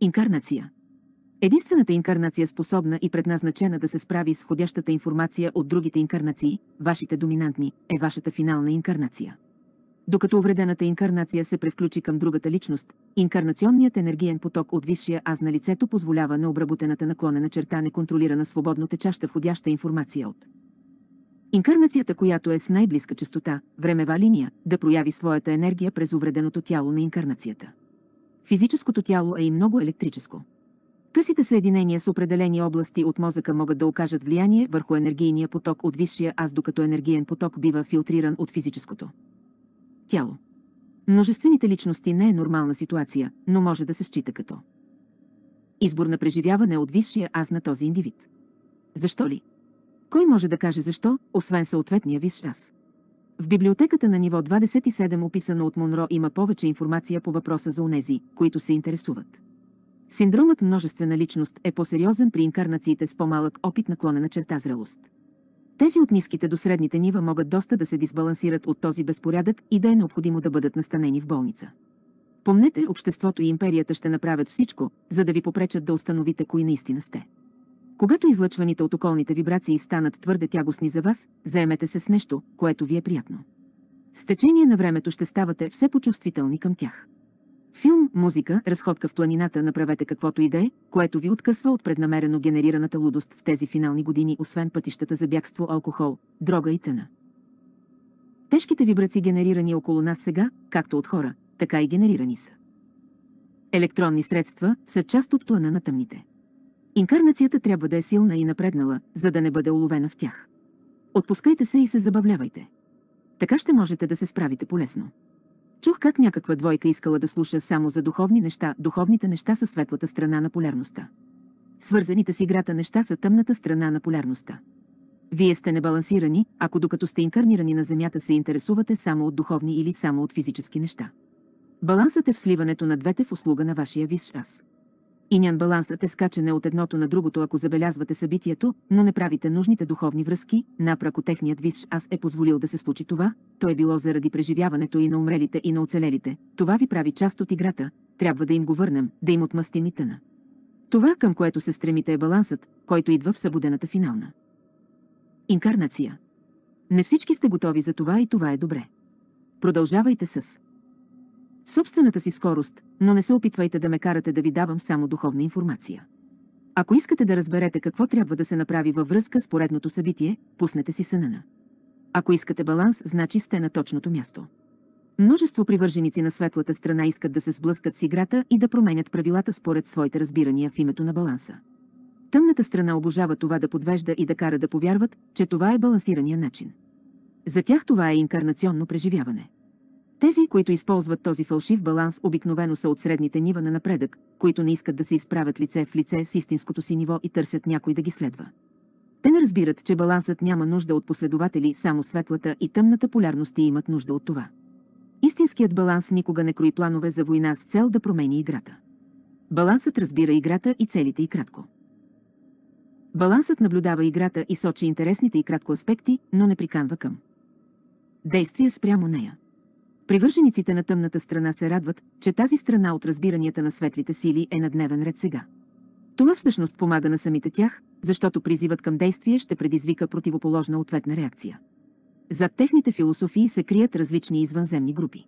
Инкарнация. Единствената инкарнация способна и предназначена да се справи с ходящата информация от другите инкарнации, вашите доминантни, е вашата финална инкарнация. Докато увредената инкарнация се превключи към другата личност, инкарнационният енергиен поток от висшия аз на лицето позволява на обработената наклонена черта неконтролирана свободно течаща входяща информация от Инкарнацията, която е с най-близка частота, времева линия, да прояви своята енергия през увреденото тяло на инкарнацията физическото тяло е и много електрическо. Късите съединения с определени области от мозъка могат да окажат влияние върху енергийния поток от висшия аз, докато енергиен поток бива филтриран от физическото тяло. Множествените личности не е нормална ситуация, но може да се счита като избор на преживяване от висшия аз на този индивид. Защо ли? Кой може да каже защо, освен съответния висш аз? В библиотеката на ниво 27 описано от Монро има повече информация по въпроса за унези, които се интересуват. Синдромът множествена личност е по-сериозен при инкарнациите с по-малък опит наклонена черта зрелост. Тези от ниските до средните нива могат доста да се дисбалансират от този безпорядък и да е необходимо да бъдат настанени в болница. Помнете, обществото и империята ще направят всичко, за да ви попречат да установите кои наистина сте. Когато излъчваните от околните вибрации станат твърде тягостни за вас, заемете се с нещо, което ви е приятно. С течение на времето ще ставате все почувствителни към тях. Филм, музика, разходка в планината, направете каквото и да е, което ви откъсва от преднамерено генерираната лудост в тези финални години, освен пътищата за бягство, алкохол, дрога и тъна. Тежките вибрации генерирани около нас сега, както от хора, така и генерирани са. Електронни средства са част от плана на тъмните. Инкарнацията трябва да е силна и напреднала, за да не бъде уловена в тях. Отпускайте се и се забавлявайте. Така ще можете да се справите полесно. Чух как някаква двойка искала да слуша само за духовни неща, духовните неща са светлата страна на полярността. Свързаните с играта неща са тъмната страна на полярността. Вие сте небалансирани, ако докато сте инкарнирани на Земята се интересувате само от духовни или само от физически неща. Балансът е в сливането на двете в услуга на вашия висш аз. Инян балансът е скачане от едното на другото, ако забелязвате събитието, но не правите нужните духовни връзки, напрако техният виш аз е позволил да се случи това, то е било заради преживяването и на умрелите и на оцелелите. Това ви прави част от играта, трябва да им го върнем, да им отмъстим и тъна. Това, към което се стремите е балансът, който идва в събудената финална. Инкарнация. Не всички сте готови за това и това е добре. Продължавайте с собствената си скорост, но не се опитвайте да ме карате да ви давам само духовна информация. Ако искате да разберете какво трябва да се направи във връзка с поредното събитие, пуснете си сънана. Ако искате баланс, значи сте на точното място. Множество привърженици на светлата страна искат да се сблъскат с играта и да променят правилата според своите разбирания в името на баланса. Тъмната страна обожава това да подвежда и да кара да повярват, че това е балансирания начин. За тях това е инкарнационно преживяване. Тези, които използват този фалшив баланс, обикновено са от средните нива на напредък, които не искат да се изправят лице в лице с истинското си ниво и търсят някой да ги следва. Те не разбират, че балансът няма нужда от последователи, само светлата и тъмната полярности имат нужда от това. Истинският баланс никога не крои планове за война с цел да промени играта. Балансът разбира играта и целите и кратко. Балансът наблюдава играта и сочи интересните и кратко аспекти, но не приканва към. Действия спрямо нея. Привържениците на тъмната страна се радват, че тази страна от разбиранията на светлите сили е на дневен ред сега. Това всъщност помага на самите тях, защото призивът към действие ще предизвика противоположна ответна реакция. Зад техните философии се крият различни извънземни групи.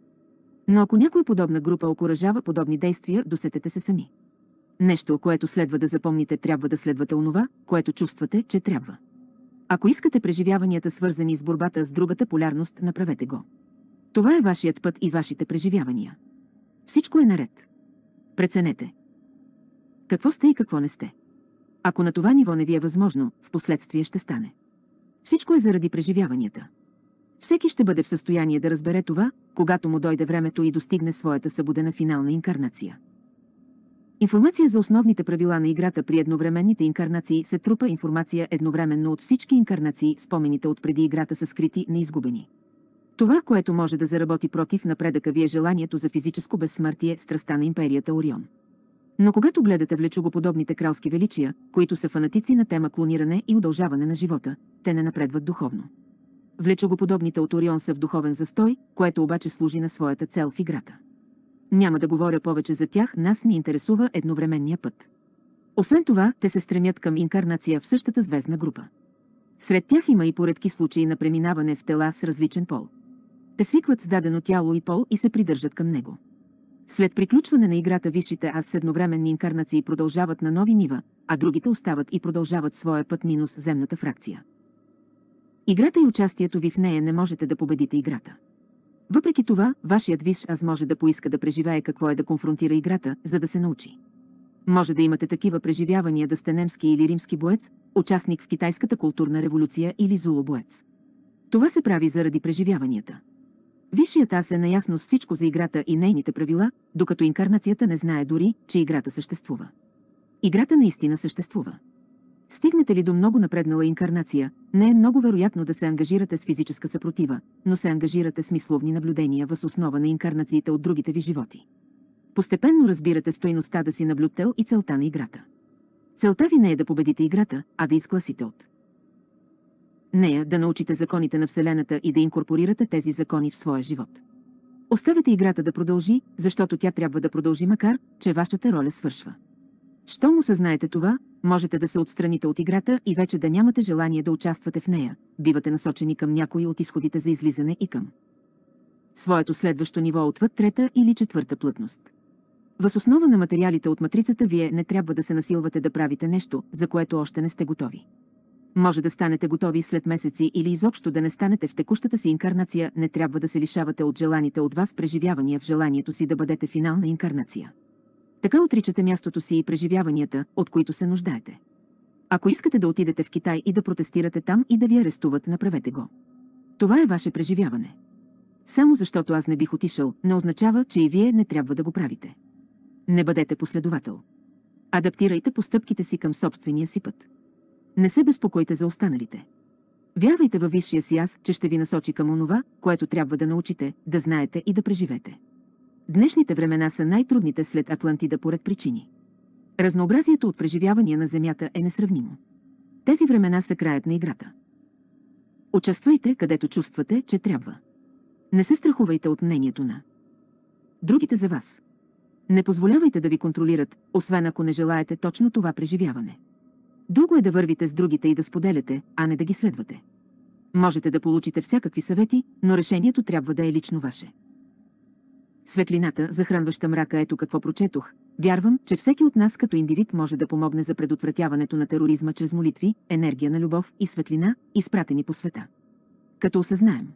Но ако някоя подобна група окоръжава подобни действия, досетете се сами. Нещо, което следва да запомните, трябва да следвате онова, което чувствате, че трябва. Ако искате преживяванията свързани с борбата с другата полярност, направете го. Това е вашият път и вашите преживявания. Всичко е наред. Преценете. Какво сте и какво не сте. Ако на това ниво не ви е възможно, в последствие ще стане. Всичко е заради преживяванията. Всеки ще бъде в състояние да разбере това, когато му дойде времето и достигне своята събудена финална инкарнация. Информация за основните правила на играта при едновременните инкарнации се трупа информация едновременно от всички инкарнации, спомените от преди играта са скрити, неизгубени. Това, което може да заработи против напредъка ви е желанието за физическо безсмъртие, страста на империята Орион. Но когато гледате в лечугоподобните кралски величия, които са фанатици на тема клониране и удължаване на живота, те не напредват духовно. Влечогоподобните от Орион са в духовен застой, което обаче служи на своята цел в играта. Няма да говоря повече за тях, нас ни интересува едновременния път. Освен това, те се стремят към инкарнация в същата звездна група. Сред тях има и поредки случаи на преминаване в тела с различен пол. Те свикват с дадено тяло и пол и се придържат към него. След приключване на играта висшите аз с едновременни инкарнации продължават на нови нива, а другите остават и продължават своя път минус земната фракция. Играта и участието ви в нея не можете да победите играта. Въпреки това, вашият виш аз може да поиска да преживее какво е да конфронтира играта, за да се научи. Може да имате такива преживявания да сте немски или римски боец, участник в китайската културна революция или зулобоец. Това се прави заради преживяванията. Висшият аз е наясно с всичко за играта и нейните правила, докато инкарнацията не знае дори, че играта съществува. Играта наистина съществува. Стигнете ли до много напреднала инкарнация, не е много вероятно да се ангажирате с физическа съпротива, но се ангажирате с мисловни наблюдения въз основа на инкарнациите от другите ви животи. Постепенно разбирате стойността да си наблюдател и целта на играта. Целта ви не е да победите играта, а да изкласите от нея да научите законите на Вселената и да инкорпорирате тези закони в своя живот. Оставете играта да продължи, защото тя трябва да продължи, макар, че вашата роля свършва. Щом осъзнаете това, можете да се отстраните от играта и вече да нямате желание да участвате в нея, бивате насочени към някои от изходите за излизане и към своето следващо ниво отвъд трета или четвърта плътност. Въз основа на материалите от матрицата вие не трябва да се насилвате да правите нещо, за което още не сте готови. Може да станете готови след месеци или изобщо да не станете в текущата си инкарнация, не трябва да се лишавате от желаните от вас преживявания в желанието си да бъдете финална инкарнация. Така отричате мястото си и преживяванията, от които се нуждаете. Ако искате да отидете в Китай и да протестирате там и да ви арестуват, направете го. Това е ваше преживяване. Само защото аз не бих отишъл, не означава, че и вие не трябва да го правите. Не бъдете последовател. Адаптирайте постъпките си към собствения си път. Не се безпокойте за останалите. Вярвайте във висшия си аз, че ще ви насочи към онова, което трябва да научите, да знаете и да преживете. Днешните времена са най-трудните след Атлантида поред причини. Разнообразието от преживявания на Земята е несравнимо. Тези времена са краят на играта. Участвайте, където чувствате, че трябва. Не се страхувайте от мнението на другите за вас. Не позволявайте да ви контролират, освен ако не желаете точно това преживяване. Друго е да вървите с другите и да споделяте, а не да ги следвате. Можете да получите всякакви съвети, но решението трябва да е лично ваше. Светлината, захранваща мрака, ето какво прочетох. Вярвам, че всеки от нас като индивид може да помогне за предотвратяването на тероризма чрез молитви, енергия на любов и светлина, изпратени по света. Като осъзнаем.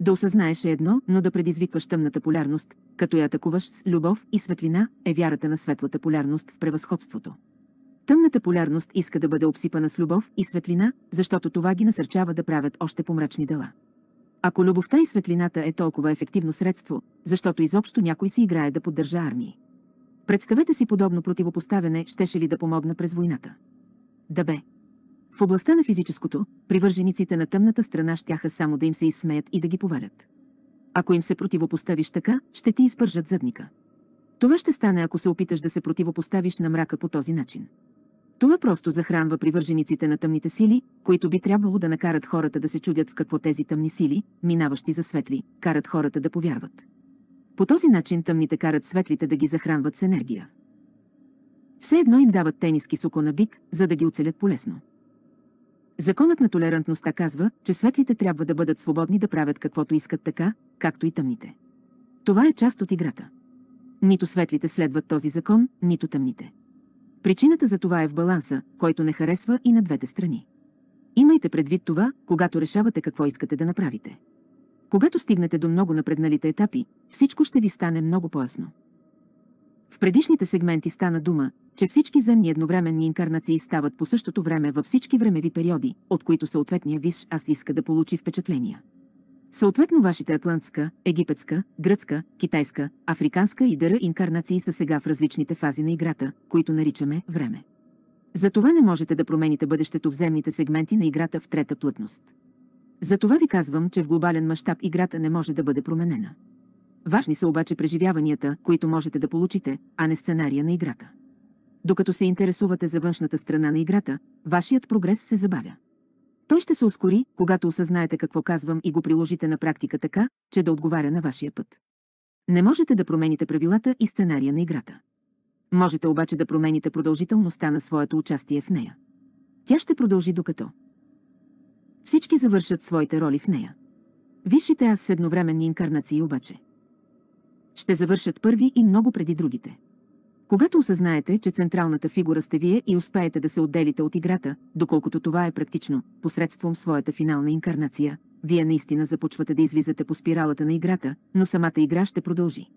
Да осъзнаеш е едно, но да предизвикваш тъмната полярност, като я атакуваш с любов и светлина, е вярата на светлата полярност в превъзходството. Тъмната полярност иска да бъде обсипана с любов и светлина, защото това ги насърчава да правят още помрачни дела. Ако любовта и светлината е толкова ефективно средство, защото изобщо някой си играе да поддържа армии. Представете си подобно противопоставяне, щеше ли да помогна през войната? Да бе. В областта на физическото, привържениците на тъмната страна щяха само да им се изсмеят и да ги повалят. Ако им се противопоставиш така, ще ти изпържат задника. Това ще стане, ако се опиташ да се противопоставиш на мрака по този начин. Това просто захранва привържениците на тъмните сили, които би трябвало да накарат хората да се чудят в какво тези тъмни сили, минаващи за светли, карат хората да повярват. По този начин тъмните карат светлите да ги захранват с енергия. Все едно им дават тениски суко на бик, за да ги оцелят полесно. Законът на толерантността казва, че светлите трябва да бъдат свободни да правят каквото искат така, както и тъмните. Това е част от играта. Нито светлите следват този закон, нито тъмните. Причината за това е в баланса, който не харесва и на двете страни. Имайте предвид това, когато решавате какво искате да направите. Когато стигнете до много напредналите етапи, всичко ще ви стане много по-ясно. В предишните сегменти стана дума, че всички земни едновременни инкарнации стават по същото време във всички времеви периоди, от които съответния виш аз иска да получи впечатления. Съответно вашите атлантска, египетска, гръцка, китайска, африканска и дъра инкарнации са сега в различните фази на играта, които наричаме време. Затова не можете да промените бъдещето в земните сегменти на играта в трета плътност. Затова ви казвам, че в глобален мащаб играта не може да бъде променена. Важни са обаче преживяванията, които можете да получите, а не сценария на играта. Докато се интересувате за външната страна на играта, вашият прогрес се забавя. Той ще се ускори, когато осъзнаете какво казвам и го приложите на практика така, че да отговаря на вашия път. Не можете да промените правилата и сценария на играта. Можете обаче да промените продължителността на своето участие в нея. Тя ще продължи докато. Всички завършат своите роли в нея. Висшите аз с едновременни инкарнации обаче. Ще завършат първи и много преди другите. Когато осъзнаете, че централната фигура сте вие и успеете да се отделите от играта, доколкото това е практично, посредством своята финална инкарнация, вие наистина започвате да излизате по спиралата на играта, но самата игра ще продължи.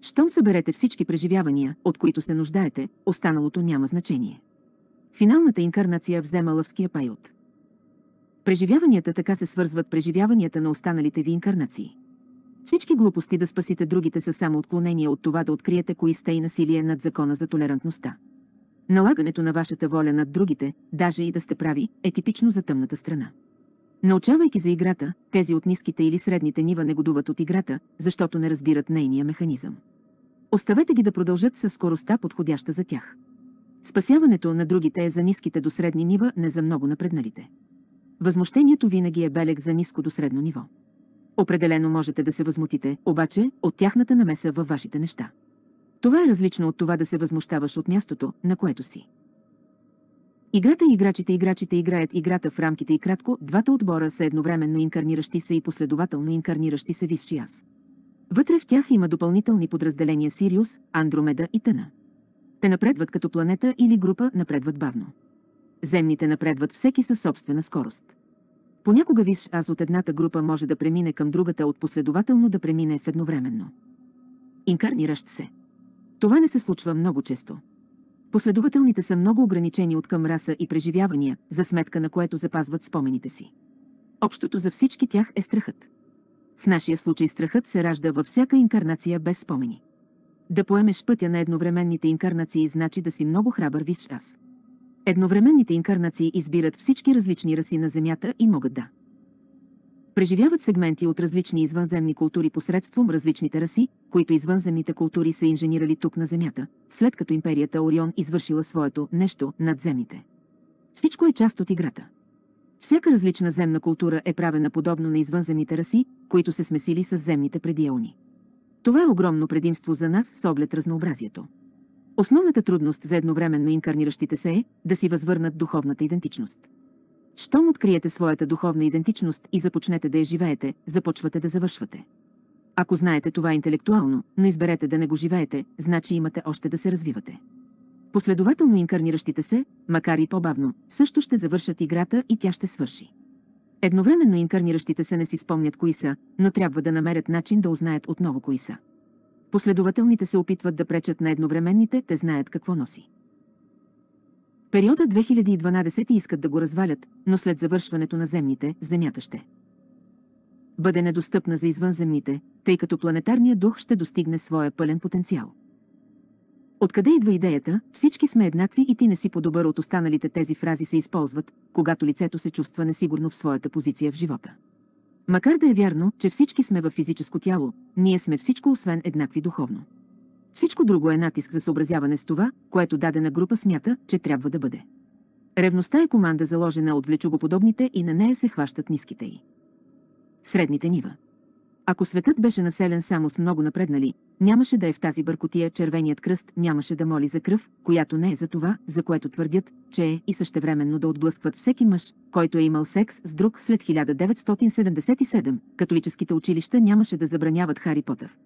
Щом съберете всички преживявания, от които се нуждаете, останалото няма значение. Финалната инкарнация взема лъвския пайот. Преживяванията така се свързват преживяванията на останалите ви инкарнации. Всички глупости да спасите другите са само отклонения от това да откриете кои сте и насилие над закона за толерантността. Налагането на вашата воля над другите, даже и да сте прави, е типично за тъмната страна. Научавайки за играта, тези от ниските или средните нива негодуват от играта, защото не разбират нейния механизъм. Оставете ги да продължат със скоростта подходяща за тях. Спасяването на другите е за ниските до средни нива, не за много напредналите. Възмущението винаги е белег за ниско до средно ниво. Определено можете да се възмутите, обаче, от тяхната намеса във вашите неща. Това е различно от това да се възмущаваш от мястото, на което си. Играта и играчите играчите играят играта в рамките и кратко, двата отбора са едновременно инкарниращи се и последователно инкарниращи се висши аз. Вътре в тях има допълнителни подразделения Сириус, Андромеда и Тъна. Те напредват като планета или група напредват бавно. Земните напредват всеки със собствена скорост. Понякога виж аз от едната група може да премине към другата от последователно да премине в едновременно. Инкарниращ се. Това не се случва много често. Последователните са много ограничени от към раса и преживявания, за сметка на което запазват спомените си. Общото за всички тях е страхът. В нашия случай страхът се ражда във всяка инкарнация без спомени. Да поемеш пътя на едновременните инкарнации значи да си много храбър виж аз. Едновременните инкарнации избират всички различни раси на Земята и могат да преживяват сегменти от различни извънземни култури посредством различните раси, които извънземните култури са инженирали тук на Земята, след като империята Орион извършила своето нещо над земите. Всичко е част от играта. Всяка различна земна култура е правена подобно на извънземните раси, които се смесили с земните предиони. Това е огромно предимство за нас с оглед разнообразието. Основната трудност за едновременно инкарниращите се е да си възвърнат духовната идентичност. Щом откриете своята духовна идентичност и започнете да я живеете, започвате да завършвате. Ако знаете това интелектуално, но изберете да не го живеете, значи имате още да се развивате. Последователно инкарниращите се, макар и по-бавно, също ще завършат играта и тя ще свърши. Едновременно инкарниращите се не си спомнят кои са, но трябва да намерят начин да узнаят отново кои са. Последователните се опитват да пречат на едновременните, те знаят какво носи. Периода 2012 искат да го развалят, но след завършването на земните, Земята ще бъде недостъпна за извънземните, тъй като планетарният дух ще достигне своя пълен потенциал. Откъде идва идеята, всички сме еднакви и ти не си по-добър от останалите тези фрази се използват, когато лицето се чувства несигурно в своята позиция в живота. Макар да е вярно, че всички сме в физическо тяло, ние сме всичко освен еднакви духовно. Всичко друго е натиск за съобразяване с това, което дадена група смята, че трябва да бъде. Ревността е команда заложена от влечугоподобните и на нея се хващат ниските й. Средните нива. Ако светът беше населен само с много напреднали, Нямаше да е в тази бъркотия, червеният кръст нямаше да моли за кръв, която не е за това, за което твърдят, че е и същевременно да отблъскват всеки мъж, който е имал секс с друг след 1977, католическите училища нямаше да забраняват Хари Потър.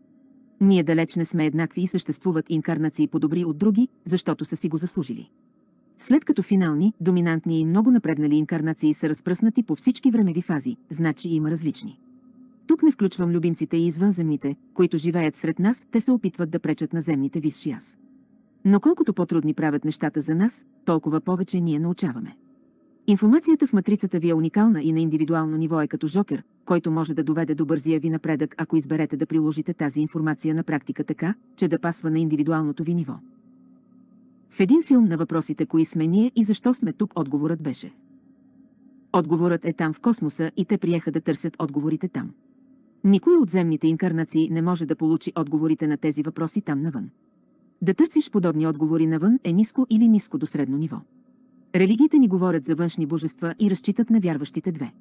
Ние далеч не сме еднакви и съществуват инкарнации по-добри от други, защото са си го заслужили. След като финални, доминантни и много напреднали инкарнации са разпръснати по всички времеви фази, значи има различни. Тук не включвам любимците и извънземните, които живеят сред нас, те се опитват да пречат на земните висши аз. Но колкото по-трудни правят нещата за нас, толкова повече ние научаваме. Информацията в матрицата ви е уникална и на индивидуално ниво е като жокер, който може да доведе до бързия ви напредък, ако изберете да приложите тази информация на практика така, че да пасва на индивидуалното ви ниво. В един филм на въпросите кои сме ние и защо сме тук отговорът беше. Отговорът е там в космоса и те приеха да търсят отговорите там. Никой от земните инкарнации не може да получи отговорите на тези въпроси там навън. Да търсиш подобни отговори навън е ниско или ниско до средно ниво. Религиите ни говорят за външни божества и разчитат на вярващите две.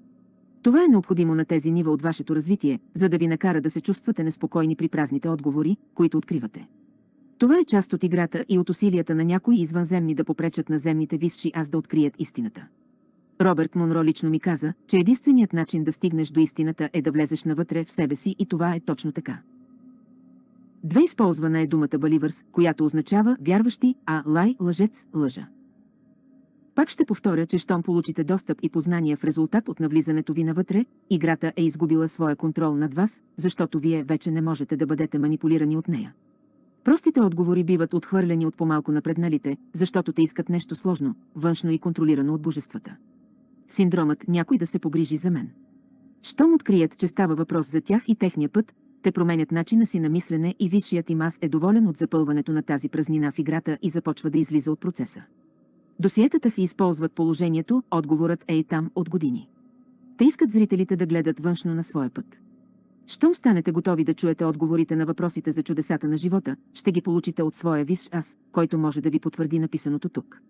Това е необходимо на тези нива от вашето развитие, за да ви накара да се чувствате неспокойни при празните отговори, които откривате. Това е част от играта и от усилията на някои извънземни да попречат на земните висши аз да открият истината. Робърт Монро лично ми каза, че единственият начин да стигнеш до истината е да влезеш навътре в себе си и това е точно така. Две използвана е думата баливърс, която означава вярващи, а лай – лъжец, лъжа. Пак ще повторя, че щом получите достъп и познания в резултат от навлизането ви навътре, играта е изгубила своя контрол над вас, защото вие вече не можете да бъдете манипулирани от нея. Простите отговори биват отхвърлени от по-малко напредналите, защото те искат нещо сложно, външно и контролирано от божествата синдромът някой да се погрижи за мен. Щом открият, че става въпрос за тях и техния път, те променят начина си на мислене и висшият им аз е доволен от запълването на тази празнина в играта и започва да излиза от процеса. Досиетата ви използват положението, отговорът е и там от години. Те искат зрителите да гледат външно на своя път. Щом станете готови да чуете отговорите на въпросите за чудесата на живота, ще ги получите от своя висш аз, който може да ви потвърди написаното тук.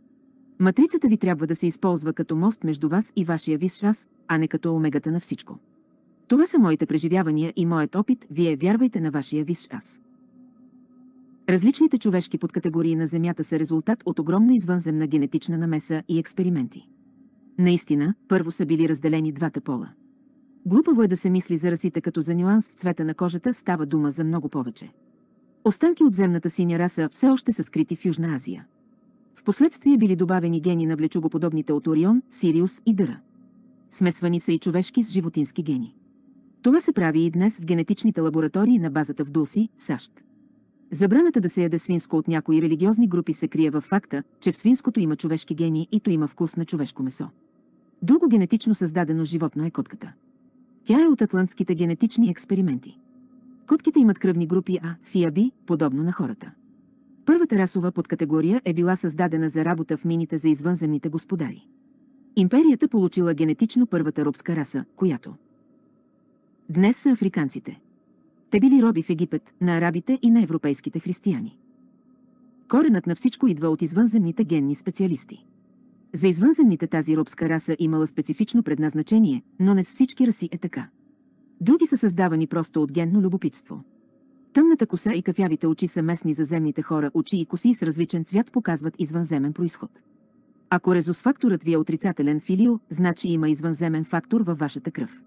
Матрицата ви трябва да се използва като мост между вас и вашия висш аз, а не като омегата на всичко. Това са моите преживявания и моят опит, вие вярвайте на вашия висш аз. Различните човешки подкатегории на Земята са резултат от огромна извънземна генетична намеса и експерименти. Наистина, първо са били разделени двата пола. Глупаво е да се мисли за расите като за нюанс в цвета на кожата, става дума за много повече. Останки от земната синя раса все още са скрити в Южна Азия. Впоследствие били добавени гени на влечугоподобните от Орион, Сириус и Дъра. Смесвани са и човешки с животински гени. Това се прави и днес в генетичните лаборатории на базата в Дулси, САЩ. Забраната да се яде свинско от някои религиозни групи се крие във факта, че в свинското има човешки гени и то има вкус на човешко месо. Друго генетично създадено животно е котката. Тя е от атлантските генетични експерименти. Котките имат кръвни групи А, фиаби, подобно на хората. Първата расова подкатегория е била създадена за работа в мините за извънземните господари. Империята получила генетично първата робска раса, която днес са африканците. Те били роби в Египет, на арабите и на европейските християни. Коренът на всичко идва от извънземните генни специалисти. За извънземните тази робска раса имала специфично предназначение, но не с всички раси е така. Други са създавани просто от генно любопитство. Тъмната коса и кафявите очи са местни за земните хора, очи и коси с различен цвят показват извънземен происход. Ако резус-факторът ви е отрицателен филио, значи има извънземен фактор във вашата кръв.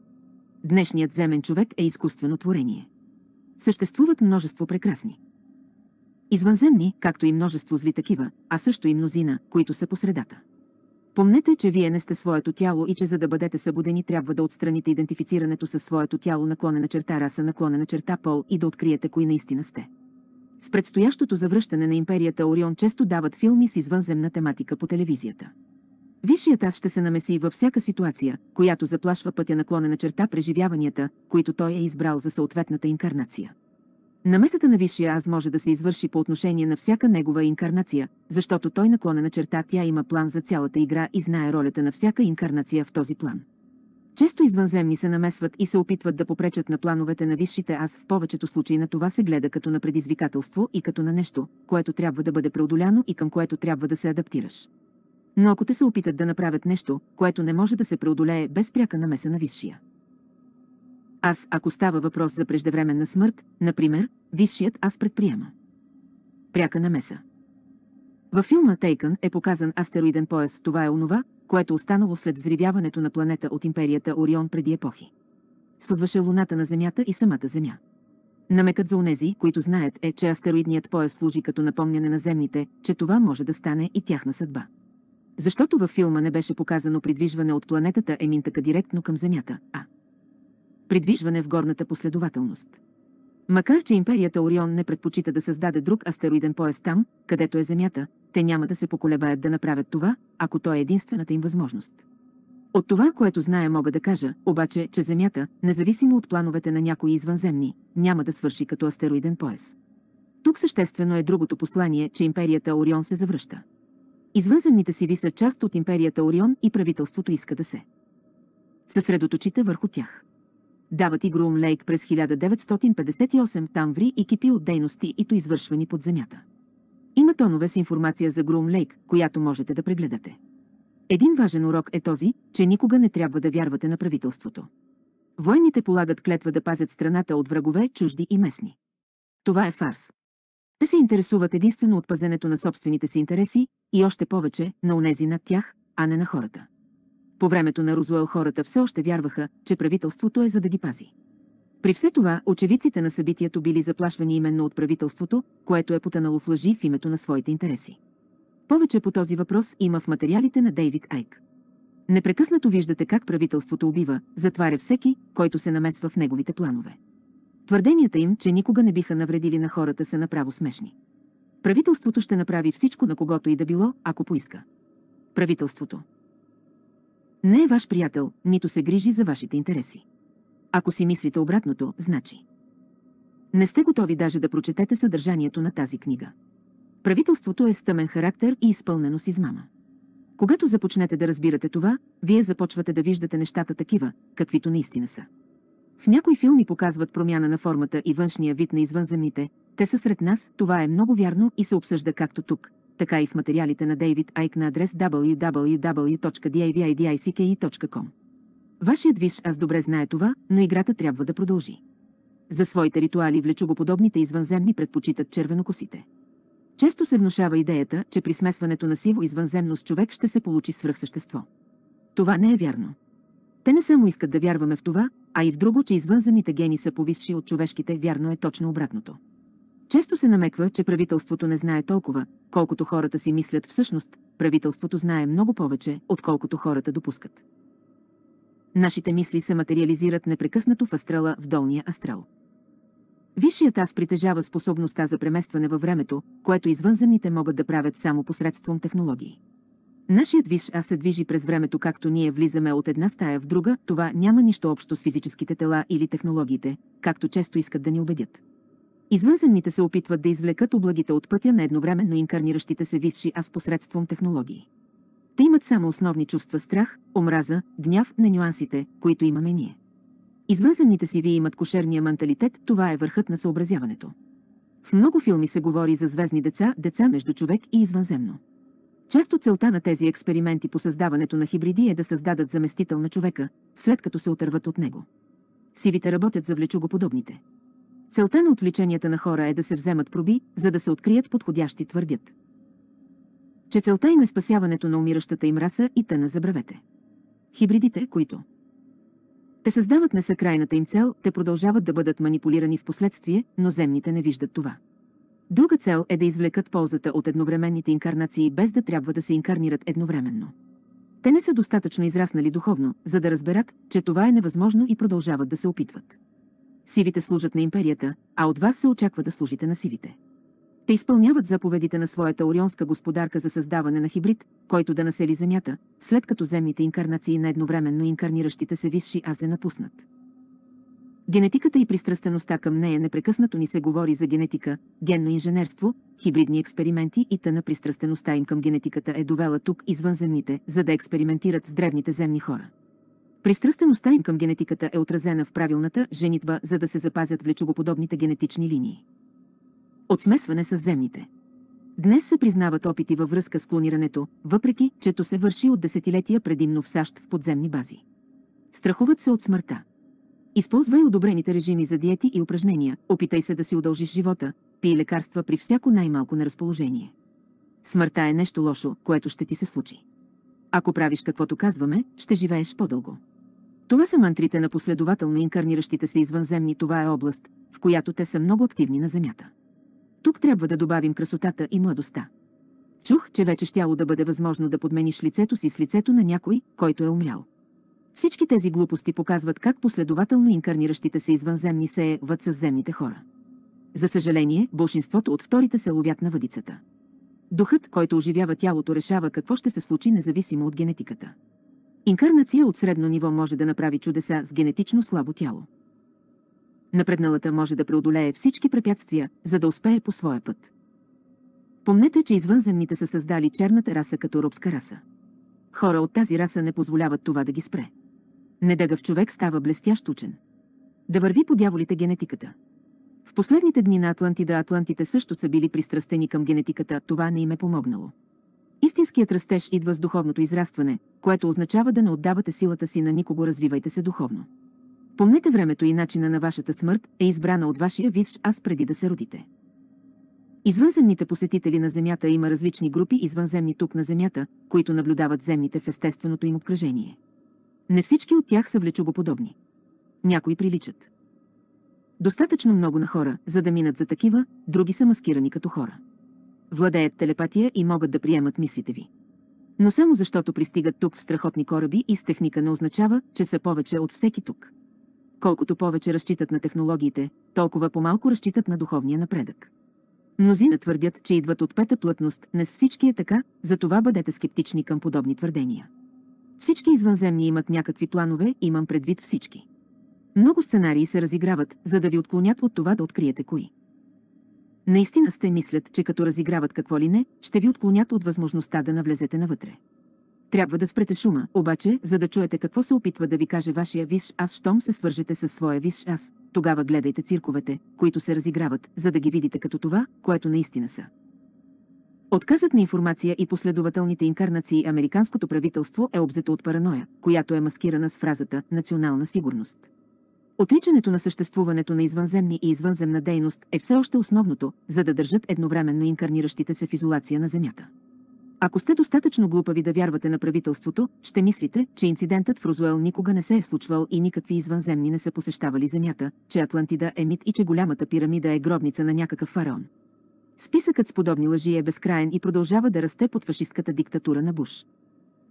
Днешният земен човек е изкуствено творение. Съществуват множество прекрасни. Извънземни, както и множество зли такива, а също и мнозина, които са по средата. Помнете, че вие не сте своето тяло и че за да бъдете събудени трябва да отстраните идентифицирането със своето тяло наклонена черта раса наклонена черта пол и да откриете кои наистина сте. С предстоящото завръщане на империята Орион често дават филми с извънземна тематика по телевизията. Висшият аз ще се намеси във всяка ситуация, която заплашва пътя наклонена черта преживяванията, които той е избрал за съответната инкарнация. Намесата на Висшия Аз може да се извърши по отношение на всяка негова инкарнация, защото той на черта тя има план за цялата игра и знае ролята на всяка инкарнация в този план. Често извънземни се намесват и се опитват да попречат на плановете на висшите аз в повечето случаи на това се гледа като на предизвикателство и като на нещо, което трябва да бъде преодоляно и към което трябва да се адаптираш. Но ако те се опитат да направят нещо, което не може да се преодолее без пряка намеса на висшия, аз, ако става въпрос за преждевременна смърт, например, висшият аз предприема. Пряка намеса. Във филма Тейкън е показан астероиден пояс, това е онова, което останало след взривяването на планета от империята Орион преди епохи. Следваше луната на Земята и самата Земя. Намекът за онези, които знаят е, че астероидният пояс служи като напомняне на земните, че това може да стане и тяхна съдба. Защото във филма не беше показано придвижване от планетата Еминтъка директно към Земята, а придвижване в горната последователност. Макар, че империята Орион не предпочита да създаде друг астероиден пояс там, където е Земята, те няма да се поколебаят да направят това, ако то е единствената им възможност. От това, което знае, мога да кажа, обаче, че Земята, независимо от плановете на някои извънземни, няма да свърши като астероиден пояс. Тук съществено е другото послание, че империята Орион се завръща. Извънземните сиви са част от империята Орион и правителството иска да се съсредоточите върху тях дават и Грум Лейк през 1958 тамври и кипи от дейности ито извършвани под земята. Има тонове с информация за Грум Лейк, която можете да прегледате. Един важен урок е този, че никога не трябва да вярвате на правителството. Войните полагат клетва да пазят страната от врагове, чужди и местни. Това е фарс. Те се интересуват единствено от пазенето на собствените си интереси и още повече на унези над тях, а не на хората. По времето на Розуел хората все още вярваха, че правителството е за да ги пази. При все това, очевидците на събитието били заплашвани именно от правителството, което е потънало в лъжи в името на своите интереси. Повече по този въпрос има в материалите на Дейвид Айк. Непрекъснато виждате как правителството убива, затваря всеки, който се намесва в неговите планове. Твърденията им, че никога не биха навредили на хората, са направо смешни. Правителството ще направи всичко на когото и да било, ако поиска. Правителството. Не е ваш приятел, нито се грижи за вашите интереси. Ако си мислите обратното, значи. Не сте готови даже да прочетете съдържанието на тази книга. Правителството е стъмен характер и изпълнено с измама. Когато започнете да разбирате това, вие започвате да виждате нещата такива, каквито наистина са. В някои филми показват промяна на формата и външния вид на извънземните, те са сред нас, това е много вярно и се обсъжда както тук, така и в материалите на Дейвид Айк на адрес www.divicke.com. Вашият виш аз добре знае това, но играта трябва да продължи. За своите ритуали влечугоподобните извънземни предпочитат червенокосите. Често се внушава идеята, че при смесването на сиво извънземно с човек ще се получи свръхсъщество. Това не е вярно. Те не само искат да вярваме в това, а и в друго, че извънземните гени са повисши от човешките, вярно е точно обратното. Често се намеква, че правителството не знае толкова, колкото хората си мислят всъщност, правителството знае много повече, отколкото хората допускат. Нашите мисли се материализират непрекъснато в астрала в долния астрал. Висшият аз притежава способността за преместване във времето, което извънземните могат да правят само посредством технологии. Нашият виш аз се движи през времето както ние влизаме от една стая в друга, това няма нищо общо с физическите тела или технологиите, както често искат да ни убедят. Извънземните се опитват да извлекат обладите от пътя на едновременно инкарниращите се висши аз посредством технологии. Те имат само основни чувства страх, омраза, гняв на нюансите, които имаме ние. Извънземните си ви имат кошерния менталитет, това е върхът на съобразяването. В много филми се говори за звездни деца, деца между човек и извънземно. Често целта на тези експерименти по създаването на хибриди е да създадат заместител на човека, след като се отърват от него. Сивите работят за влечугоподобните. подобните. Целта на отвлеченията на хора е да се вземат проби, за да се открият подходящи твърдят. Че целта им е спасяването на умиращата им раса и тъна забравете. Хибридите, които те създават не са крайната им цел, те продължават да бъдат манипулирани в последствие, но земните не виждат това. Друга цел е да извлекат ползата от едновременните инкарнации, без да трябва да се инкарнират едновременно. Те не са достатъчно израснали духовно, за да разберат, че това е невъзможно и продължават да се опитват. Сивите служат на империята, а от вас се очаква да служите на сивите. Те изпълняват заповедите на своята орионска господарка за създаване на хибрид, който да насели Земята, след като земните инкарнации на едновременно инкарниращите се висши азе напуснат. Генетиката и пристрастеността към нея непрекъснато ни се говори за генетика, генно инженерство, хибридни експерименти и тъна пристрастеността им към генетиката е довела тук извънземните, за да експериментират с древните земни хора. Пристрастеността им към генетиката е отразена в правилната женитба, за да се запазят влечугоподобните генетични линии. От смесване с земните. Днес се признават опити във връзка с клонирането, въпреки че то се върши от десетилетия предимно в САЩ в подземни бази. Страхуват се от смъртта. Използвай одобрените режими за диети и упражнения, опитай се да си удължиш живота, пий лекарства при всяко най-малко на разположение. Смъртта е нещо лошо, което ще ти се случи. Ако правиш каквото казваме, ще живееш по-дълго. Това са мантрите на последователно инкарниращите се извънземни. Това е област, в която те са много активни на Земята. Тук трябва да добавим красотата и младостта. Чух, че вече щяло да бъде възможно да подмениш лицето си с лицето на някой, който е умрял. Всички тези глупости показват как последователно инкарниращите се извънземни се еват с земните хора. За съжаление, большинството от вторите се ловят на въдицата. Духът, който оживява тялото, решава какво ще се случи независимо от генетиката. Инкарнация от средно ниво може да направи чудеса с генетично слабо тяло. Напредналата може да преодолее всички препятствия, за да успее по своя път. Помнете, че извънземните са създали черната раса като робска раса. Хора от тази раса не позволяват това да ги спре. Недъгъв човек става блестящ учен. Да върви по дяволите генетиката. В последните дни на Атлантида атлантите също са били пристрастени към генетиката, това не им е помогнало. Истинският растеж идва с духовното израстване, което означава да не отдавате силата си на никого, развивайте се духовно. Помнете времето и начина на вашата смърт е избрана от вашия висш аз преди да се родите. Извънземните посетители на Земята има различни групи извънземни тук на Земята, които наблюдават земните в естественото им обкръжение. Не всички от тях са влечугоподобни. Някои приличат. Достатъчно много на хора, за да минат за такива, други са маскирани като хора владеят телепатия и могат да приемат мислите ви. Но само защото пристигат тук в страхотни кораби и с техника не означава, че са повече от всеки тук. Колкото повече разчитат на технологиите, толкова по-малко разчитат на духовния напредък. Мнозина твърдят, че идват от пета плътност, не с всички е така, затова бъдете скептични към подобни твърдения. Всички извънземни имат някакви планове, имам предвид всички. Много сценарии се разиграват, за да ви отклонят от това да откриете кои. Наистина сте мислят, че като разиграват какво ли не, ще ви отклонят от възможността да навлезете навътре. Трябва да спрете шума, обаче, за да чуете какво се опитва да ви каже вашия виш аз, щом се свържете със своя виш аз, тогава гледайте цирковете, които се разиграват, за да ги видите като това, което наистина са. Отказът на информация и последователните инкарнации американското правителство е обзето от параноя, която е маскирана с фразата «национална сигурност». Отричането на съществуването на извънземни и извънземна дейност е все още основното, за да държат едновременно инкарниращите се в изолация на Земята. Ако сте достатъчно глупави да вярвате на правителството, ще мислите, че инцидентът в Розуел никога не се е случвал и никакви извънземни не са посещавали Земята, че Атлантида е мит и че голямата пирамида е гробница на някакъв фараон. Списъкът с подобни лъжи е безкраен и продължава да расте под фашистката диктатура на Буш.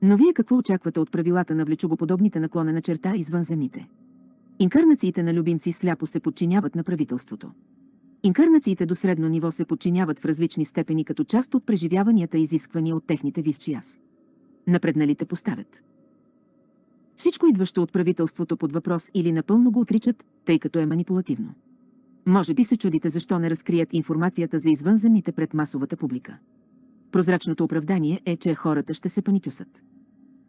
Но вие какво очаквате от правилата на влечугоподобните наклона на черта извънземните? Инкарнациите на любимци сляпо се подчиняват на правителството. Инкарнациите до средно ниво се подчиняват в различни степени като част от преживяванията изисквания от техните висши аз. Напредналите поставят. Всичко идващо от правителството под въпрос или напълно го отричат, тъй като е манипулативно. Може би се чудите защо не разкрият информацията за извънземните пред масовата публика. Прозрачното оправдание е, че хората ще се паникюсат.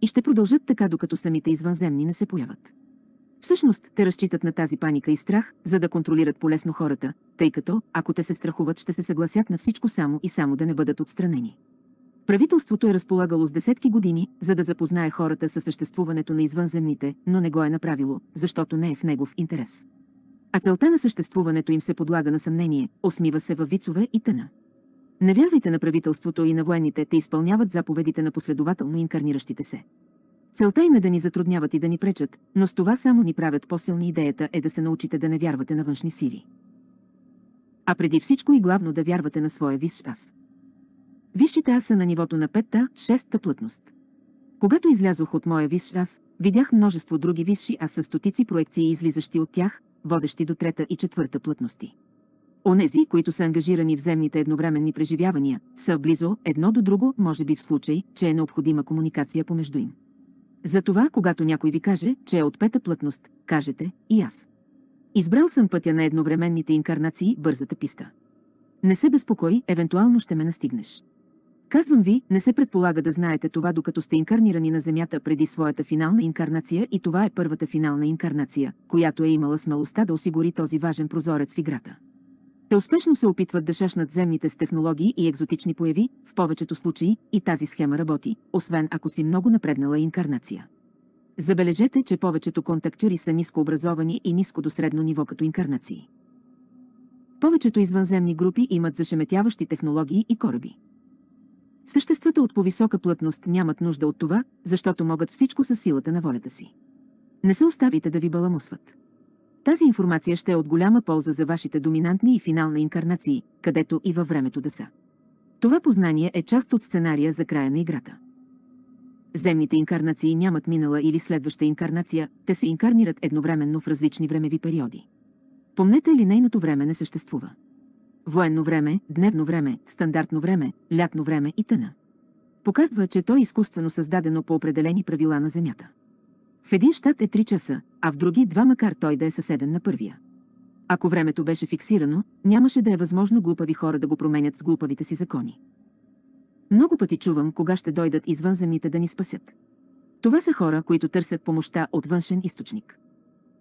И ще продължат така, докато самите извънземни не се появят. Всъщност, те разчитат на тази паника и страх, за да контролират полесно хората, тъй като, ако те се страхуват, ще се съгласят на всичко само и само да не бъдат отстранени. Правителството е разполагало с десетки години, за да запознае хората със съществуването на извънземните, но не го е направило, защото не е в негов интерес. А целта на съществуването им се подлага на съмнение, осмива се във вицове и тъна. Не вярвайте на правителството и на военните, те изпълняват заповедите на последователно инкарниращите се. Целта им е да ни затрудняват и да ни пречат, но с това само ни правят по-силни идеята е да се научите да не вярвате на външни сили. А преди всичко и главно да вярвате на своя висш аз. Висшите аз са на нивото на петта, шестта плътност. Когато излязох от моя висш аз, видях множество други висши аз с стотици проекции излизащи от тях, водещи до трета и четвърта плътности. Онези, които са ангажирани в земните едновременни преживявания, са близо едно до друго, може би в случай, че е необходима комуникация помежду им. Затова, когато някой ви каже, че е от пета плътност, кажете и аз. Избрал съм пътя на едновременните инкарнации, бързата писта. Не се безпокой, евентуално ще ме настигнеш. Казвам ви, не се предполага да знаете това, докато сте инкарнирани на Земята преди своята финална инкарнация и това е първата финална инкарнация, която е имала смелостта да осигури този важен прозорец в играта. Те успешно се опитват да шашнат земните с технологии и екзотични появи, в повечето случаи и тази схема работи, освен ако си много напреднала инкарнация. Забележете, че повечето контактюри са нискообразовани и ниско до средно ниво като инкарнации. Повечето извънземни групи имат зашеметяващи технологии и кораби. Съществата от повисока плътност нямат нужда от това, защото могат всичко със силата на волята си. Не се оставите да ви баламусват. Тази информация ще е от голяма полза за вашите доминантни и финални инкарнации, където и във времето да са. Това познание е част от сценария за края на играта. Земните инкарнации нямат минала или следваща инкарнация, те се инкарнират едновременно в различни времеви периоди. Помнете ли нейното време не съществува? Военно време, дневно време, стандартно време, лятно време и тъна. Показва, че то е изкуствено създадено по определени правила на Земята. В един щат е 3 часа, а в други два, макар той да е съседен на първия. Ако времето беше фиксирано, нямаше да е възможно глупави хора да го променят с глупавите си закони. Много пъти чувам кога ще дойдат извънземните да ни спасят. Това са хора, които търсят помощта от външен източник.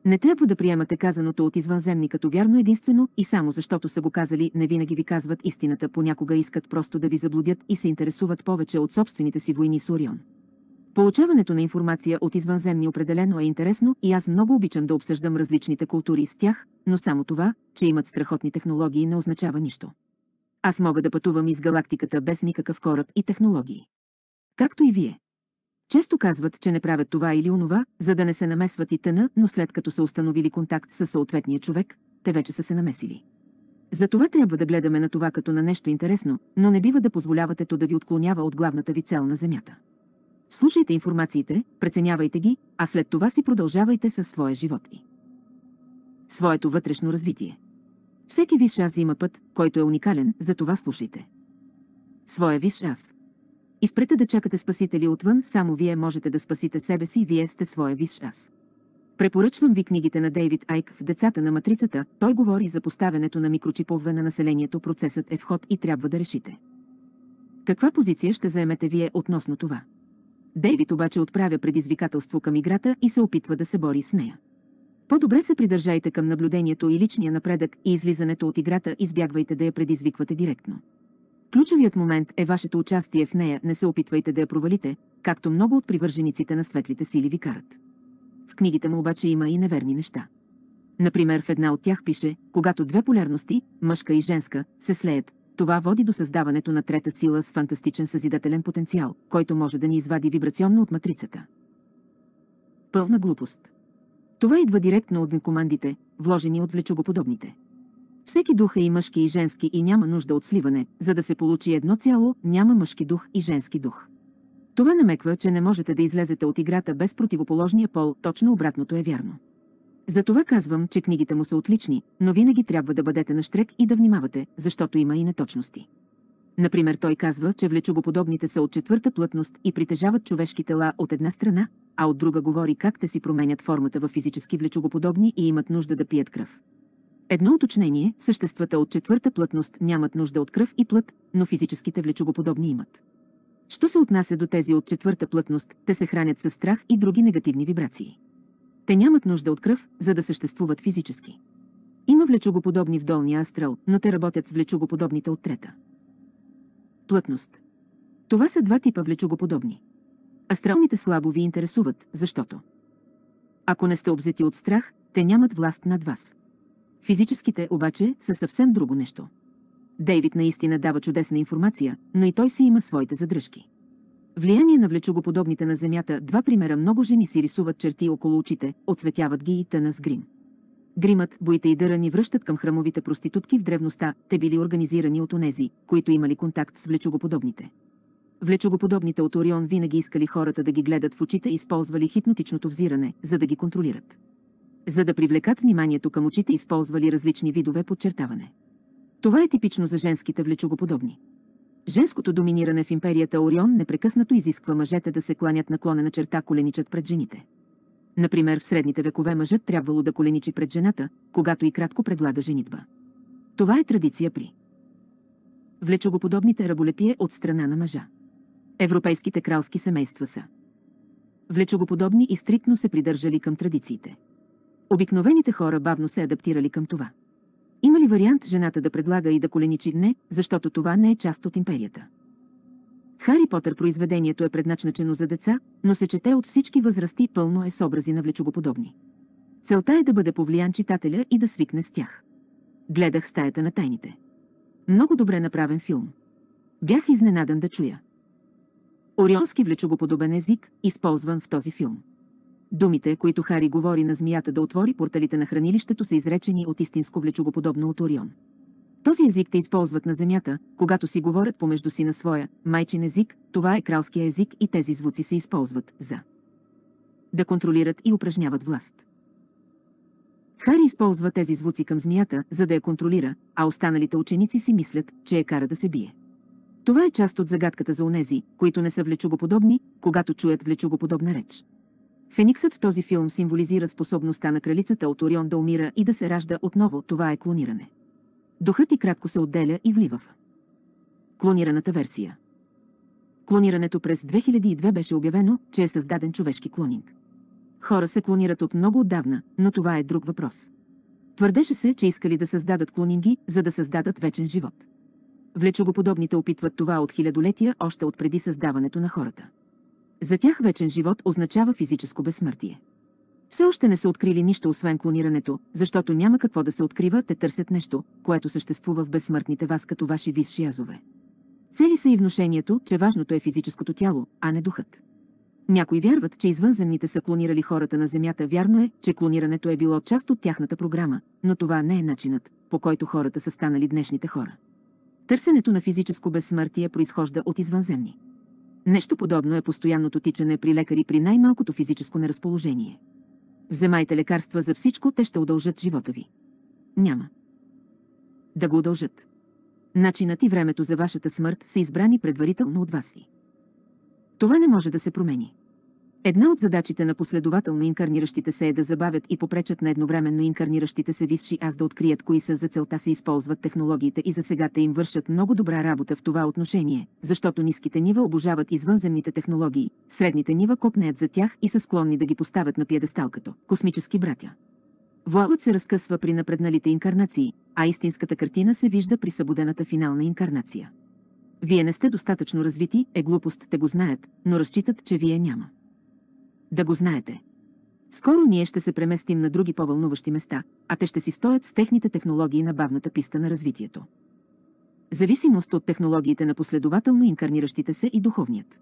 Не трябва да приемате казаното от извънземни като вярно единствено и само защото са го казали, не винаги ви казват истината, понякога искат просто да ви заблудят и се интересуват повече от собствените си войни с Орион. Получаването на информация от извънземни определено е интересно и аз много обичам да обсъждам различните култури с тях, но само това, че имат страхотни технологии не означава нищо. Аз мога да пътувам из галактиката без никакъв кораб и технологии. Както и вие. Често казват, че не правят това или онова, за да не се намесват и тъна, но след като са установили контакт с съответния човек, те вече са се намесили. Затова трябва да гледаме на това като на нещо интересно, но не бива да позволявате то да ви отклонява от главната ви цел на Земята. Слушайте информациите, преценявайте ги, а след това си продължавайте със своя живот и своето вътрешно развитие. Всеки висш аз има път, който е уникален, за това слушайте. Своя висш аз. Изпрете да чакате спасители отвън, само вие можете да спасите себе си, вие сте своя висш аз. Препоръчвам ви книгите на Дейвид Айк в Децата на матрицата, той говори за поставянето на микрочипове на населението, процесът е вход и трябва да решите. Каква позиция ще заемете вие относно това? Дейвид обаче отправя предизвикателство към играта и се опитва да се бори с нея. По-добре се придържайте към наблюдението и личния напредък и излизането от играта, избягвайте да я предизвиквате директно. Ключовият момент е вашето участие в нея, не се опитвайте да я провалите, както много от привържениците на светлите сили ви карат. В книгите му обаче има и неверни неща. Например, в една от тях пише, когато две полярности, мъжка и женска, се слеят, това води до създаването на трета сила с фантастичен съзидателен потенциал, който може да ни извади вибрационно от матрицата. Пълна глупост. Това идва директно от некомандите, вложени от влечогоподобните. Всеки дух е и мъжки и женски и няма нужда от сливане, за да се получи едно цяло, няма мъжки дух и женски дух. Това намеква, че не можете да излезете от играта без противоположния пол, точно обратното е вярно. Затова казвам, че книгите му са отлични, но винаги трябва да бъдете на штрек и да внимавате, защото има и неточности. Например, той казва, че влечугоподобните са от четвърта плътност и притежават човешки тела от една страна, а от друга говори как те си променят формата в физически влечугоподобни и имат нужда да пият кръв. Едно уточнение – съществата от четвърта плътност нямат нужда от кръв и плът, но физическите влечугоподобни имат. Що се отнася до тези от четвърта плътност, те се хранят с страх и други негативни вибрации. Те нямат нужда от кръв, за да съществуват физически. Има влечугоподобни в долния астрал, но те работят с влечугоподобните от трета. Плътност. Това са два типа влечугоподобни. Астралните слабо ви интересуват, защото ако не сте обзети от страх, те нямат власт над вас. Физическите обаче са съвсем друго нещо. Дейвид наистина дава чудесна информация, но и той си има своите задръжки. Влияние на влечугоподобните на Земята два примера много жени си рисуват черти около очите, отсветяват ги и тъна с грим. Гримът, боите и дъра ни връщат към храмовите проститутки в древността, те били организирани от онези, които имали контакт с влечугоподобните. Влечогоподобните от Орион винаги искали хората да ги гледат в очите и използвали хипнотичното взиране, за да ги контролират. За да привлекат вниманието към очите използвали различни видове подчертаване. Това е типично за женските влечогоподобни. Женското доминиране в империята Орион непрекъснато изисква мъжете да се кланят наклонена черта коленичат пред жените. Например, в средните векове мъжът трябвало да коленичи пред жената, когато и кратко предлага женитба. Това е традиция при влечогоподобните раболепие от страна на мъжа. Европейските кралски семейства са влечогоподобни и стриктно се придържали към традициите. Обикновените хора бавно се адаптирали към това. Има ли вариант жената да предлага и да коленичи? Не, защото това не е част от империята. Хари Потър произведението е предначначено за деца, но се чете от всички възрасти пълно е с образи на влечогоподобни. Целта е да бъде повлиян читателя и да свикне с тях. Гледах стаята на тайните. Много добре направен филм. Бях изненадан да чуя. Орионски влечогоподобен език, използван в този филм. Думите, които Хари говори на змията да отвори порталите на хранилището са изречени от истинско влечугоподобно от Орион. Този език те използват на земята, когато си говорят помежду си на своя майчин език, това е кралския език и тези звуци се използват за да контролират и упражняват власт. Хари използва тези звуци към змията, за да я контролира, а останалите ученици си мислят, че я е кара да се бие. Това е част от загадката за онези, които не са влечугоподобни, когато чуят влечугоподобна реч. Фениксът в този филм символизира способността на кралицата от Орион да умира и да се ражда отново, това е клониране. Духът и кратко се отделя и влива в клонираната версия. Клонирането през 2002 беше обявено, че е създаден човешки клонинг. Хора се клонират от много отдавна, но това е друг въпрос. Твърдеше се, че искали да създадат клонинги, за да създадат вечен живот. Влечогоподобните опитват това от хилядолетия, още от преди създаването на хората. За тях вечен живот означава физическо безсмъртие. Все още не са открили нищо освен клонирането, защото няма какво да се открива, те търсят нещо, което съществува в безсмъртните вас като ваши висши язове. Цели са и вношението, че важното е физическото тяло, а не духът. Някои вярват, че извънземните са клонирали хората на Земята. Вярно е, че клонирането е било част от тяхната програма, но това не е начинът, по който хората са станали днешните хора. Търсенето на физическо безсмъртие произхожда от извънземни. Нещо подобно е постоянното тичане при лекари при най-малкото физическо неразположение. Вземайте лекарства за всичко, те ще удължат живота ви. Няма. Да го удължат. Начинът и времето за вашата смърт са избрани предварително от вас ли. Това не може да се промени. Една от задачите на последователно инкарниращите се е да забавят и попречат на едновременно инкарниращите се висши аз да открият кои са за целта се използват технологиите и за сега те им вършат много добра работа в това отношение, защото ниските нива обожават извънземните технологии, средните нива копнеят за тях и са склонни да ги поставят на пиедестал като космически братя. Вуалът се разкъсва при напредналите инкарнации, а истинската картина се вижда при събудената финална инкарнация. Вие не сте достатъчно развити, е глупост, те го знаят, но разчитат, че вие няма. Да го знаете. Скоро ние ще се преместим на други по-вълнуващи места, а те ще си стоят с техните технологии на бавната писта на развитието. Зависимост от технологиите на последователно инкарниращите се и духовният.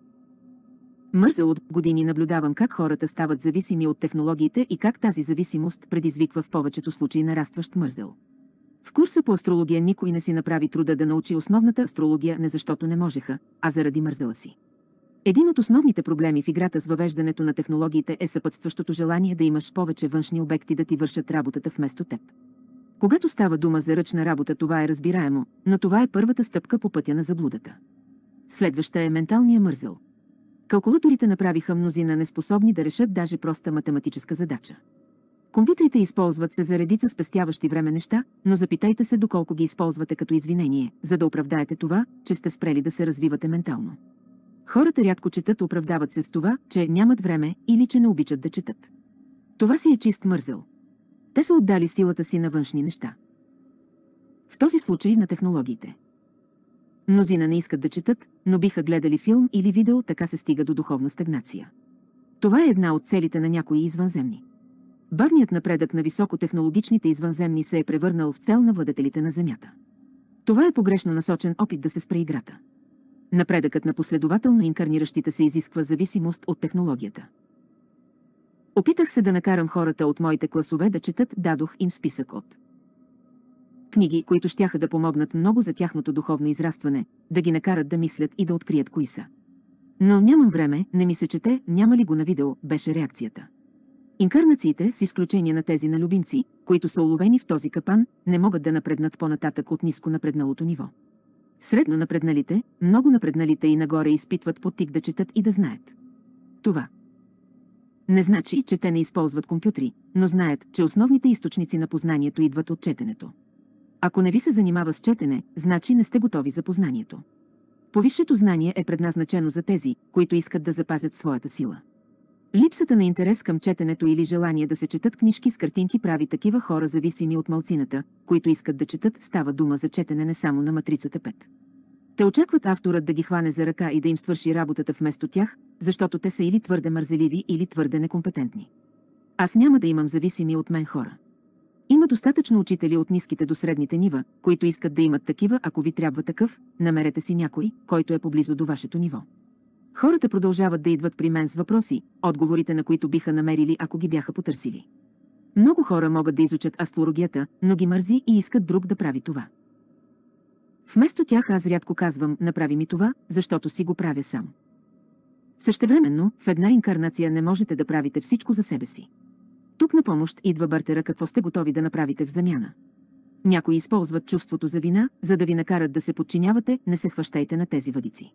Мързел от години наблюдавам как хората стават зависими от технологиите и как тази зависимост предизвиква в повечето случаи нарастващ мързел. В курса по астрология никой не си направи труда да научи основната астрология не защото не можеха, а заради мързела си. Един от основните проблеми в играта с въвеждането на технологиите е съпътстващото желание да имаш повече външни обекти да ти вършат работата вместо теб. Когато става дума за ръчна работа, това е разбираемо, но това е първата стъпка по пътя на заблудата. Следваща е менталния мързел. Калкулаторите направиха мнозина неспособни да решат даже проста математическа задача. Компютрите използват се за редица спестяващи време неща, но запитайте се доколко ги използвате като извинение, за да оправдаете това, че сте спрели да се развивате ментално. Хората рядко четат, оправдават се с това, че нямат време или че не обичат да четат. Това си е чист мързел. Те са отдали силата си на външни неща. В този случай на технологиите. Мнозина не искат да четат, но биха гледали филм или видео, така се стига до духовна стагнация. Това е една от целите на някои извънземни. Бавният напредък на високотехнологичните извънземни се е превърнал в цел на владетелите на Земята. Това е погрешно насочен опит да се спре играта. Напредъкът на последователно инкарниращите се изисква зависимост от технологията. Опитах се да накарам хората от моите класове да четат, дадох им списък от книги, които щяха да помогнат много за тяхното духовно израстване, да ги накарат да мислят и да открият кои са. Но нямам време, не ми се чете, няма ли го на видео, беше реакцията. Инкарнациите, с изключение на тези на любимци, които са уловени в този капан, не могат да напреднат по-нататък от ниско напредналото ниво. Средно напредналите, много напредналите и нагоре изпитват потик да четат и да знаят. Това не значи, че те не използват компютри, но знаят, че основните източници на познанието идват от четенето. Ако не ви се занимава с четене, значи не сте готови за познанието. Повисшето знание е предназначено за тези, които искат да запазят своята сила. Липсата на интерес към четенето или желание да се четат книжки с картинки прави такива хора зависими от малцината, които искат да четат, става дума за четене не само на матрицата 5. Те очакват авторът да ги хване за ръка и да им свърши работата вместо тях, защото те са или твърде мързеливи, или твърде некомпетентни. Аз няма да имам зависими от мен хора. Има достатъчно учители от ниските до средните нива, които искат да имат такива, ако ви трябва такъв, намерете си някой, който е поблизо до вашето ниво. Хората продължават да идват при мен с въпроси, отговорите на които биха намерили, ако ги бяха потърсили. Много хора могат да изучат астрологията, но ги мързи и искат друг да прави това. Вместо тях аз рядко казвам «направи ми това», защото си го правя сам. Същевременно, в една инкарнация не можете да правите всичко за себе си. Тук на помощ идва бартера какво сте готови да направите в замяна. Някои използват чувството за вина, за да ви накарат да се подчинявате, не се хващайте на тези въдици.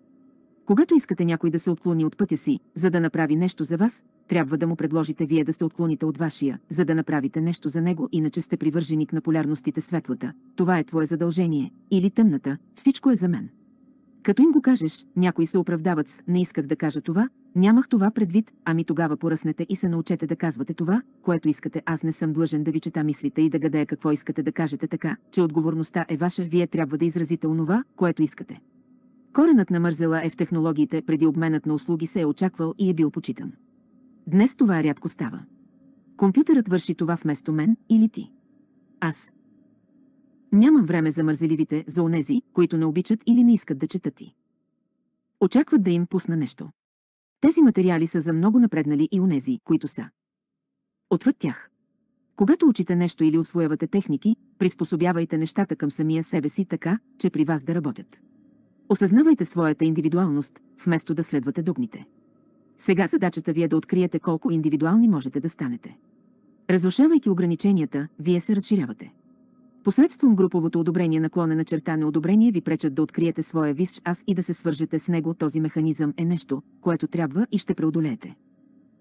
Когато искате някой да се отклони от пътя си, за да направи нещо за вас, трябва да му предложите вие да се отклоните от вашия, за да направите нещо за него, иначе сте привърженик на полярностите светлата. Това е твое задължение. Или тъмната, всичко е за мен. Като им го кажеш, някои се оправдават с «не исках да кажа това», «нямах това предвид», ами тогава поръснете и се научете да казвате това, което искате. Аз не съм длъжен да ви чета мислите и да гадея какво искате да кажете така, че отговорността е ваша, вие трябва да изразите онова, което искате. Коренът на мързела е в технологиите, преди обменът на услуги се е очаквал и е бил почитан. Днес това рядко става. Компютърът върши това вместо мен или ти. Аз. Нямам време за мързеливите, за онези, които не обичат или не искат да четат ти. Очакват да им пусна нещо. Тези материали са за много напреднали и онези, които са. Отвъд тях. Когато учите нещо или освоявате техники, приспособявайте нещата към самия себе си така, че при вас да работят. Осъзнавайте своята индивидуалност, вместо да следвате догмите. Сега задачата ви е да откриете колко индивидуални можете да станете. Разрушавайки ограниченията, вие се разширявате. Посредством груповото одобрение наклона на черта на одобрение ви пречат да откриете своя висш аз и да се свържете с него. Този механизъм е нещо, което трябва и ще преодолеете.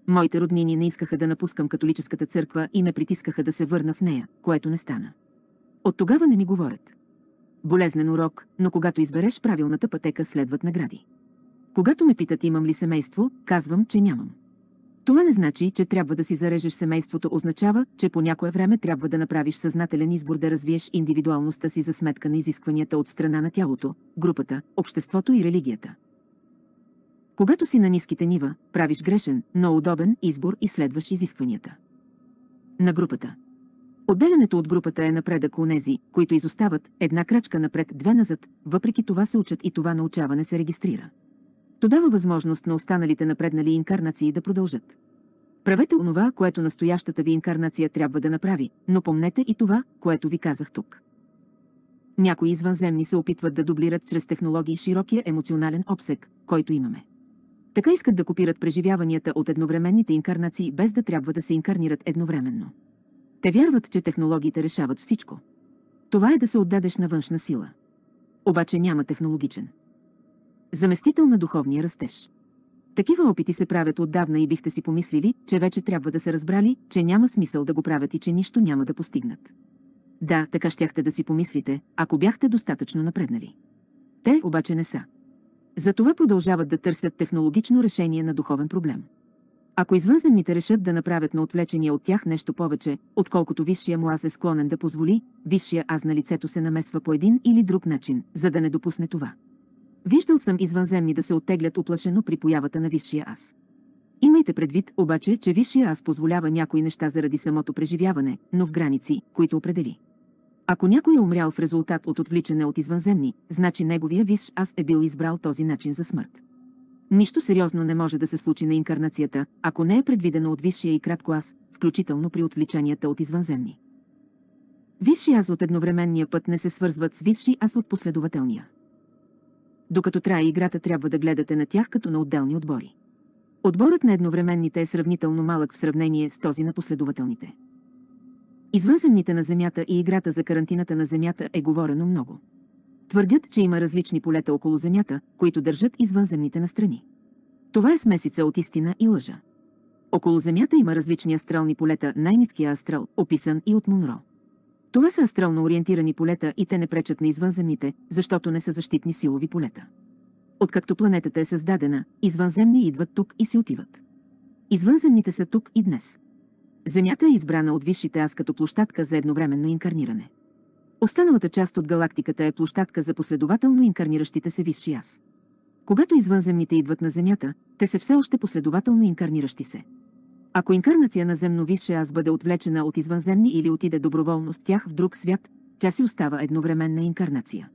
Моите роднини не искаха да напускам католическата църква и ме притискаха да се върна в нея, което не стана. От тогава не ми говорят болезнен урок, но когато избереш правилната пътека, следват награди. Когато ме питат имам ли семейство, казвам, че нямам. Това не значи, че трябва да си зарежеш семейството, означава, че по някое време трябва да направиш съзнателен избор да развиеш индивидуалността си за сметка на изискванията от страна на тялото, групата, обществото и религията. Когато си на ниските нива, правиш грешен, но удобен избор и следваш изискванията. На групата. Отделянето от групата е напредък у нези, които изостават, една крачка напред, две назад, въпреки това се учат и това научаване се регистрира. То дава възможност на останалите напреднали инкарнации да продължат. Правете онова, което настоящата ви инкарнация трябва да направи, но помнете и това, което ви казах тук. Някои извънземни се опитват да дублират чрез технологии широкия емоционален обсек, който имаме. Така искат да копират преживяванията от едновременните инкарнации, без да трябва да се инкарнират едновременно. Те вярват, че технологиите решават всичко. Това е да се отдадеш на външна сила. Обаче няма технологичен. Заместител на духовния растеж. Такива опити се правят отдавна и бихте си помислили, че вече трябва да се разбрали, че няма смисъл да го правят и че нищо няма да постигнат. Да, така щяхте да си помислите, ако бяхте достатъчно напреднали. Те обаче не са. Затова продължават да търсят технологично решение на духовен проблем. Ако извънземните решат да направят на отвлечения от тях нещо повече, отколкото висшия му аз е склонен да позволи, висшия аз на лицето се намесва по един или друг начин, за да не допусне това. Виждал съм извънземни да се оттеглят оплашено при появата на висшия аз. Имайте предвид обаче, че висшия аз позволява някои неща заради самото преживяване, но в граници, които определи. Ако някой е умрял в резултат от отвличане от извънземни, значи неговия висш аз е бил избрал този начин за смърт. Нищо сериозно не може да се случи на инкарнацията, ако не е предвидено от висшия и кратко аз, включително при отвличанията от извънземни. Висши аз от едновременния път не се свързват с висши аз от последователния. Докато трае играта, трябва да гледате на тях като на отделни отбори. Отборът на едновременните е сравнително малък в сравнение с този на последователните. Извънземните на Земята и играта за карантината на Земята е говорено много. Твърдят, че има различни полета около Земята, които държат извънземните настрани. Това е смесица от истина и лъжа. Около Земята има различни астрални полета, най-низкия астрал, описан и от Монро. Това са астрално ориентирани полета и те не пречат на извънземните, защото не са защитни силови полета. Откакто планетата е създадена, извънземни идват тук и си отиват. Извънземните са тук и днес. Земята е избрана от висшите аз като площадка за едновременно инкарниране. Останалата част от галактиката е площадка за последователно инкарниращите се висши аз. Когато извънземните идват на Земята, те са все още последователно инкарниращи се. Ако инкарнация на земно висше аз бъде отвлечена от извънземни или отиде доброволно с тях в друг свят, тя си остава едновременна инкарнация.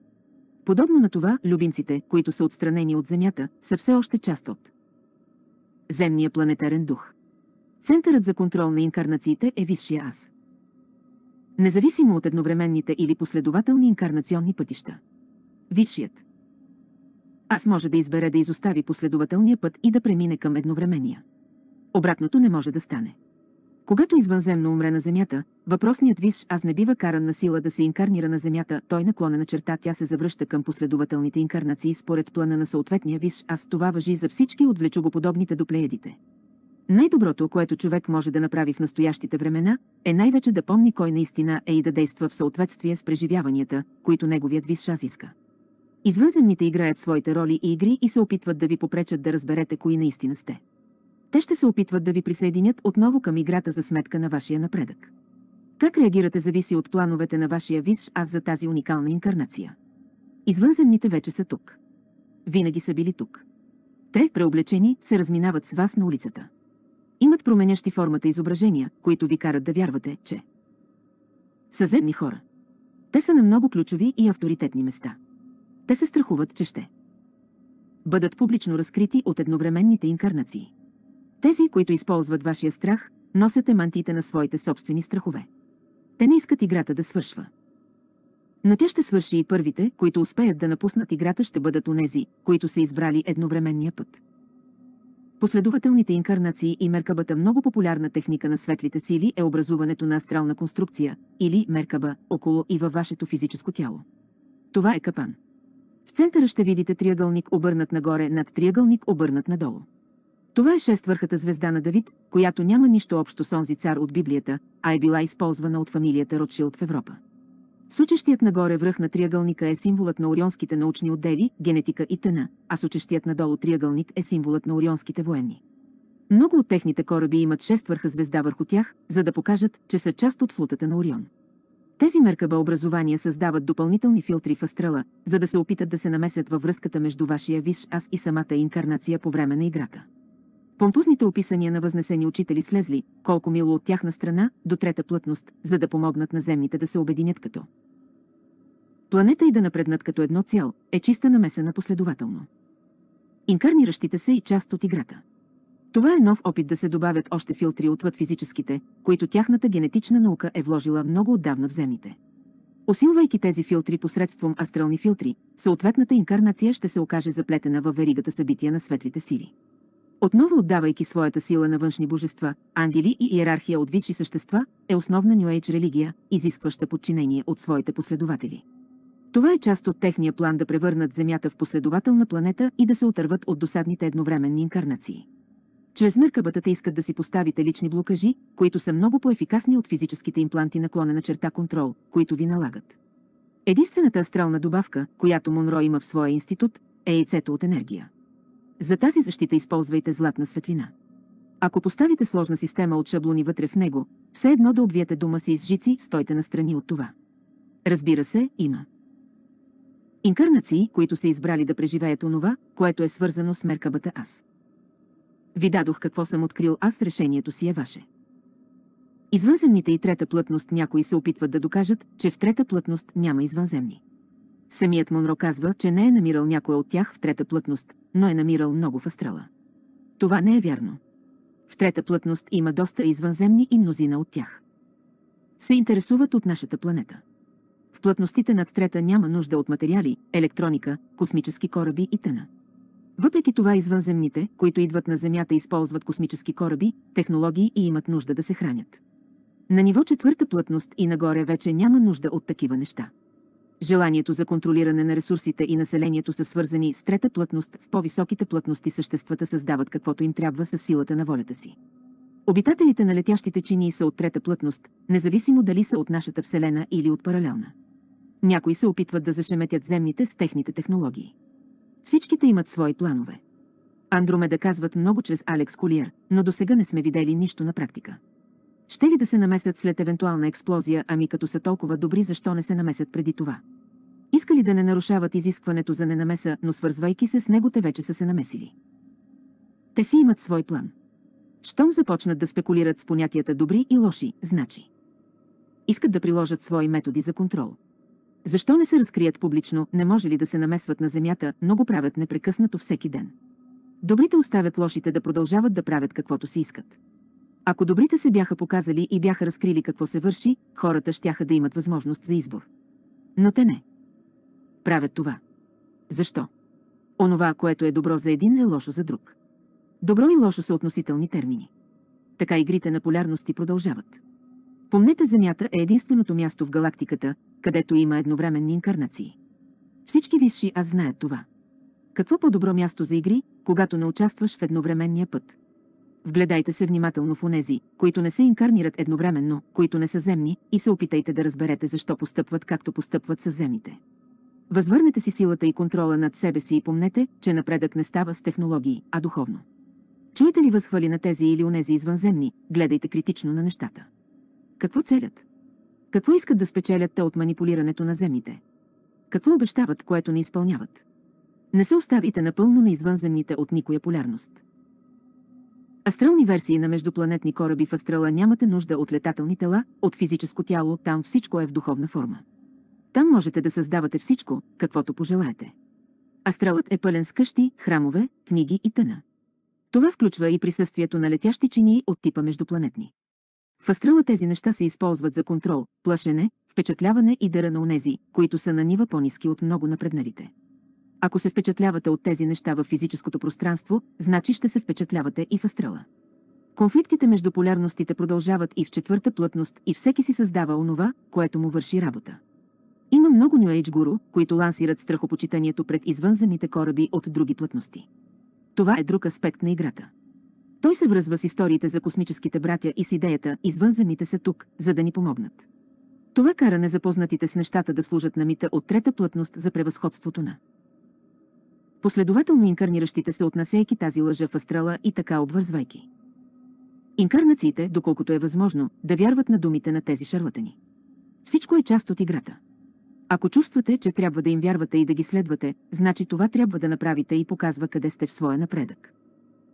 Подобно на това, любимците, които са отстранени от Земята, са все още част от земния планетарен дух. Центърът за контрол на инкарнациите е Висшия Аз независимо от едновременните или последователни инкарнационни пътища. Висшият. Аз може да избере да изостави последователния път и да премине към едновремения. Обратното не може да стане. Когато извънземно умре на Земята, въпросният висш аз не бива каран на сила да се инкарнира на Земята, той на черта тя се завръща към последователните инкарнации според плана на съответния висш аз това въжи за всички от влечугоподобните до плеядите. Най-доброто, което човек може да направи в настоящите времена, е най-вече да помни кой наистина е и да действа в съответствие с преживяванията, които неговият висш иска. Извънземните играят своите роли и игри и се опитват да ви попречат да разберете кои наистина сте. Те ще се опитват да ви присъединят отново към играта за сметка на вашия напредък. Как реагирате зависи от плановете на вашия висш аз за тази уникална инкарнация. Извънземните вече са тук. Винаги са били тук. Те, преоблечени, се разминават с вас на улицата имат променящи формата изображения, които ви карат да вярвате, че са земни хора. Те са на много ключови и авторитетни места. Те се страхуват, че ще бъдат публично разкрити от едновременните инкарнации. Тези, които използват вашия страх, носят емантиите на своите собствени страхове. Те не искат играта да свършва. Но тя ще свърши и първите, които успеят да напуснат играта, ще бъдат унези, които са избрали едновременния път. Последователните инкарнации и меркабата много популярна техника на светлите сили е образуването на астрална конструкция, или меркаба, около и във вашето физическо тяло. Това е капан. В центъра ще видите триъгълник обърнат нагоре над триъгълник обърнат надолу. Това е шествърхата звезда на Давид, която няма нищо общо с онзи цар от Библията, а е била използвана от фамилията Ротшилд в Европа. Сучещият нагоре връх на триъгълника е символът на орионските научни отдели, генетика и тъна, а сучещият надолу триъгълник е символът на орионските военни. Много от техните кораби имат шест върха звезда върху тях, за да покажат, че са част от флотата на Орион. Тези меркаба образования създават допълнителни филтри в астрала, за да се опитат да се намесят във връзката между вашия виш аз и самата инкарнация по време на играта. Помпозните описания на възнесени учители слезли, колко мило от тяхна страна, до трета плътност, за да помогнат на земните да се обединят като. Планета и да напреднат като едно цяло, е чиста намесена последователно. Инкарниращите се и част от играта. Това е нов опит да се добавят още филтри отвъд физическите, които тяхната генетична наука е вложила много отдавна в земите. Осилвайки тези филтри посредством астрални филтри, съответната инкарнация ще се окаже заплетена във веригата събития на светлите сили. Отново отдавайки своята сила на външни божества, ангели и иерархия от висши същества, е основна New Age религия, изискваща подчинение от своите последователи. Това е част от техния план да превърнат Земята в последователна планета и да се отърват от досадните едновременни инкарнации. Чрез мъркабата искат да си поставите лични блокажи, които са много по-ефикасни от физическите импланти наклона на черта контрол, които ви налагат. Единствената астрална добавка, която Монро има в своя институт, е яйцето от енергия. За тази защита използвайте златна светлина. Ако поставите сложна система от шаблони вътре в него, все едно да обвиете дома си с жици, стойте настрани от това. Разбира се, има. Инкарнации, които са избрали да преживеят онова, което е свързано с меркабата аз. Ви дадох какво съм открил аз, решението си е ваше. Извънземните и трета плътност някои се опитват да докажат, че в трета плътност няма извънземни. Самият Монро казва, че не е намирал някой от тях в трета плътност, но е намирал много в астрала. Това не е вярно. В трета плътност има доста извънземни и мнозина от тях. Се интересуват от нашата планета. В плътностите над трета няма нужда от материали, електроника, космически кораби и тъна. Въпреки това извънземните, които идват на Земята, използват космически кораби, технологии и имат нужда да се хранят. На ниво четвърта плътност и нагоре вече няма нужда от такива неща. Желанието за контролиране на ресурсите и населението са свързани с трета плътност. В по-високите плътности съществата създават каквото им трябва с силата на волята си. Обитателите на летящите чинии са от трета плътност, независимо дали са от нашата Вселена или от паралелна. Някои се опитват да зашеметят земните с техните технологии. Всичките имат свои планове. Андромеда казват много чрез Алекс Колиер, но до сега не сме видели нищо на практика. Ще ли да се намесят след евентуална експлозия, ами като са толкова добри, защо не се намесят преди това? Искали да не нарушават изискването за ненамеса, но свързвайки се с него, те вече са се намесили. Те си имат свой план. Щом започнат да спекулират с понятията добри и лоши, значи. Искат да приложат свои методи за контрол. Защо не се разкрият публично, не може ли да се намесват на земята, но го правят непрекъснато всеки ден. Добрите оставят лошите да продължават да правят каквото си искат. Ако добрите се бяха показали и бяха разкрили какво се върши, хората щяха да имат възможност за избор. Но те не. Правят това. Защо? Онова, което е добро за един, е лошо за друг. Добро и лошо са относителни термини. Така игрите на полярности продължават. Помнете, Земята е единственото място в галактиката, където има едновременни инкарнации. Всички висши аз знаят това. Какво по-добро място за игри, когато не участваш в едновременния път? Вгледайте се внимателно в онези, които не се инкарнират едновременно, които не са земни, и се опитайте да разберете защо постъпват както постъпват с земните. Възвърнете си силата и контрола над себе си и помнете, че напредък не става с технологии, а духовно. Чуете ли възхвали на тези или онези извънземни, гледайте критично на нещата. Какво целят? Какво искат да спечелят те от манипулирането на земните? Какво обещават, което не изпълняват? Не се оставите напълно на извънземните от никоя полярност. Астрални версии на междупланетни кораби в астрала нямате нужда от летателни тела, от физическо тяло, там всичко е в духовна форма. Там можете да създавате всичко, каквото пожелаете. Астралът е пълен с къщи, храмове, книги и тъна. Това включва и присъствието на летящи чинии от типа междупланетни. В астрала тези неща се използват за контрол, плашене, впечатляване и дъра на унези, които са на нива по-низки от много напредналите. Ако се впечатлявате от тези неща в физическото пространство, значи ще се впечатлявате и в астрала. Конфликтите между полярностите продължават и в четвърта плътност и всеки си създава онова, което му върши работа. Има много New Age гуру, които лансират страхопочитанието пред извънземните кораби от други плътности. Това е друг аспект на играта. Той се връзва с историите за космическите братя и с идеята «Извънземите са тук, за да ни помогнат». Това кара незапознатите с нещата да служат на мита от трета плътност за превъзходството на последователно инкарниращите се отнасяйки тази лъжа в астрала и така обвързвайки. Инкарнациите, доколкото е възможно, да вярват на думите на тези шарлатани. Всичко е част от играта. Ако чувствате, че трябва да им вярвате и да ги следвате, значи това трябва да направите и показва къде сте в своя напредък.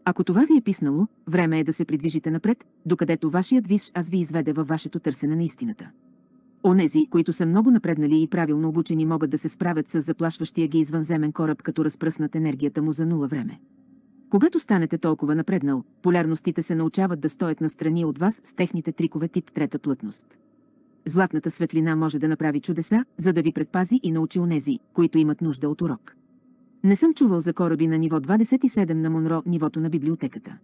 Ако това ви е писнало, време е да се придвижите напред, докъдето вашият виш аз ви изведе във вашето търсене на истината. Онези, които са много напреднали и правилно обучени могат да се справят с заплашващия ги извънземен кораб, като разпръснат енергията му за нула време. Когато станете толкова напреднал, полярностите се научават да стоят настрани от вас с техните трикове тип трета плътност. Златната светлина може да направи чудеса, за да ви предпази и научи онези, които имат нужда от урок. Не съм чувал за кораби на ниво 27 на Монро, нивото на библиотеката.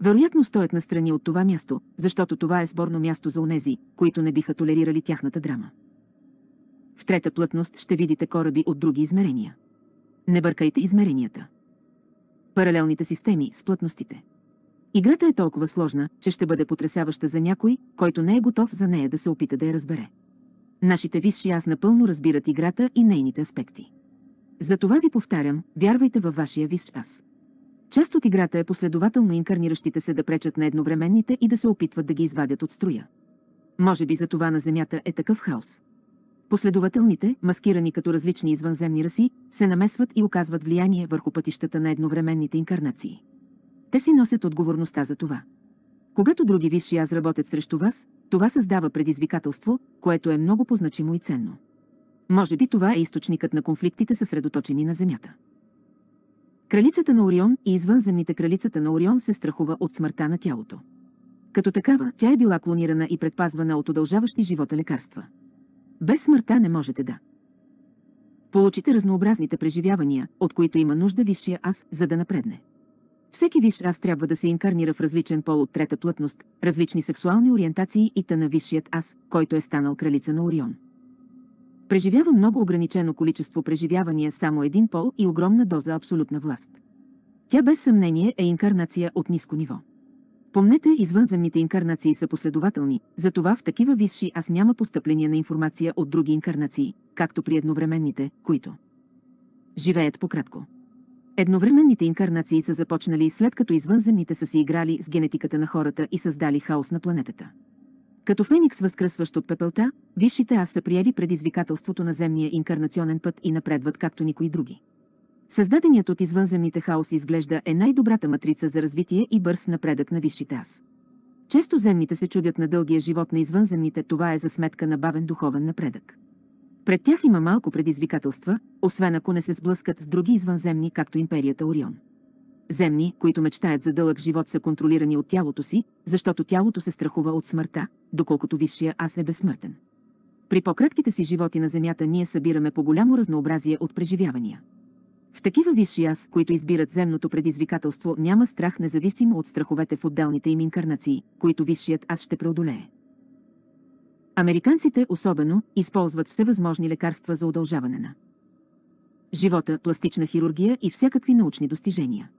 Вероятно стоят настрани от това място, защото това е сборно място за онези, които не биха толерирали тяхната драма. В трета плътност ще видите кораби от други измерения. Не бъркайте измеренията. Паралелните системи с плътностите. Играта е толкова сложна, че ще бъде потрясаваща за някой, който не е готов за нея да се опита да я разбере. Нашите висши аз напълно разбират играта и нейните аспекти. Затова ви повтарям, вярвайте във вашия висш аз. Част от играта е последователно инкарниращите се да пречат на едновременните и да се опитват да ги извадят от струя. Може би за това на Земята е такъв хаос. Последователните, маскирани като различни извънземни раси, се намесват и оказват влияние върху пътищата на едновременните инкарнации. Те си носят отговорността за това. Когато други висши аз работят срещу вас, това създава предизвикателство, което е много позначимо и ценно. Може би това е източникът на конфликтите съсредоточени на Земята. Кралицата на Орион и извънземните кралицата на Орион се страхува от смъртта на тялото. Като такава, тя е била клонирана и предпазвана от удължаващи живота лекарства. Без смъртта не можете да. Получите разнообразните преживявания, от които има нужда висшия аз, за да напредне. Всеки висш аз трябва да се инкарнира в различен пол от трета плътност, различни сексуални ориентации и на висшият аз, който е станал кралица на Орион. Преживява много ограничено количество преживявания само един пол и огромна доза абсолютна власт. Тя без съмнение е инкарнация от ниско ниво. Помнете, извънземните инкарнации са последователни, затова в такива висши аз няма постъпление на информация от други инкарнации, както при едновременните, които живеят по-кратко. Едновременните инкарнации са започнали след като извънземните са си играли с генетиката на хората и създали хаос на планетата. Като феникс възкръсващ от пепелта, висшите аз са приели предизвикателството на земния инкарнационен път и напредват както никои други. Създаденият от извънземните хаос изглежда е най-добрата матрица за развитие и бърз напредък на висшите аз. Често земните се чудят на дългия живот на извънземните, това е за сметка на бавен духовен напредък. Пред тях има малко предизвикателства, освен ако не се сблъскат с други извънземни, както империята Орион. Земни, които мечтаят за дълъг живот са контролирани от тялото си, защото тялото се страхува от смъртта, доколкото висшия аз е безсмъртен. При по-кратките си животи на Земята ние събираме по голямо разнообразие от преживявания. В такива висши аз, които избират земното предизвикателство, няма страх независимо от страховете в отделните им инкарнации, които висшият аз ще преодолее. Американците особено използват всевъзможни лекарства за удължаване на живота, пластична хирургия и всякакви научни достижения.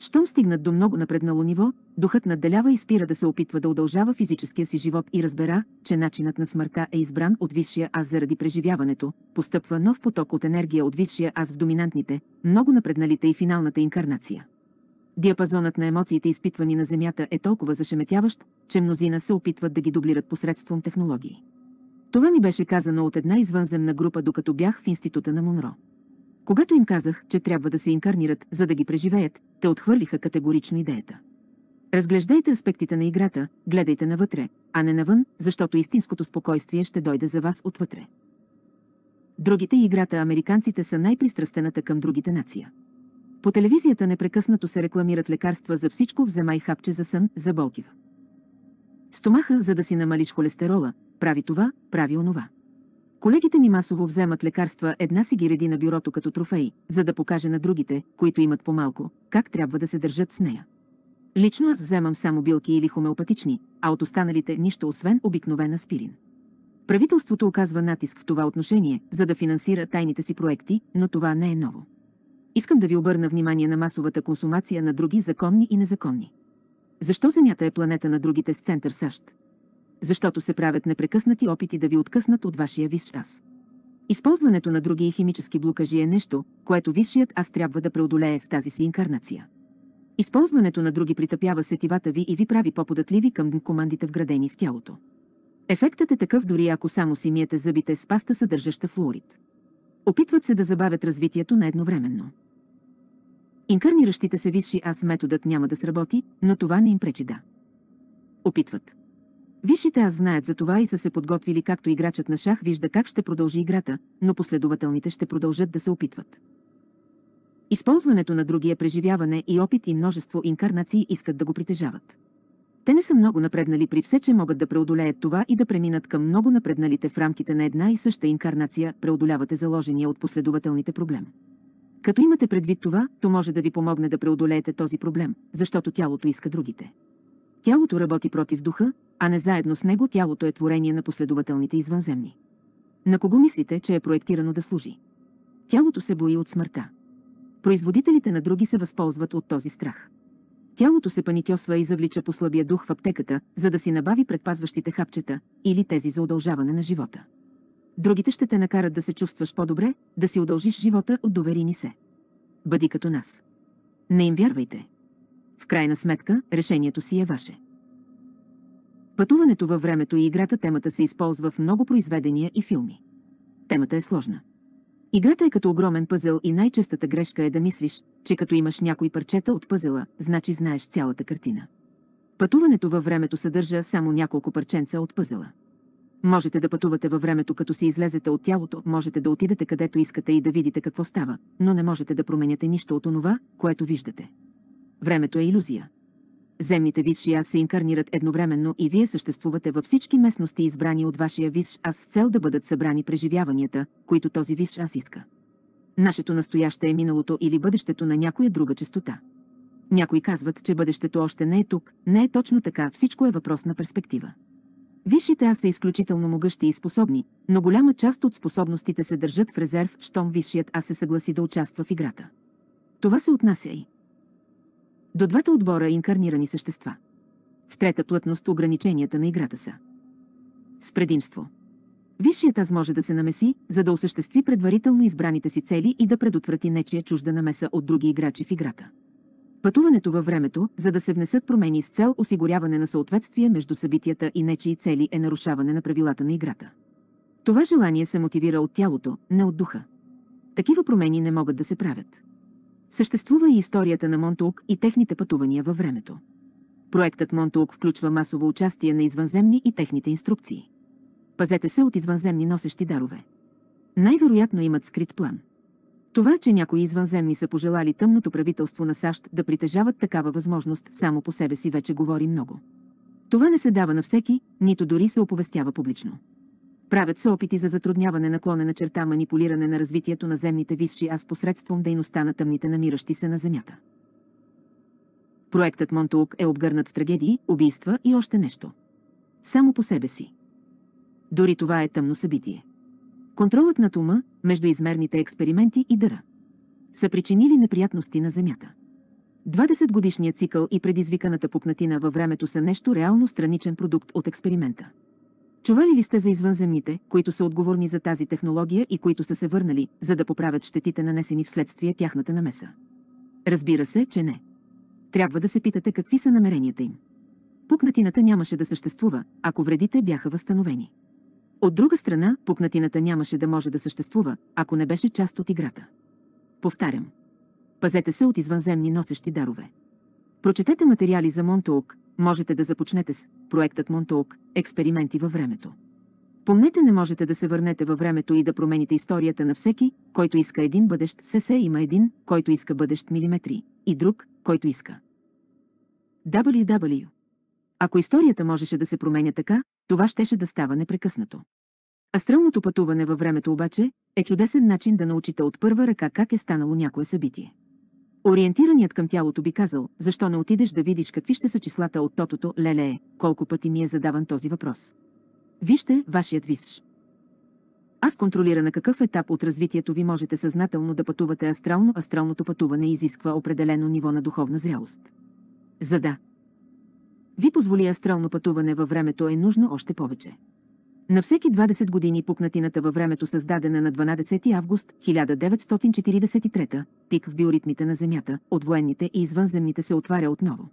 Щом стигнат до много напреднало ниво, духът надделява и спира да се опитва да удължава физическия си живот и разбера, че начинът на смъртта е избран от висшия аз заради преживяването, постъпва нов поток от енергия от висшия аз в доминантните, много напредналите и финалната инкарнация. Диапазонът на емоциите, изпитвани на Земята, е толкова зашеметяващ, че мнозина се опитват да ги дублират посредством технологии. Това ми беше казано от една извънземна група, докато бях в института на Монро. Когато им казах, че трябва да се инкарнират, за да ги преживеят, те отхвърлиха категорично идеята. Разглеждайте аспектите на играта, гледайте навътре, а не навън, защото истинското спокойствие ще дойде за вас отвътре. Другите играта американците са най-пристрастената към другите нация. По телевизията непрекъснато се рекламират лекарства за всичко, вземай хапче за сън, за болкива. Стомаха, за да си намалиш холестерола, прави това, прави онова. Колегите ми масово вземат лекарства, една си ги реди на бюрото като трофей, за да покаже на другите, които имат по-малко, как трябва да се държат с нея. Лично аз вземам само билки или хомеопатични, а от останалите нищо освен обикновена спирин. Правителството оказва натиск в това отношение, за да финансира тайните си проекти, но това не е ново. Искам да ви обърна внимание на масовата консумация на други законни и незаконни. Защо Земята е планета на другите с център САЩ? защото се правят непрекъснати опити да ви откъснат от вашия висш аз. Използването на други химически блокажи е нещо, което висшият аз трябва да преодолее в тази си инкарнация. Използването на други притъпява сетивата ви и ви прави по-податливи към командите вградени в тялото. Ефектът е такъв дори ако само си миете зъбите с паста съдържаща флуорид. Опитват се да забавят развитието на едновременно. Инкарниращите се висши аз методът няма да сработи, но това не им пречи да. Опитват. Висшите аз знаят за това и са се подготвили както играчът на шах вижда как ще продължи играта, но последователните ще продължат да се опитват. Използването на другия преживяване и опит и множество инкарнации искат да го притежават. Те не са много напреднали при все, че могат да преодолеят това и да преминат към много напредналите в рамките на една и съща инкарнация, преодолявате заложения от последователните проблем. Като имате предвид това, то може да ви помогне да преодолеете този проблем, защото тялото иска другите. Тялото работи против духа, а не заедно с него тялото е творение на последователните извънземни. На кого мислите, че е проектирано да служи? Тялото се бои от смъртта. Производителите на други се възползват от този страх. Тялото се паникьосва и завлича по слабия дух в аптеката, за да си набави предпазващите хапчета или тези за удължаване на живота. Другите ще те накарат да се чувстваш по-добре, да си удължиш живота от довери ни се. Бъди като нас. Не им вярвайте. В крайна сметка, решението си е ваше. Пътуването във времето и играта темата се използва в много произведения и филми. Темата е сложна. Играта е като огромен пъзел и най-честата грешка е да мислиш, че като имаш някои парчета от пъзела, значи знаеш цялата картина. Пътуването във времето съдържа само няколко парченца от пъзела. Можете да пътувате във времето, като си излезете от тялото, можете да отидете където искате и да видите какво става, но не можете да променяте нищо от онова, което виждате. Времето е иллюзия. Земните висши аз се инкарнират едновременно и вие съществувате във всички местности избрани от вашия висш аз с цел да бъдат събрани преживяванията, които този висш аз иска. Нашето настояще е миналото или бъдещето на някоя друга частота. Някои казват, че бъдещето още не е тук, не е точно така, всичко е въпрос на перспектива. Висшите аз са изключително могъщи и способни, но голяма част от способностите се държат в резерв, щом висшият аз се съгласи да участва в играта. Това се отнася и до двата отбора е инкарнирани същества. В трета плътност ограниченията на играта са. С предимство. Висшият аз може да се намеси, за да осъществи предварително избраните си цели и да предотврати нечия чужда намеса от други играчи в играта. Пътуването във времето, за да се внесат промени с цел осигуряване на съответствие между събитията и нечии цели е нарушаване на правилата на играта. Това желание се мотивира от тялото, не от духа. Такива промени не могат да се правят. Съществува и историята на Монтук и техните пътувания във времето. Проектът Монтук включва масово участие на извънземни и техните инструкции. Пазете се от извънземни носещи дарове. Най-вероятно имат скрит план. Това, че някои извънземни са пожелали тъмното правителство на САЩ да притежават такава възможност само по себе си вече говори много. Това не се дава на всеки, нито дори се оповестява публично. Правят се опити за затрудняване наклона на черта манипулиране на развитието на земните висши аз посредством дейността на тъмните намиращи се на Земята. Проектът Монтук е обгърнат в трагедии, убийства и още нещо. Само по себе си. Дори това е тъмно събитие. Контролът на Тума между измерните експерименти и дъра, са причинили неприятности на Земята. 20-годишният цикъл и предизвиканата пукнатина във времето са нещо реално страничен продукт от експеримента. Чували ли сте за извънземните, които са отговорни за тази технология и които са се върнали, за да поправят щетите нанесени вследствие тяхната намеса? Разбира се, че не. Трябва да се питате какви са намеренията им. Пукнатината нямаше да съществува, ако вредите бяха възстановени. От друга страна, пукнатината нямаше да може да съществува, ако не беше част от играта. Повтарям. Пазете се от извънземни носещи дарове. Прочетете материали за Монтоук, можете да започнете с проектът Монтолк – експерименти във времето. Помнете, не можете да се върнете във времето и да промените историята на всеки, който иска един бъдещ СС, има един, който иска бъдещ милиметри, и друг, който иска. WW. Ако историята можеше да се променя така, това щеше да става непрекъснато. Астралното пътуване във времето обаче е чудесен начин да научите от първа ръка как е станало някое събитие. Ориентираният към тялото би казал, защо не отидеш да видиш какви ще са числата от тотото, лелее, колко пъти ми е задаван този въпрос. Вижте вашият висш. Аз контролира на какъв етап от развитието ви можете съзнателно да пътувате астрално. Астралното пътуване изисква определено ниво на духовна зрялост. За да ви позволи астрално пътуване във времето е нужно още повече. На всеки 20 години пукнатината във времето създадена на 12 август 1943 пик в биоритмите на Земята, от военните и извънземните се отваря отново.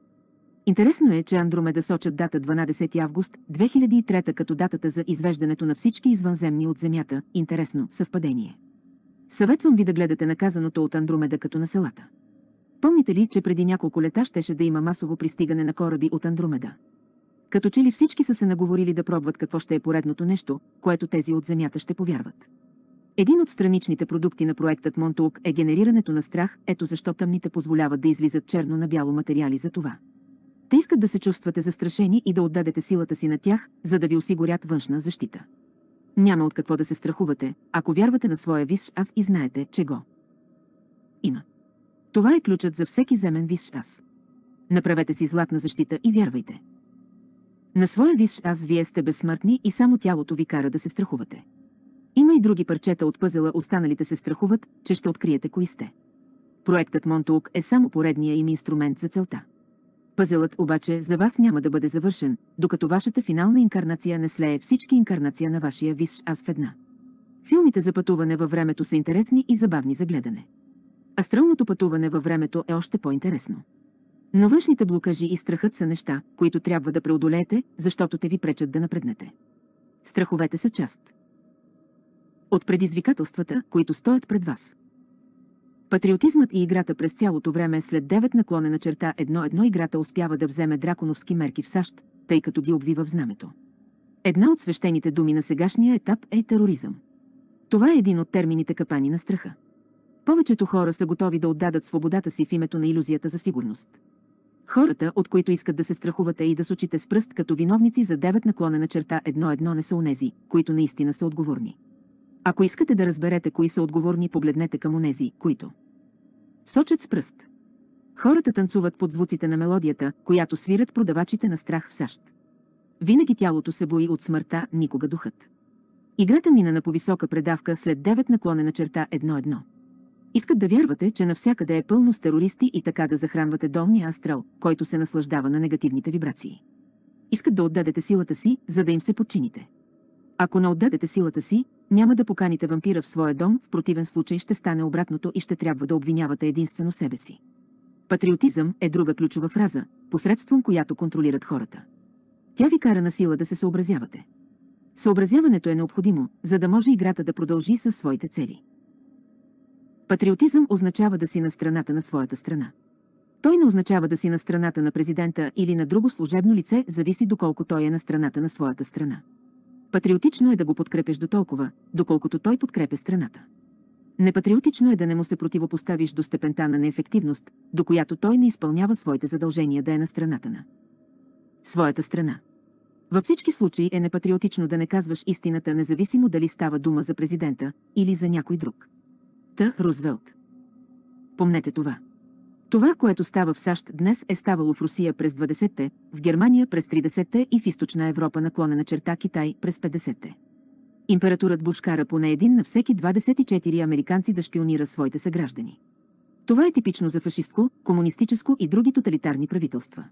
Интересно е, че Андромеда сочат дата 12 август 2003 като датата за извеждането на всички извънземни от Земята. Интересно съвпадение. Съветвам ви да гледате наказаното от Андромеда като на селата. Помните ли, че преди няколко лета щеше да има масово пристигане на кораби от Андромеда? Като че ли всички са се наговорили да пробват какво ще е поредното нещо, което тези от Земята ще повярват. Един от страничните продукти на проектът Монтук е генерирането на страх, ето защо тъмните позволяват да излизат черно на бяло материали за това. Те искат да се чувствате застрашени и да отдадете силата си на тях, за да ви осигурят външна защита. Няма от какво да се страхувате, ако вярвате на своя висш аз и знаете, че го има. Това е ключът за всеки земен висш аз. Направете си златна защита и вярвайте. На своя виш аз вие сте безсмъртни и само тялото ви кара да се страхувате. Има и други парчета от пъзела, останалите се страхуват, че ще откриете кои сте. Проектът Монтук е само поредния им инструмент за целта. Пъзелът обаче за вас няма да бъде завършен, докато вашата финална инкарнация не слее всички инкарнация на вашия виш аз в една. Филмите за пътуване във времето са интересни и забавни за гледане. Астралното пътуване във времето е още по-интересно. Но външните блокажи и страхът са неща, които трябва да преодолеете, защото те ви пречат да напреднете. Страховете са част от предизвикателствата, които стоят пред вас. Патриотизмът и играта през цялото време след 9 наклонена черта 1-1 играта успява да вземе драконовски мерки в САЩ, тъй като ги обвива в знамето. Една от свещените думи на сегашния етап е тероризъм. Това е един от термините капани на страха. Повечето хора са готови да отдадат свободата си в името на иллюзията за сигурност. Хората, от които искат да се страхувате и да сочите с пръст като виновници за 9 на черта едно-едно не са унези, които наистина са отговорни. Ако искате да разберете кои са отговорни, погледнете към онези, които сочат с пръст. Хората танцуват под звуците на мелодията, която свират продавачите на страх в САЩ. Винаги тялото се бои от смъртта, никога духът. Играта мина на повисока предавка след 9 на черта 1-1. Искат да вярвате, че навсякъде е пълно с терористи и така да захранвате долния астрал, който се наслаждава на негативните вибрации. Искат да отдадете силата си, за да им се подчините. Ако не отдадете силата си, няма да поканите вампира в своя дом, в противен случай ще стане обратното и ще трябва да обвинявате единствено себе си. Патриотизъм е друга ключова фраза, посредством която контролират хората. Тя ви кара на сила да се съобразявате. Съобразяването е необходимо, за да може играта да продължи със своите цели. Патриотизъм означава да си на страната на своята страна. Той не означава да си на страната на президента или на друго служебно лице, зависи доколко той е на страната на своята страна. Патриотично е да го подкрепеш до толкова, доколкото той подкрепя страната. Непатриотично е да не му се противопоставиш до степента на неефективност, до която той не изпълнява своите задължения да е на страната на своята страна. Във всички случаи е непатриотично да не казваш истината, независимо дали става дума за президента или за някой друг. Т. Рузвелт. Помнете това. Това, което става в САЩ днес е ставало в Русия през 20-те, в Германия през 30-те и в източна Европа наклонена черта Китай през 50-те. Императорът Бушкара поне един на всеки 24 американци да шпионира своите съграждани. Това е типично за фашистко, комунистическо и други тоталитарни правителства.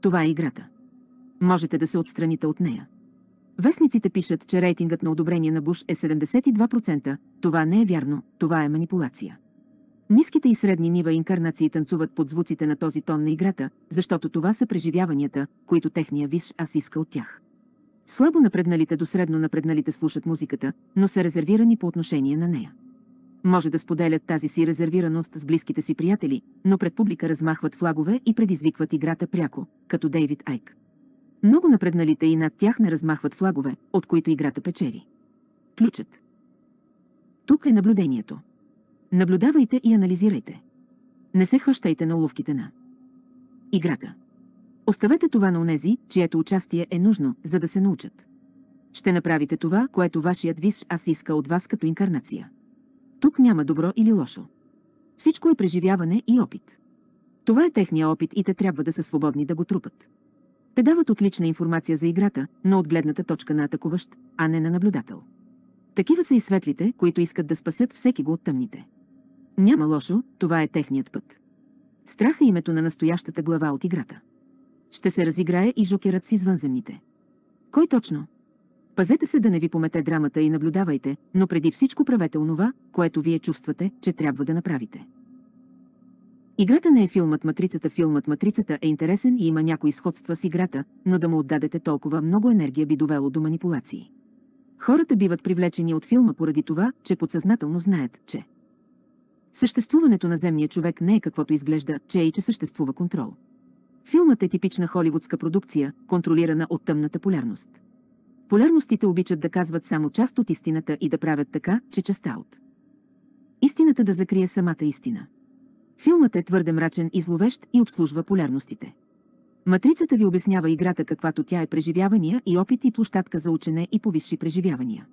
Това е играта. Можете да се отстраните от нея. Вестниците пишат, че рейтингът на одобрение на Буш е 72%. Това не е вярно, това е манипулация. Ниските и средни нива инкарнации танцуват под звуците на този тон на играта, защото това са преживяванията, които техния виш аз иска от тях. Слабо напредналите до средно напредналите слушат музиката, но са резервирани по отношение на нея. Може да споделят тази си резервираност с близките си приятели, но пред публика размахват флагове и предизвикват играта пряко, като Дейвид Айк. Много напредналите и над тях не размахват флагове, от които играта печели. Ключът. Тук е наблюдението. Наблюдавайте и анализирайте. Не се хващайте на уловките на играта. Оставете това на унези, чието участие е нужно, за да се научат. Ще направите това, което вашият виш аз иска от вас като инкарнация. Тук няма добро или лошо. Всичко е преживяване и опит. Това е техния опит и те трябва да са свободни да го трупат. Те дават отлична информация за играта, но от гледната точка на атакуващ, а не на наблюдател. Такива са и светлите, които искат да спасят всеки го от тъмните. Няма лошо, това е техният път. Страх е името на настоящата глава от играта. Ще се разиграе и жокерът с извънземните. Кой точно? Пазете се да не ви помете драмата и наблюдавайте, но преди всичко правете онова, което вие чувствате, че трябва да направите. Играта не е филмът Матрицата. Филмът Матрицата е интересен и има някои сходства с играта, но да му отдадете толкова много енергия би довело до манипулации. Хората биват привлечени от филма поради това, че подсъзнателно знаят, че съществуването на земния човек не е каквото изглежда, че е и че съществува контрол. Филмът е типична холивудска продукция, контролирана от тъмната полярност. Полярностите обичат да казват само част от истината и да правят така, че частта от истината да закрие самата истина. Филмът е твърде мрачен и зловещ и обслужва полярностите. Матрицата ви обяснява играта каквато тя е преживявания и опит и площадка за учене и повисши преживявания.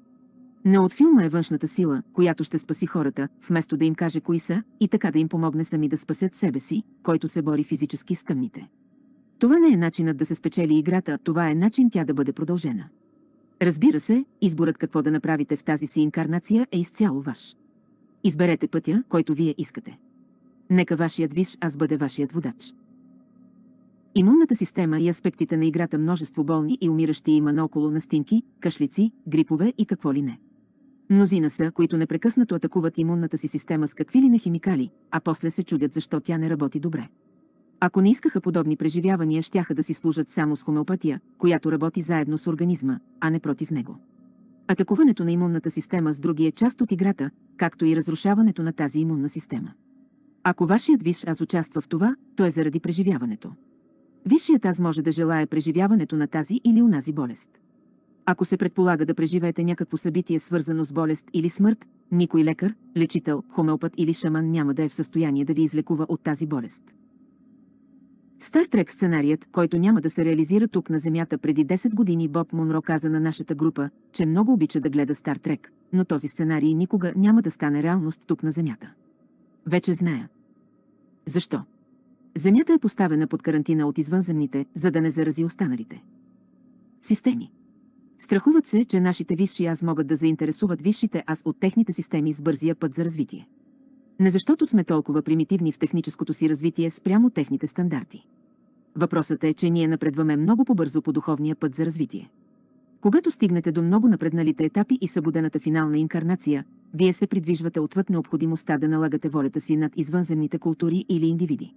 Но от филма е външната сила, която ще спаси хората, вместо да им каже кои са, и така да им помогне сами да спасят себе си, който се бори физически с тъмните. Това не е начинът да се спечели играта, това е начин тя да бъде продължена. Разбира се, изборът какво да направите в тази си инкарнация е изцяло ваш. Изберете пътя, който вие искате. Нека вашият виш аз бъде вашият водач. Имунната система и аспектите на играта множество болни и умиращи има наоколо настинки, кашлици, грипове и какво ли не. Мнозина са, които непрекъснато атакуват имунната си система с какви ли не химикали, а после се чудят защо тя не работи добре. Ако не искаха подобни преживявания, щяха да си служат само с хомеопатия, която работи заедно с организма, а не против него. Атакуването на имунната система с други е част от играта, както и разрушаването на тази имунна система. Ако вашият виш аз участва в това, то е заради преживяването. Висшият аз може да желая преживяването на тази или унази болест. Ако се предполага да преживеете някакво събитие свързано с болест или смърт, никой лекар, лечител, хомеопат или шаман няма да е в състояние да ви излекува от тази болест. Стар Трек сценарият, който няма да се реализира тук на Земята преди 10 години, Боб Монро каза на нашата група, че много обича да гледа Стар Трек, но този сценарий никога няма да стане реалност тук на Земята. Вече зная. Защо? Земята е поставена под карантина от извънземните, за да не зарази останалите. Системи. Страхуват се, че нашите висши аз могат да заинтересуват висшите аз от техните системи с бързия път за развитие. Не защото сме толкова примитивни в техническото си развитие спрямо техните стандарти. Въпросът е, че ние напредваме много по-бързо по духовния път за развитие. Когато стигнете до много напредналите етапи и събудената финална инкарнация, вие се придвижвате отвъд необходимостта да налагате волята си над извънземните култури или индивиди.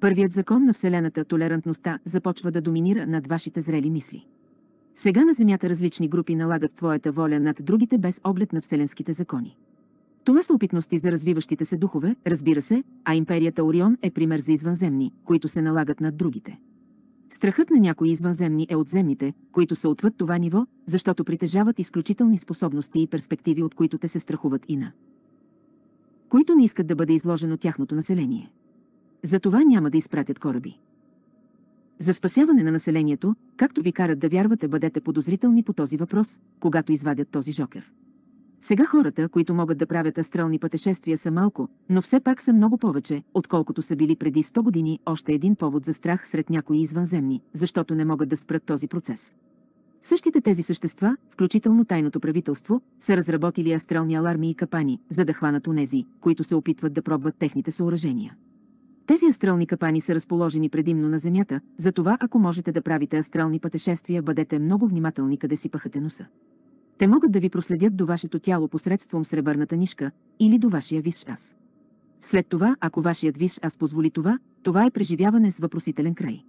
Първият закон на Вселената, толерантността, започва да доминира над вашите зрели мисли. Сега на Земята различни групи налагат своята воля над другите без оглед на вселенските закони. Това са опитности за развиващите се духове, разбира се, а империята Орион е пример за извънземни, които се налагат над другите. Страхът на някои извънземни е от земните, които са отвъд това ниво, защото притежават изключителни способности и перспективи, от които те се страхуват и на които не искат да бъде изложено тяхното население. Затова няма да изпратят кораби. За спасяване на населението, както ви карат да вярвате, бъдете подозрителни по този въпрос, когато извадят този жокер. Сега хората, които могат да правят астрални пътешествия са малко, но все пак са много повече, отколкото са били преди 100 години още един повод за страх сред някои извънземни, защото не могат да спрат този процес. Същите тези същества, включително тайното правителство, са разработили астрални аларми и капани, за да хванат унези, които се опитват да пробват техните съоръжения. Тези астрални капани са разположени предимно на Земята, затова ако можете да правите астрални пътешествия, бъдете много внимателни къде си пъхате носа. Те могат да ви проследят до вашето тяло посредством сребърната нишка или до вашия виш аз. След това, ако вашият виш аз позволи това, това е преживяване с въпросителен край.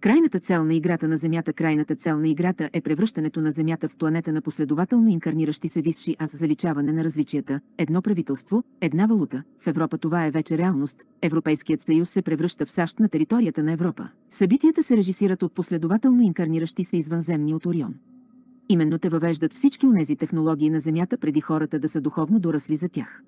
Крайната цел на играта на Земята Крайната цел на играта е превръщането на Земята в планета на последователно инкарниращи се висши аз заличаване на различията, едно правителство, една валута. В Европа това е вече реалност. Европейският съюз се превръща в САЩ на територията на Европа. Събитията се режисират от последователно инкарниращи се извънземни от Орион. Именно те въвеждат всички онези технологии на Земята преди хората да са духовно доръсли за тях.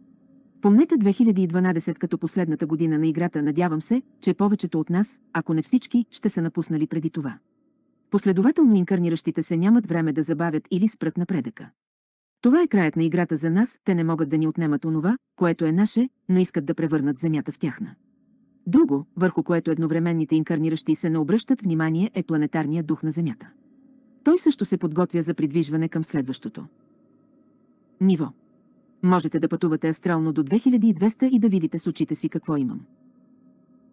Помнете 2012 като последната година на играта, надявам се, че повечето от нас, ако не всички, ще са напуснали преди това. Последователно инкарниращите се нямат време да забавят или спрат напредъка. Това е краят на играта за нас, те не могат да ни отнемат онова, което е наше, но искат да превърнат Земята в тяхна. Друго, върху което едновременните инкарниращи се не обръщат внимание, е планетарния дух на Земята. Той също се подготвя за придвижване към следващото. Ниво. Можете да пътувате астрално до 2200 и да видите с очите си какво имам.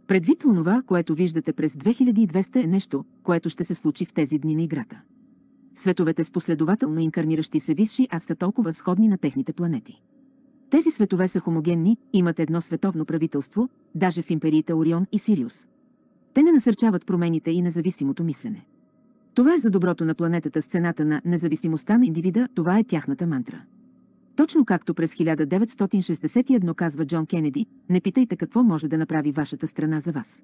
Предвид онова, което виждате през 2200 е нещо, което ще се случи в тези дни на играта. Световете с последователно инкарниращи се висши аз са толкова сходни на техните планети. Тези светове са хомогенни, имат едно световно правителство, даже в империите Орион и Сириус. Те не насърчават промените и независимото мислене. Това е за доброто на планетата с цената на независимостта на индивида, това е тяхната мантра. Точно както през 1961 казва Джон Кенеди, не питайте какво може да направи вашата страна за вас.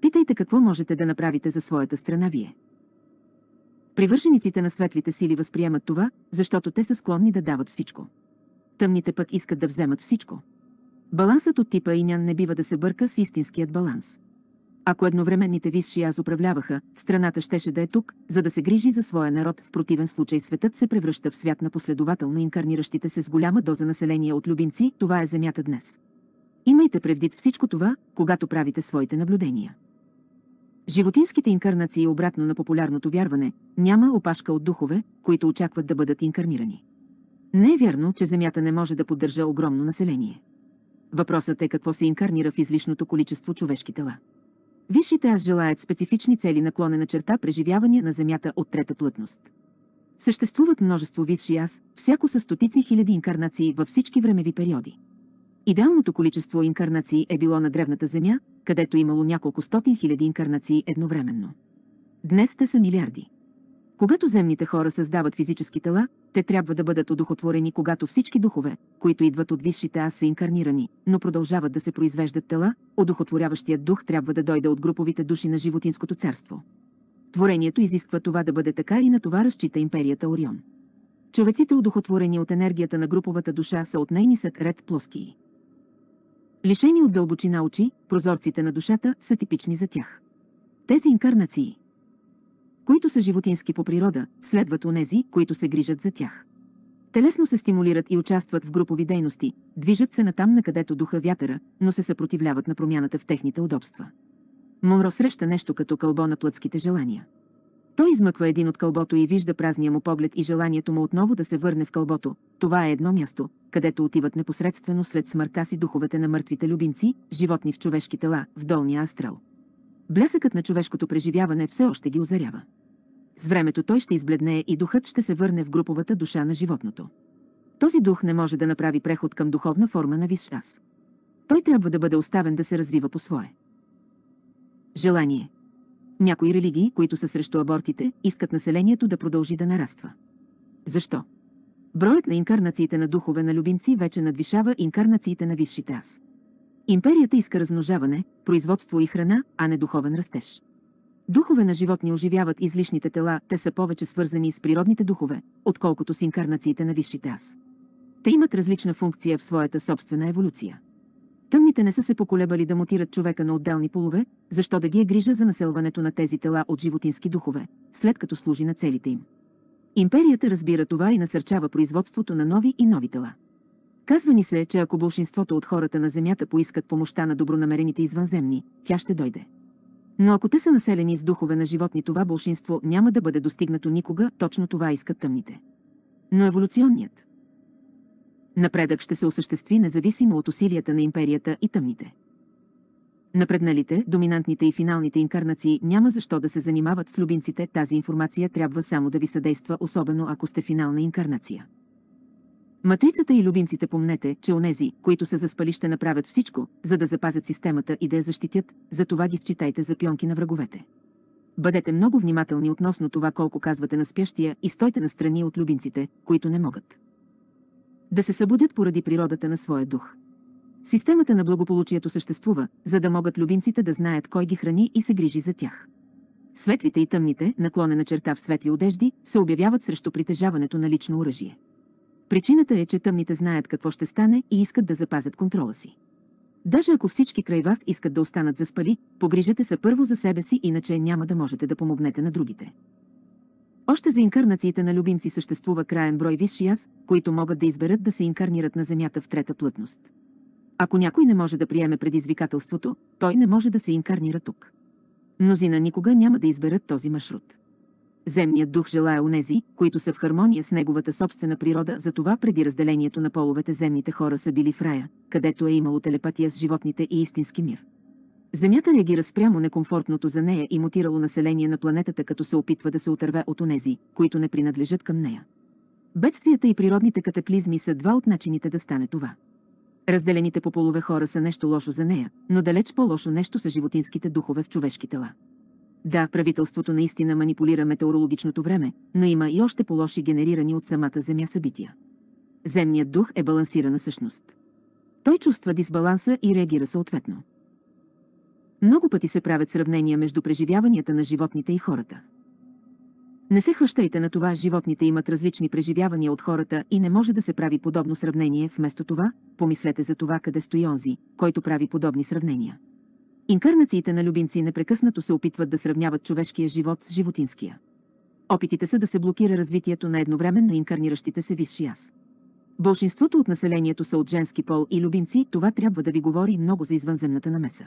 Питайте какво можете да направите за своята страна вие. Привържениците на светлите сили възприемат това, защото те са склонни да дават всичко. Тъмните пък искат да вземат всичко. Балансът от типа инян не бива да се бърка с истинският баланс. Ако едновременните висши аз управляваха, страната щеше да е тук, за да се грижи за своя народ, в противен случай светът се превръща в свят на последователно инкарниращите се с голяма доза население от любимци, това е земята днес. Имайте предвид всичко това, когато правите своите наблюдения. Животинските инкарнации, обратно на популярното вярване, няма опашка от духове, които очакват да бъдат инкарнирани. Не е вярно, че Земята не може да поддържа огромно население. Въпросът е какво се инкарнира в излишното количество човешки тела. Висшите аз желаят специфични цели наклонена черта преживявания на Земята от трета плътност. Съществуват множество висши аз, всяко са стотици хиляди инкарнации във всички времеви периоди. Идеалното количество инкарнации е било на древната Земя, където е имало няколко стотин хиляди инкарнации едновременно. Днес те са милиарди. Когато земните хора създават физически тела, те трябва да бъдат одухотворени, когато всички духове, които идват от висшите аз са инкарнирани, но продължават да се произвеждат тела, одухотворяващият дух трябва да дойде от груповите души на животинското царство. Творението изисква това да бъде така и на това разчита империята Орион. Човеците, одухотворени от енергията на груповата душа, са от нейни ред плоски. Лишени от дълбочина очи, прозорците на душата са типични за тях. Тези инкарнации, които са животински по природа, следват онези, които се грижат за тях. Телесно се стимулират и участват в групови дейности, движат се натам на където духа вятъра, но се съпротивляват на промяната в техните удобства. Монро среща нещо като кълбо на плътските желания. Той измъква един от кълбото и вижда празния му поглед и желанието му отново да се върне в кълбото. Това е едно място, където отиват непосредствено след смъртта си духовете на мъртвите любимци, животни в човешки тела, в долния астрал. Блясъкът на човешкото преживяване все още ги озарява. С времето той ще избледнее и духът ще се върне в груповата душа на животното. Този дух не може да направи преход към духовна форма на висш аз. Той трябва да бъде оставен да се развива по свое. Желание. Някои религии, които са срещу абортите, искат населението да продължи да нараства. Защо? Броят на инкарнациите на духове на любимци вече надвишава инкарнациите на висшите аз. Империята иска размножаване, производство и храна, а не духовен растеж. Духове на животни оживяват излишните тела, те са повече свързани с природните духове, отколкото с инкарнациите на висшите аз. Те имат различна функция в своята собствена еволюция. Тъмните не са се поколебали да мутират човека на отделни полове, защо да ги е грижа за населването на тези тела от животински духове, след като служи на целите им. Империята разбира това и насърчава производството на нови и нови тела. Казва ни се, че ако большинството от хората на Земята поискат помощта на добронамерените извънземни, тя ще дойде. Но ако те са населени с духове на животни, това большинство няма да бъде достигнато никога, точно това искат тъмните. Но еволюционният напредък ще се осъществи независимо от усилията на империята и тъмните. Напредналите, доминантните и финалните инкарнации няма защо да се занимават с любимците, тази информация трябва само да ви съдейства, особено ако сте финална инкарнация. Матрицата и любимците помнете, че онези, които са заспали ще направят всичко, за да запазят системата и да я защитят, затова ги считайте за пионки на враговете. Бъдете много внимателни относно това колко казвате на спящия и стойте настрани от любимците, които не могат. Да се събудят поради природата на своя дух. Системата на благополучието съществува, за да могат любимците да знаят кой ги храни и се грижи за тях. Светлите и тъмните, наклонена черта в светли одежди, се обявяват срещу притежаването на лично оръжие. Причината е, че тъмните знаят какво ще стане и искат да запазят контрола си. Даже ако всички край вас искат да останат заспали, погрижете се първо за себе си, иначе няма да можете да помогнете на другите. Още за инкарнациите на любимци съществува краен брой висши аз, които могат да изберат да се инкарнират на Земята в трета плътност. Ако някой не може да приеме предизвикателството, той не може да се инкарнира тук. Мнозина никога няма да изберат този маршрут. Земният дух желая онези, които са в хармония с неговата собствена природа, затова преди разделението на половете земните хора са били в рая, където е имало телепатия с животните и истински мир. Земята реагира спрямо некомфортното за нея и мутирало население на планетата, като се опитва да се отърве от онези, които не принадлежат към нея. Бедствията и природните катаклизми са два от начините да стане това. Разделените по полове хора са нещо лошо за нея, но далеч по-лошо нещо са животинските духове в човешки тела. Да, правителството наистина манипулира метеорологичното време, но има и още по-лоши генерирани от самата Земя събития. Земният дух е балансирана същност. Той чувства дисбаланса и реагира съответно. Много пъти се правят сравнения между преживяванията на животните и хората. Не се хващайте на това, животните имат различни преживявания от хората и не може да се прави подобно сравнение, вместо това, помислете за това къде стои онзи, който прави подобни сравнения. Инкарнациите на любимци непрекъснато се опитват да сравняват човешкия живот с животинския. Опитите са да се блокира развитието на едновременно инкарниращите се висши аз. Болшинството от населението са от женски пол и любимци, това трябва да ви говори много за извънземната намеса.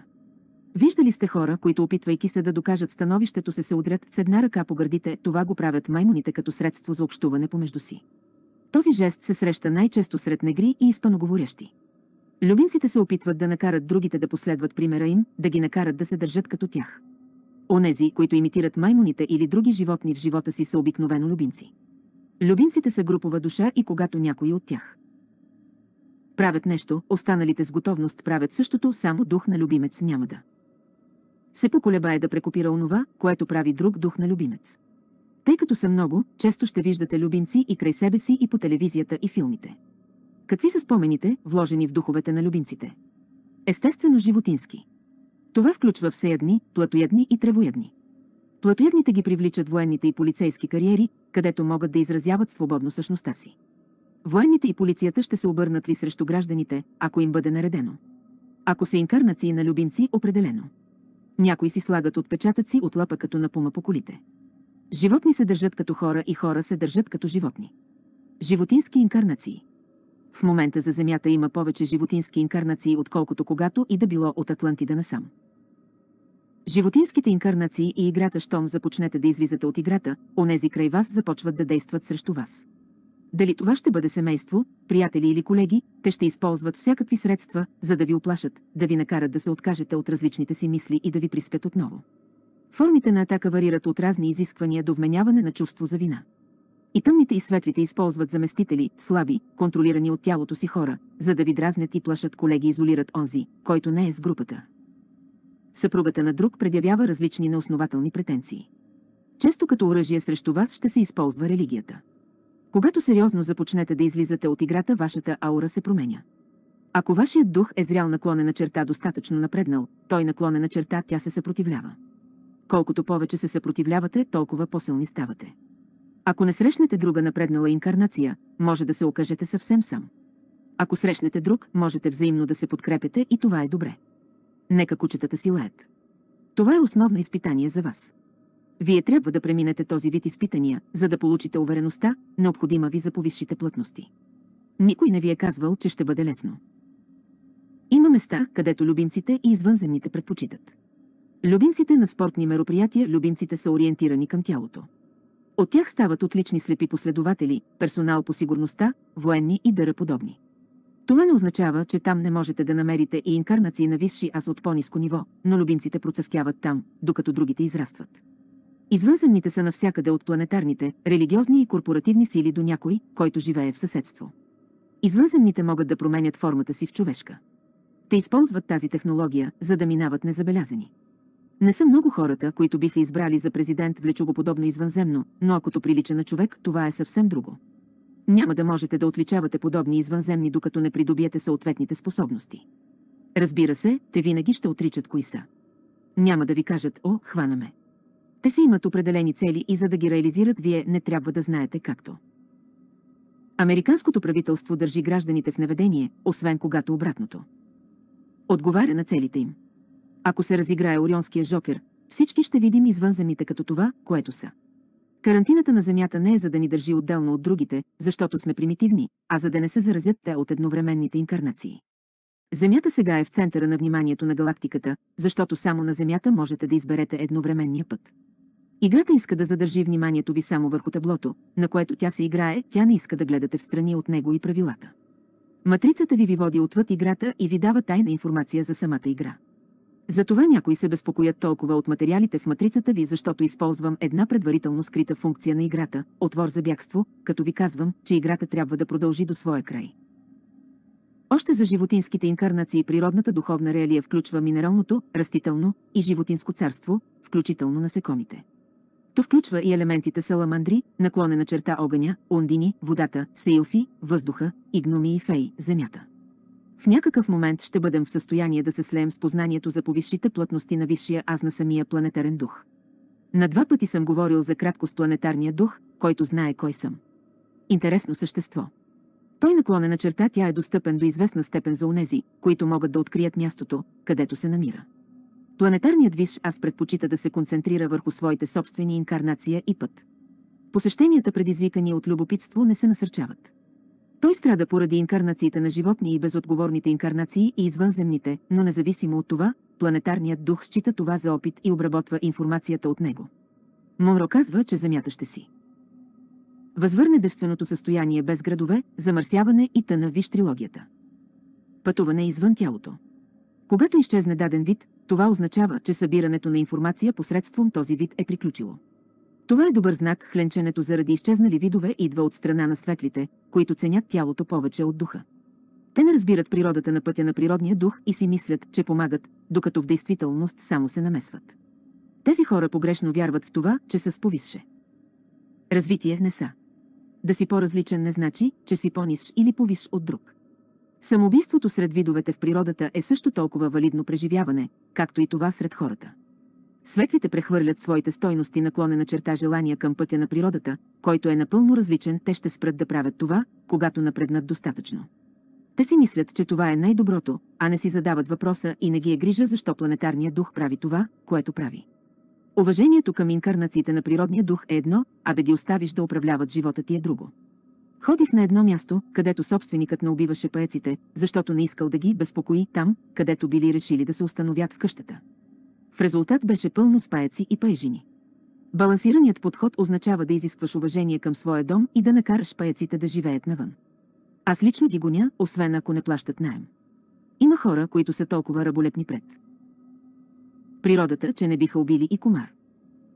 Виждали сте хора, които опитвайки се да докажат становището се се удрят с една ръка по гърдите, това го правят маймуните като средство за общуване помежду си. Този жест се среща най-често сред негри и испаноговорящи. Любимците се опитват да накарат другите да последват примера им, да ги накарат да се държат като тях. Онези, които имитират маймоните или други животни в живота си са обикновено любимци. Любимците са групова душа и когато някои от тях правят нещо, останалите с готовност правят същото, само дух на любимец няма да се поколебае да прекопира онова, което прави друг дух на любимец. Тъй като са много, често ще виждате любимци и край себе си и по телевизията и филмите. Какви са спомените, вложени в духовете на любимците? Естествено животински. Това включва всеядни, платоядни и тревоядни. Платоядните ги привличат военните и полицейски кариери, където могат да изразяват свободно същността си. Военните и полицията ще се обърнат ли срещу гражданите, ако им бъде наредено. Ако са инкарнации на любимци, определено. Някои си слагат отпечатъци от лапа като на пума по колите. Животни се държат като хора и хора се държат като животни. Животински инкарнации – в момента за Земята има повече животински инкарнации, отколкото когато и да било от Атлантида насам. Животинските инкарнации и играта, щом започнете да излизате от играта, онези край вас започват да действат срещу вас. Дали това ще бъде семейство, приятели или колеги, те ще използват всякакви средства, за да ви оплашат, да ви накарат да се откажете от различните си мисли и да ви приспят отново. Формите на атака варират от разни изисквания до вменяване на чувство за вина. И тъмните и светлите използват заместители, слаби, контролирани от тялото си хора, за да ви дразнят и плашат колеги изолират онзи, който не е с групата. Съпругата на друг предявява различни неоснователни претенции. Често като оръжие срещу вас ще се използва религията. Когато сериозно започнете да излизате от играта, вашата аура се променя. Ако вашият дух е зрял наклонена черта достатъчно напреднал, той наклонена черта тя се съпротивлява. Колкото повече се съпротивлявате, толкова по-силни ставате. Ако не срещнете друга напреднала инкарнация, може да се окажете съвсем сам. Ако срещнете друг, можете взаимно да се подкрепете и това е добре. Нека кучетата си лаят. Това е основно изпитание за вас. Вие трябва да преминете този вид изпитания, за да получите увереността, необходима ви за повисшите плътности. Никой не ви е казвал, че ще бъде лесно. Има места, където любимците и извънземните предпочитат. Любимците на спортни мероприятия, любимците са ориентирани към тялото. От тях стават отлични слепи последователи, персонал по сигурността, военни и дъра подобни. Това не означава, че там не можете да намерите и инкарнации на висши аз от по-низко ниво, но любимците процъфтяват там, докато другите израстват. Извънземните са навсякъде от планетарните, религиозни и корпоративни сили до някой, който живее в съседство. Извънземните могат да променят формата си в човешка. Те използват тази технология, за да минават незабелязани. Не са много хората, които биха избрали за президент влечогоподобно извънземно, но акото прилича на човек, това е съвсем друго. Няма да можете да отличавате подобни извънземни, докато не придобиете съответните способности. Разбира се, те винаги ще отричат кои са. Няма да ви кажат, о, хванаме. Те си имат определени цели и за да ги реализират, вие не трябва да знаете както. Американското правителство държи гражданите в неведение, освен когато обратното. Отговаря на целите им. Ако се разиграе Орионския жокер, всички ще видим извънземните като това, което са. Карантината на Земята не е за да ни държи отделно от другите, защото сме примитивни, а за да не се заразят те от едновременните инкарнации. Земята сега е в центъра на вниманието на галактиката, защото само на Земята можете да изберете едновременния път. Играта иска да задържи вниманието ви само върху таблото, на което тя се играе, тя не иска да гледате в страни от него и правилата. Матрицата ви ви води отвъд играта и ви дава тайна информация за самата игра. Затова някои се безпокоят толкова от материалите в матрицата ви, защото използвам една предварително скрита функция на играта – отвор за бягство, като ви казвам, че играта трябва да продължи до своя край. Още за животинските инкарнации природната духовна реалия включва минералното, растително и животинско царство, включително насекомите. То включва и елементите саламандри, наклонена черта огъня, ондини, водата, сейлфи, въздуха, игноми и феи, земята. В някакъв момент ще бъдем в състояние да се слеем с познанието за повисшите плътности на висшия аз на самия планетарен дух. На два пъти съм говорил за кратко с планетарния дух, който знае кой съм. Интересно същество. Той на черта тя е достъпен до известна степен за унези, които могат да открият мястото, където се намира. Планетарният виш аз предпочита да се концентрира върху своите собствени инкарнация и път. Посещенията предизвикани от любопитство не се насърчават. Той страда поради инкарнациите на животни и безотговорните инкарнации и извънземните, но независимо от това, планетарният дух счита това за опит и обработва информацията от него. Монро казва, че Земята ще си. Възвърне девственото състояние без градове, замърсяване и тъна виж трилогията. Пътуване извън тялото. Когато изчезне даден вид, това означава, че събирането на информация посредством този вид е приключило. Това е добър знак, хленченето заради изчезнали видове идва от страна на светлите, които ценят тялото повече от духа. Те не разбират природата на пътя на природния дух и си мислят, че помагат, докато в действителност само се намесват. Тези хора погрешно вярват в това, че са сповисше. Развитие не са. Да си по-различен не значи, че си по или повиш от друг. Самоубийството сред видовете в природата е също толкова валидно преживяване, както и това сред хората. Светлите прехвърлят своите стойности наклонена черта желания към пътя на природата, който е напълно различен, те ще спрат да правят това, когато напреднат достатъчно. Те си мислят, че това е най-доброто, а не си задават въпроса и не ги е грижа защо планетарният дух прави това, което прави. Уважението към инкарнациите на природния дух е едно, а да ги оставиш да управляват живота ти е друго. Ходих на едно място, където собственикът не убиваше паеците, защото не искал да ги безпокои там, където били решили да се установят в къщата. В резултат беше пълно с паяци и пайжини. Балансираният подход означава да изискваш уважение към своя дом и да накараш паяците да живеят навън. Аз лично ги гоня, освен ако не плащат найем. Има хора, които са толкова раболепни пред. Природата, че не биха убили и комар.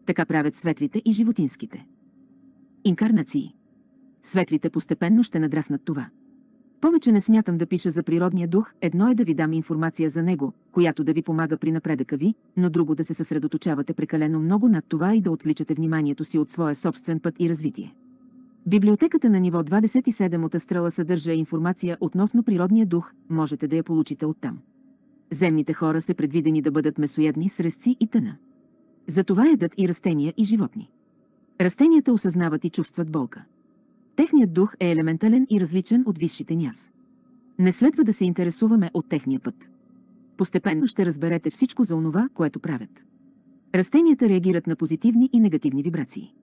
Така правят светлите и животинските. Инкарнации. Светлите постепенно ще надраснат това. Повече не смятам да пиша за природния дух, едно е да ви дам информация за него, която да ви помага при напредъка ви, но друго да се съсредоточавате прекалено много над това и да отвличате вниманието си от своя собствен път и развитие. Библиотеката на ниво 27 от Астрала съдържа информация относно природния дух, можете да я получите оттам. Земните хора са предвидени да бъдат месоядни с резци и тъна. Затова ядат и растения и животни. Растенията осъзнават и чувстват болка. Техният дух е елементален и различен от висшите ни Не следва да се интересуваме от техния път. Постепенно ще разберете всичко за онова, което правят. Растенията реагират на позитивни и негативни вибрации.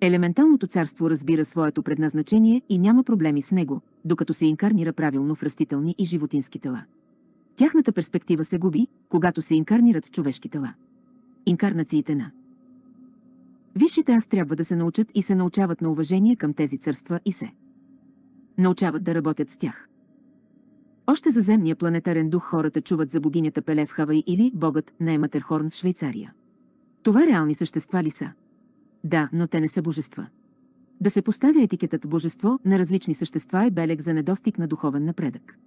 Елементалното царство разбира своето предназначение и няма проблеми с него, докато се инкарнира правилно в растителни и животински тела. Тяхната перспектива се губи, когато се инкарнират в човешки тела. Инкарнациите на Висшите аз трябва да се научат и се научават на уважение към тези църства и се научават да работят с тях. Още за земния планетарен дух хората чуват за богинята Пеле в Хавай или богът на Ематерхорн в Швейцария. Това реални същества ли са? Да, но те не са божества. Да се поставя етикетът божество на различни същества е белег за недостиг на духовен напредък.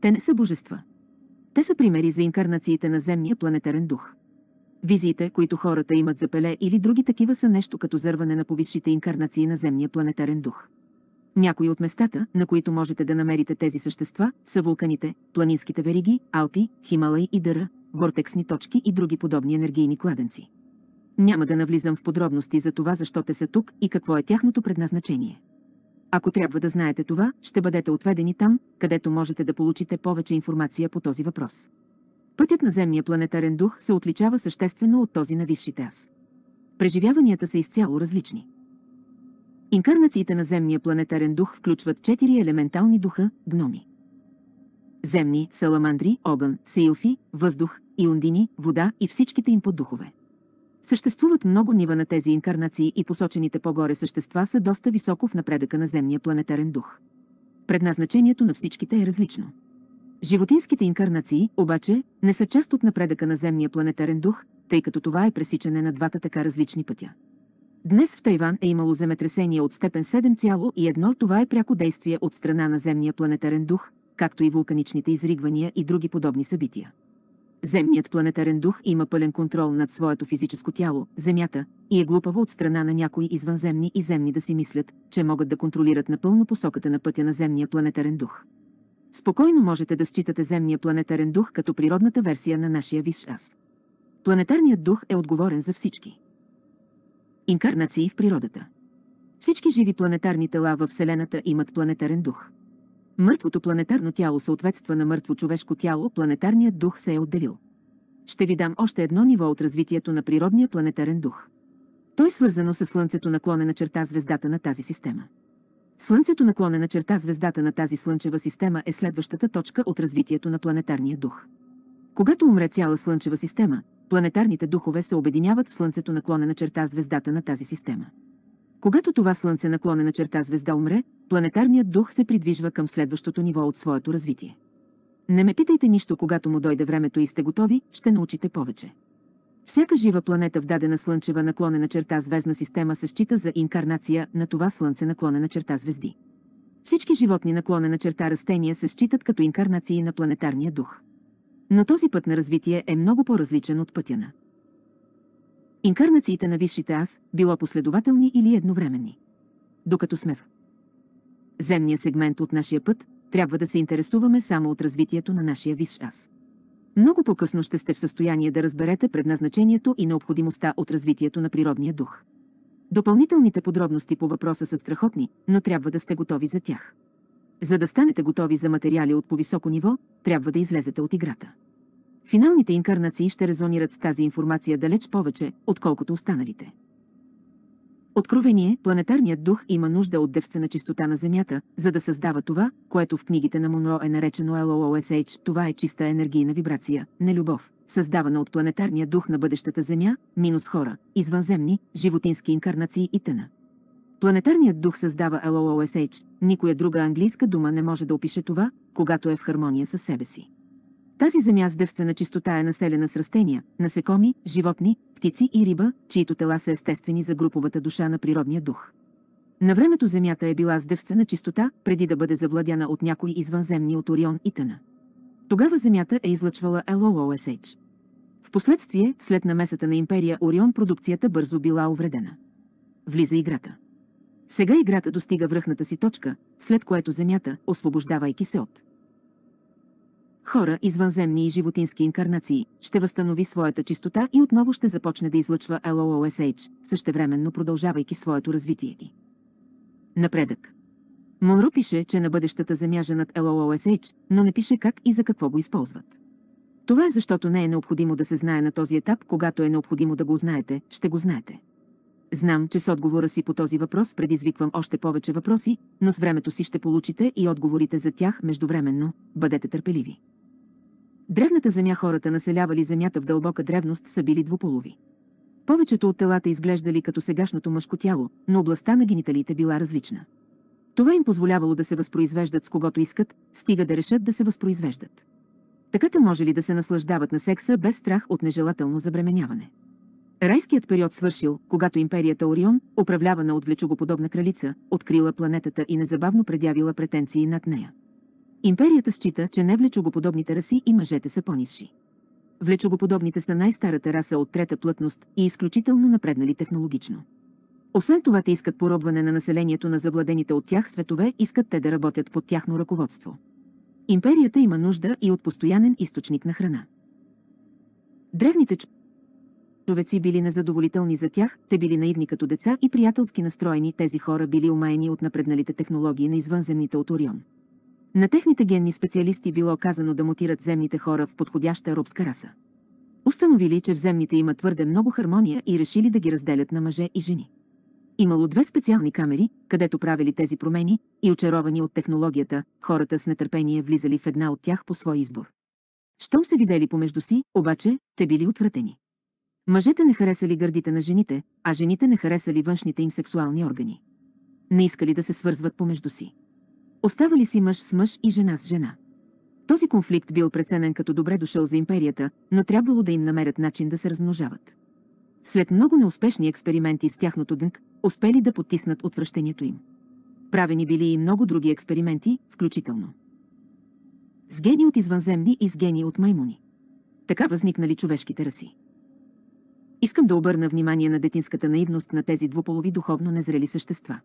Те не са божества. Те са примери за инкарнациите на земния планетарен дух. Визиите, които хората имат за Пеле или други такива са нещо като зърване на повисшите инкарнации на земния планетарен дух. Някои от местата, на които можете да намерите тези същества, са вулканите, планинските вериги, Алпи, Хималай и Дъра, вортексни точки и други подобни енергийни кладенци. Няма да навлизам в подробности за това защо те са тук и какво е тяхното предназначение. Ако трябва да знаете това, ще бъдете отведени там, където можете да получите повече информация по този въпрос. Пътят на земния планетарен дух се отличава съществено от този на висшите аз. Преживяванията са изцяло различни. Инкарнациите на земния планетарен дух включват четири елементални духа – гноми. Земни, саламандри, огън, сейлфи, въздух, иундини, вода и всичките им поддухове. Съществуват много нива на тези инкарнации и посочените по-горе същества са доста високо в напредъка на земния планетарен дух. Предназначението на всичките е различно. Животинските инкарнации, обаче, не са част от напредъка на земния планетарен дух, тъй като това е пресичане на двата така различни пътя. Днес в Тайван е имало земетресение от степен 7,1. Това е пряко действие от страна на земния планетарен дух, както и вулканичните изригвания и други подобни събития. Земният планетарен дух има пълен контрол над своето физическо тяло, Земята, и е глупаво от страна на някои извънземни и земни да си мислят, че могат да контролират напълно посоката на пътя на земния планетарен дух спокойно можете да считате земния планетарен дух като природната версия на нашия висш аз. Планетарният дух е отговорен за всички. Инкарнации в природата. Всички живи планетарни тела във Вселената имат планетарен дух. Мъртвото планетарно тяло съответства на мъртво човешко тяло, планетарният дух се е отделил. Ще ви дам още едно ниво от развитието на природния планетарен дух. Той е свързано с Слънцето наклонена черта звездата на тази система. Слънцето наклонена на черта звездата на тази слънчева система е следващата точка от развитието на планетарния дух. Когато умре цяла слънчева система, планетарните духове се обединяват в Слънцето наклонена черта звездата на тази система. Когато това Слънце наклонена черта звезда умре, планетарният дух се придвижва към следващото ниво от своето развитие. Не ме питайте нищо, когато му дойде времето и сте готови, ще научите повече. Всяка жива планета в дадена слънчева наклонена черта звездна система се счита за инкарнация на това слънце наклонена черта звезди. Всички животни наклонена черта растения се считат като инкарнации на планетарния дух. Но този път на развитие е много по-различен от пътя на. Инкарнациите на висшите аз, било последователни или едновременни. Докато сме в земния сегмент от нашия път, трябва да се интересуваме само от развитието на нашия висш аз. Много по-късно ще сте в състояние да разберете предназначението и необходимостта от развитието на природния дух. Допълнителните подробности по въпроса са страхотни, но трябва да сте готови за тях. За да станете готови за материали от по-високо ниво, трябва да излезете от играта. Финалните инкарнации ще резонират с тази информация далеч повече, отколкото останалите. Откровение, планетарният дух има нужда от девствена чистота на Земята, за да създава това, което в книгите на Монро е наречено LOOSH, това е чиста енергийна вибрация, не любов, създавана от планетарния дух на бъдещата Земя, минус хора, извънземни, животински инкарнации и тъна. Планетарният дух създава LOOSH, никоя друга английска дума не може да опише това, когато е в хармония със себе си. Тази земя с девствена чистота е населена с растения, насекоми, животни, птици и риба, чието тела са естествени за груповата душа на природния дух. На времето земята е била с девствена чистота, преди да бъде завладяна от някой извънземни от Орион и тъна. Тогава земята е излъчвала LOOSH. Впоследствие, след намесата на империя Орион, продукцията бързо била увредена. Влиза играта. Сега играта достига връхната си точка, след което земята, освобождавайки се от хора, извънземни и животински инкарнации, ще възстанови своята чистота и отново ще започне да излъчва LOOSH, същевременно продължавайки своето развитие ги. Напредък. Монро пише, че на бъдещата земя женат LOOSH, но не пише как и за какво го използват. Това е защото не е необходимо да се знае на този етап, когато е необходимо да го знаете, ще го знаете. Знам, че с отговора си по този въпрос предизвиквам още повече въпроси, но с времето си ще получите и отговорите за тях междувременно. Бъдете търпеливи древната земя хората населявали земята в дълбока древност са били двуполови. Повечето от телата изглеждали като сегашното мъжко тяло, но областта на гениталите била различна. Това им позволявало да се възпроизвеждат с когото искат, стига да решат да се възпроизвеждат. Таката може ли да се наслаждават на секса без страх от нежелателно забременяване? Райският период свършил, когато империята Орион, управлявана от влечугоподобна кралица, открила планетата и незабавно предявила претенции над нея. Империята счита, че невлечогоподобните раси и мъжете са по-низши. Влечогоподобните са най-старата раса от трета плътност и изключително напреднали технологично. Освен това те искат поробване на населението на завладените от тях светове, искат те да работят под тяхно ръководство. Империята има нужда и от постоянен източник на храна. Древните човеци били незадоволителни за тях, те били наивни като деца и приятелски настроени, тези хора били умаяни от напредналите технологии на извънземните от Орион. На техните генни специалисти било казано да мутират земните хора в подходяща робска раса. Установили, че в земните има твърде много хармония и решили да ги разделят на мъже и жени. Имало две специални камери, където правили тези промени и очаровани от технологията, хората с нетърпение влизали в една от тях по свой избор. Щом се видели помежду си, обаче, те били отвратени. Мъжете не харесали гърдите на жените, а жените не харесали външните им сексуални органи. Не искали да се свързват помежду си. Остава ли си мъж с мъж и жена с жена? Този конфликт бил преценен като добре дошъл за империята, но трябвало да им намерят начин да се размножават. След много неуспешни експерименти с тяхното дънк, успели да потиснат отвращението им. Правени били и много други експерименти, включително. С гени от извънземни и с гени от маймуни. Така възникнали човешките раси. Искам да обърна внимание на детинската наивност на тези двуполови духовно незрели същества.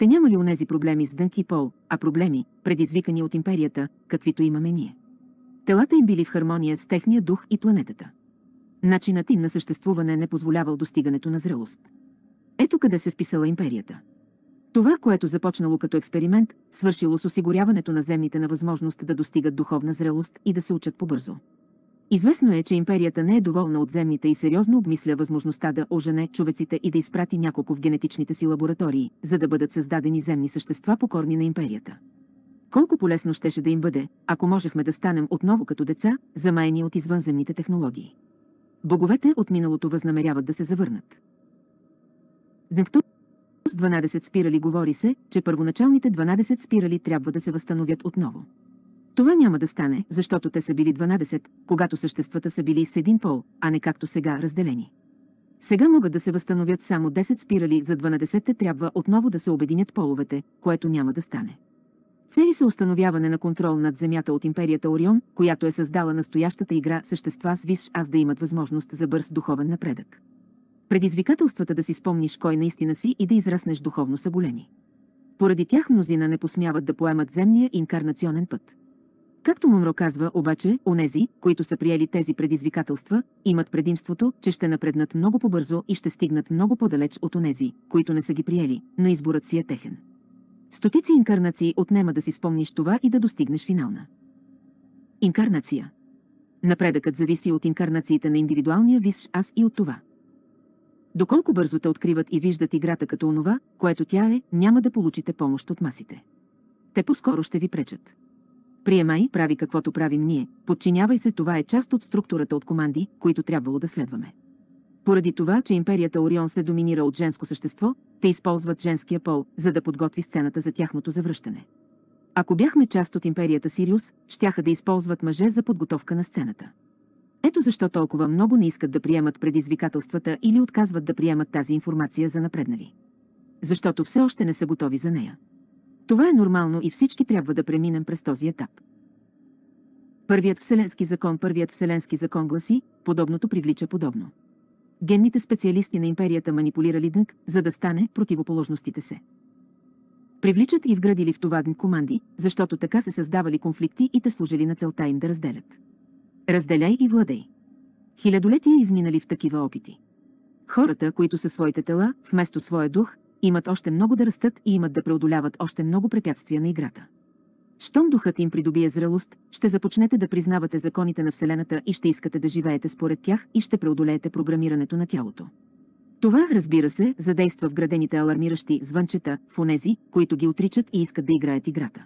Те нямали онези проблеми с дънки и пол, а проблеми, предизвикани от империята, каквито имаме ние. Телата им били в хармония с техния дух и планетата. Начинът им на съществуване не позволявал достигането на зрелост. Ето къде се вписала империята. Това, което започнало като експеримент, свършило с осигуряването на земните на възможност да достигат духовна зрелост и да се учат побързо. Известно е, че империята не е доволна от земните и сериозно обмисля възможността да ожене човеците и да изпрати няколко в генетичните си лаборатории, за да бъдат създадени земни същества покорни на империята. Колко полезно щеше да им бъде, ако можехме да станем отново като деца, замаяни от извънземните технологии. Боговете от миналото възнамеряват да се завърнат. Нептун с 12 спирали говори се, че първоначалните 12 спирали трябва да се възстановят отново. Това няма да стане, защото те са били 12, когато съществата са били с един пол, а не както сега разделени. Сега могат да се възстановят само 10 спирали, за 12-те трябва отново да се обединят половете, което няма да стане. Цели са установяване на контрол над Земята от империята Орион, която е създала настоящата игра същества с виш аз да имат възможност за бърз духовен напредък. Предизвикателствата да си спомниш кой наистина си и да израснеш духовно са големи. Поради тях мнозина не посмяват да поемат земния инкарнационен път. Както Мумро казва обаче, онези, които са приели тези предизвикателства, имат предимството, че ще напреднат много по-бързо и ще стигнат много по-далеч от онези, които не са ги приели, но изборът си е техен. Стотици инкарнации отнема да си спомниш това и да достигнеш финална. Инкарнация. Напредъкът зависи от инкарнациите на индивидуалния висш аз и от това. Доколко бързо те откриват и виждат играта като онова, което тя е, няма да получите помощ от масите. Те по-скоро ще ви пречат. Приемай, прави каквото правим ние, подчинявай се, това е част от структурата от команди, които трябвало да следваме. Поради това, че империята Орион се доминира от женско същество, те използват женския пол, за да подготви сцената за тяхното завръщане. Ако бяхме част от империята Сириус, щяха да използват мъже за подготовка на сцената. Ето защо толкова много не искат да приемат предизвикателствата или отказват да приемат тази информация за напреднали. Защото все още не са готови за нея. Това е нормално и всички трябва да преминем през този етап. Първият вселенски закон Първият вселенски закон гласи, подобното привлича подобно. Генните специалисти на империята манипулирали дънк, за да стане противоположностите се. Привличат и вградили в това дънк команди, защото така се създавали конфликти и те служили на целта им да разделят. Разделяй и владей. Хилядолетия изминали в такива опити. Хората, които са своите тела, вместо своя дух, имат още много да растат и имат да преодоляват още много препятствия на играта. Щом духът им придобие зрелост, ще започнете да признавате законите на Вселената и ще искате да живеете според тях и ще преодолеете програмирането на тялото. Това, разбира се, задейства вградените алармиращи звънчета в онези, които ги отричат и искат да играят играта.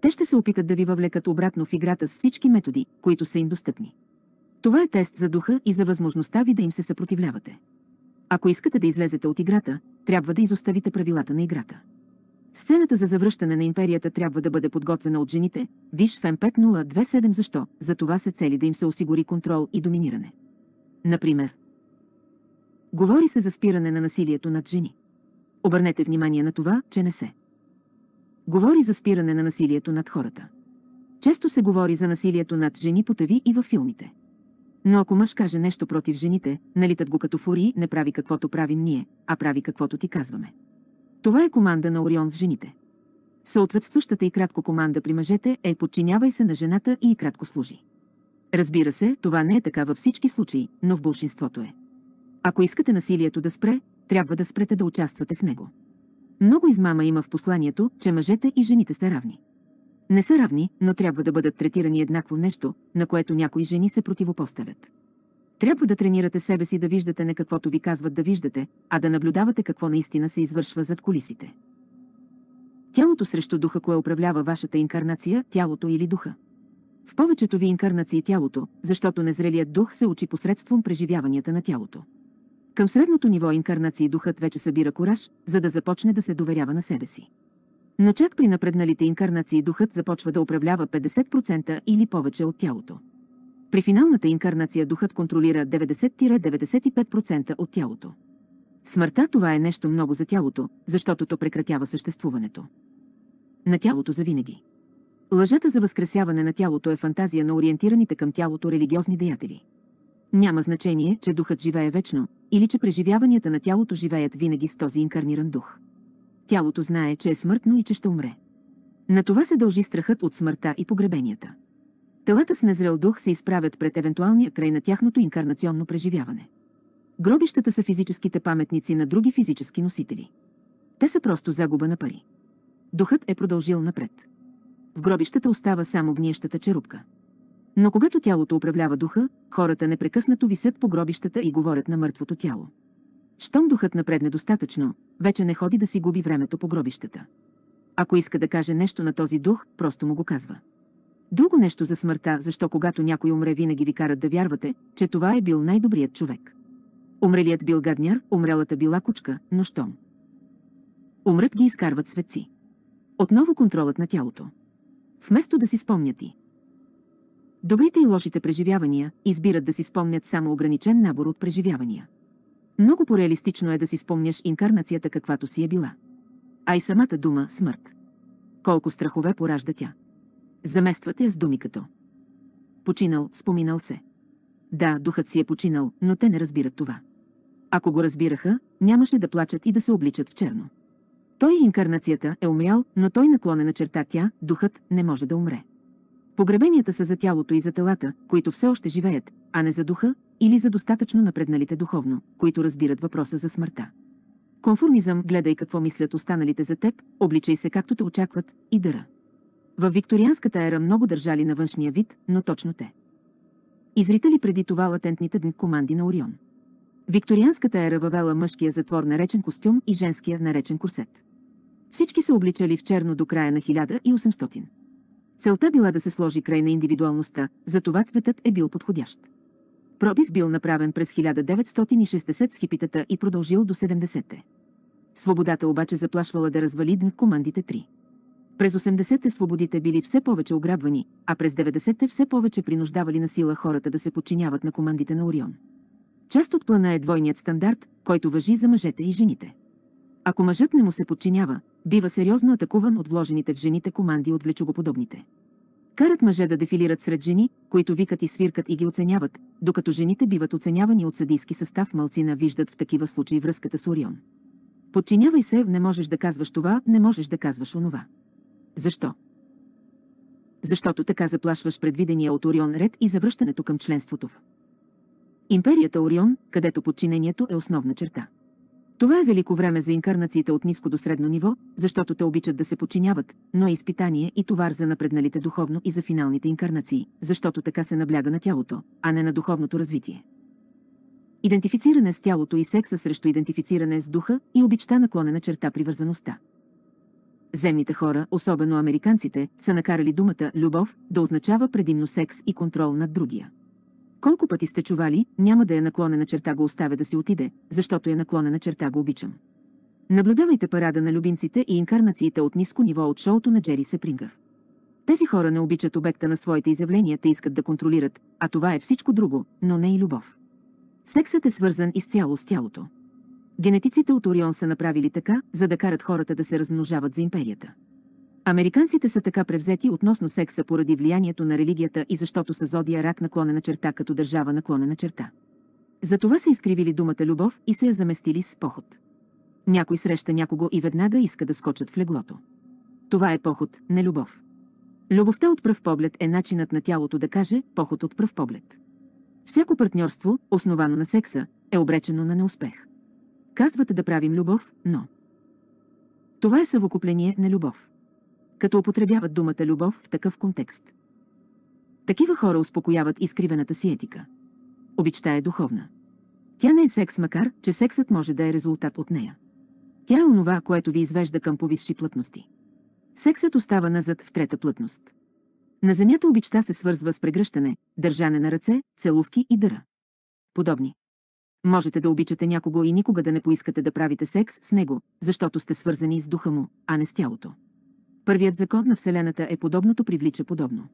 Те ще се опитат да ви въвлекат обратно в играта с всички методи, които са им достъпни. Това е тест за духа и за възможността ви да им се съпротивлявате. Ако искате да излезете от играта, трябва да изоставите правилата на играта. Сцената за завръщане на империята трябва да бъде подготвена от жените, виж в М5027 защо, за това се цели да им се осигури контрол и доминиране. Например, говори се за спиране на насилието над жени. Обърнете внимание на това, че не се. Говори за спиране на насилието над хората. Често се говори за насилието над жени по тъви и във филмите. Но ако мъж каже нещо против жените, налитат го като фурии, не прави каквото правим ние, а прави каквото ти казваме. Това е команда на Орион в жените. Съответстващата и кратко команда при мъжете е подчинявай се на жената и и кратко служи. Разбира се, това не е така във всички случаи, но в большинството е. Ако искате насилието да спре, трябва да спрете да участвате в него. Много измама има в посланието, че мъжете и жените са равни. Не са равни, но трябва да бъдат третирани еднакво нещо, на което някои жени се противопоставят. Трябва да тренирате себе си да виждате не каквото ви казват да виждате, а да наблюдавате какво наистина се извършва зад колисите. Тялото срещу духа кое управлява вашата инкарнация, тялото или духа. В повечето ви инкарнации тялото, защото незрелият дух се учи посредством преживяванията на тялото. Към средното ниво инкарнации духът вече събира кораж, за да започне да се доверява на себе си. Но чак при напредналите инкарнации духът започва да управлява 50% или повече от тялото. При финалната инкарнация духът контролира 90-95% от тялото. Смъртта това е нещо много за тялото, защото то прекратява съществуването. На тялото завинаги. Лъжата за възкресяване на тялото е фантазия на ориентираните към тялото религиозни деятели. Няма значение, че духът живее вечно, или че преживяванията на тялото живеят винаги с този инкарниран дух. Тялото знае, че е смъртно и че ще умре. На това се дължи страхът от смъртта и погребенията. Телата с незрел дух се изправят пред евентуалния край на тяхното инкарнационно преживяване. Гробищата са физическите паметници на други физически носители. Те са просто загуба на пари. Духът е продължил напред. В гробищата остава само гниещата черупка. Но когато тялото управлява духа, хората непрекъснато висят по гробищата и говорят на мъртвото тяло. Щом духът напредне достатъчно, вече не ходи да си губи времето по гробищата. Ако иска да каже нещо на този дух, просто му го казва. Друго нещо за смъртта, защо когато някой умре, винаги ви карат да вярвате, че това е бил най-добрият човек. Умрелият бил гадняр, умрелата била кучка, но щом. Умрат ги изкарват светци. Отново контролът на тялото. Вместо да си спомнят и. Добрите и лошите преживявания избират да си спомнят само ограничен набор от преживявания. Много по-реалистично е да си спомняш инкарнацията каквато си е била. А и самата дума смърт. Колко страхове поражда тя. Заместват я с думи като. Починал, споминал се. Да, духът си е починал, но те не разбират това. Ако го разбираха, нямаше да плачат и да се обличат в черно. Той инкарнацията е умрял, но той на черта тя, духът, не може да умре. Погребенията са за тялото и за телата, които все още живеят, а не за духа, или за достатъчно напредналите духовно, които разбират въпроса за смъртта. Конформизъм, гледай какво мислят останалите за теб, обличай се както те очакват и дъра. Във викторианската ера много държали на външния вид, но точно те. Изритали преди това латентните дни команди на Орион. Викторианската ера въвела мъжкия затвор наречен костюм и женския наречен корсет. Всички се обличали в черно до края на 1800. Целта била да се сложи край на индивидуалността, затова цветът е бил подходящ. Пробив бил направен през 1960 с хипитата и продължил до 70-те. Свободата обаче заплашвала да развали дни командите 3. През 80-те свободите били все повече ограбвани, а през 90-те все повече принуждавали на сила хората да се подчиняват на командите на Орион. Част от плана е двойният стандарт, който въжи за мъжете и жените. Ако мъжът не му се подчинява, бива сериозно атакуван от вложените в жените команди от влечогоподобните. Карат мъже да дефилират сред жени, които викат и свиркат и ги оценяват, докато жените биват оценявани от съдийски състав, малцина виждат в такива случаи връзката с Орион. Подчинявай се, не можеш да казваш това, не можеш да казваш онова. Защо? Защото така заплашваш предвидения от Орион ред и завръщането към членството в. Империята Орион, където подчинението е основна черта. Това е велико време за инкарнациите от ниско до средно ниво, защото те обичат да се подчиняват, но е изпитание и товар за напредналите духовно и за финалните инкарнации, защото така се набляга на тялото, а не на духовното развитие. Идентифициране с тялото и секса срещу идентифициране с духа и обичта наклонена черта привързаността. Земните хора, особено американците, са накарали думата «любов» да означава предимно секс и контрол над другия. Колко пъти сте чували, няма да е наклонена черта го оставя да си отиде, защото е наклонена черта го обичам. Наблюдавайте парада на любимците и инкарнациите от ниско ниво от шоуто на Джери Сепрингър. Тези хора не обичат обекта на своите изявления, те искат да контролират, а това е всичко друго, но не и любов. Сексът е свързан изцяло с тялото. Генетиците от Орион са направили така, за да карат хората да се размножават за империята. Американците са така превзети относно секса поради влиянието на религията и защото са зодия рак наклонена черта като държава наклонена черта. Затова са изкривили думата любов и се я заместили с поход. Някой среща някого и веднага иска да скочат в леглото. Това е поход, не любов. Любовта от пръв поглед е начинът на тялото да каже поход от пръв поглед. Всяко партньорство, основано на секса, е обречено на неуспех. Казвате да правим любов, но... Това е съвокупление на любов като употребяват думата любов в такъв контекст. Такива хора успокояват изкривената си етика. Обичта е духовна. Тя не е секс, макар, че сексът може да е резултат от нея. Тя е онова, което ви извежда към повисши плътности. Сексът остава назад в трета плътност. На земята обичта се свързва с прегръщане, държане на ръце, целувки и дъра. Подобни. Можете да обичате някого и никога да не поискате да правите секс с него, защото сте свързани с духа му, а не с тялото. Първият закон на Вселената е подобното привлича подобно.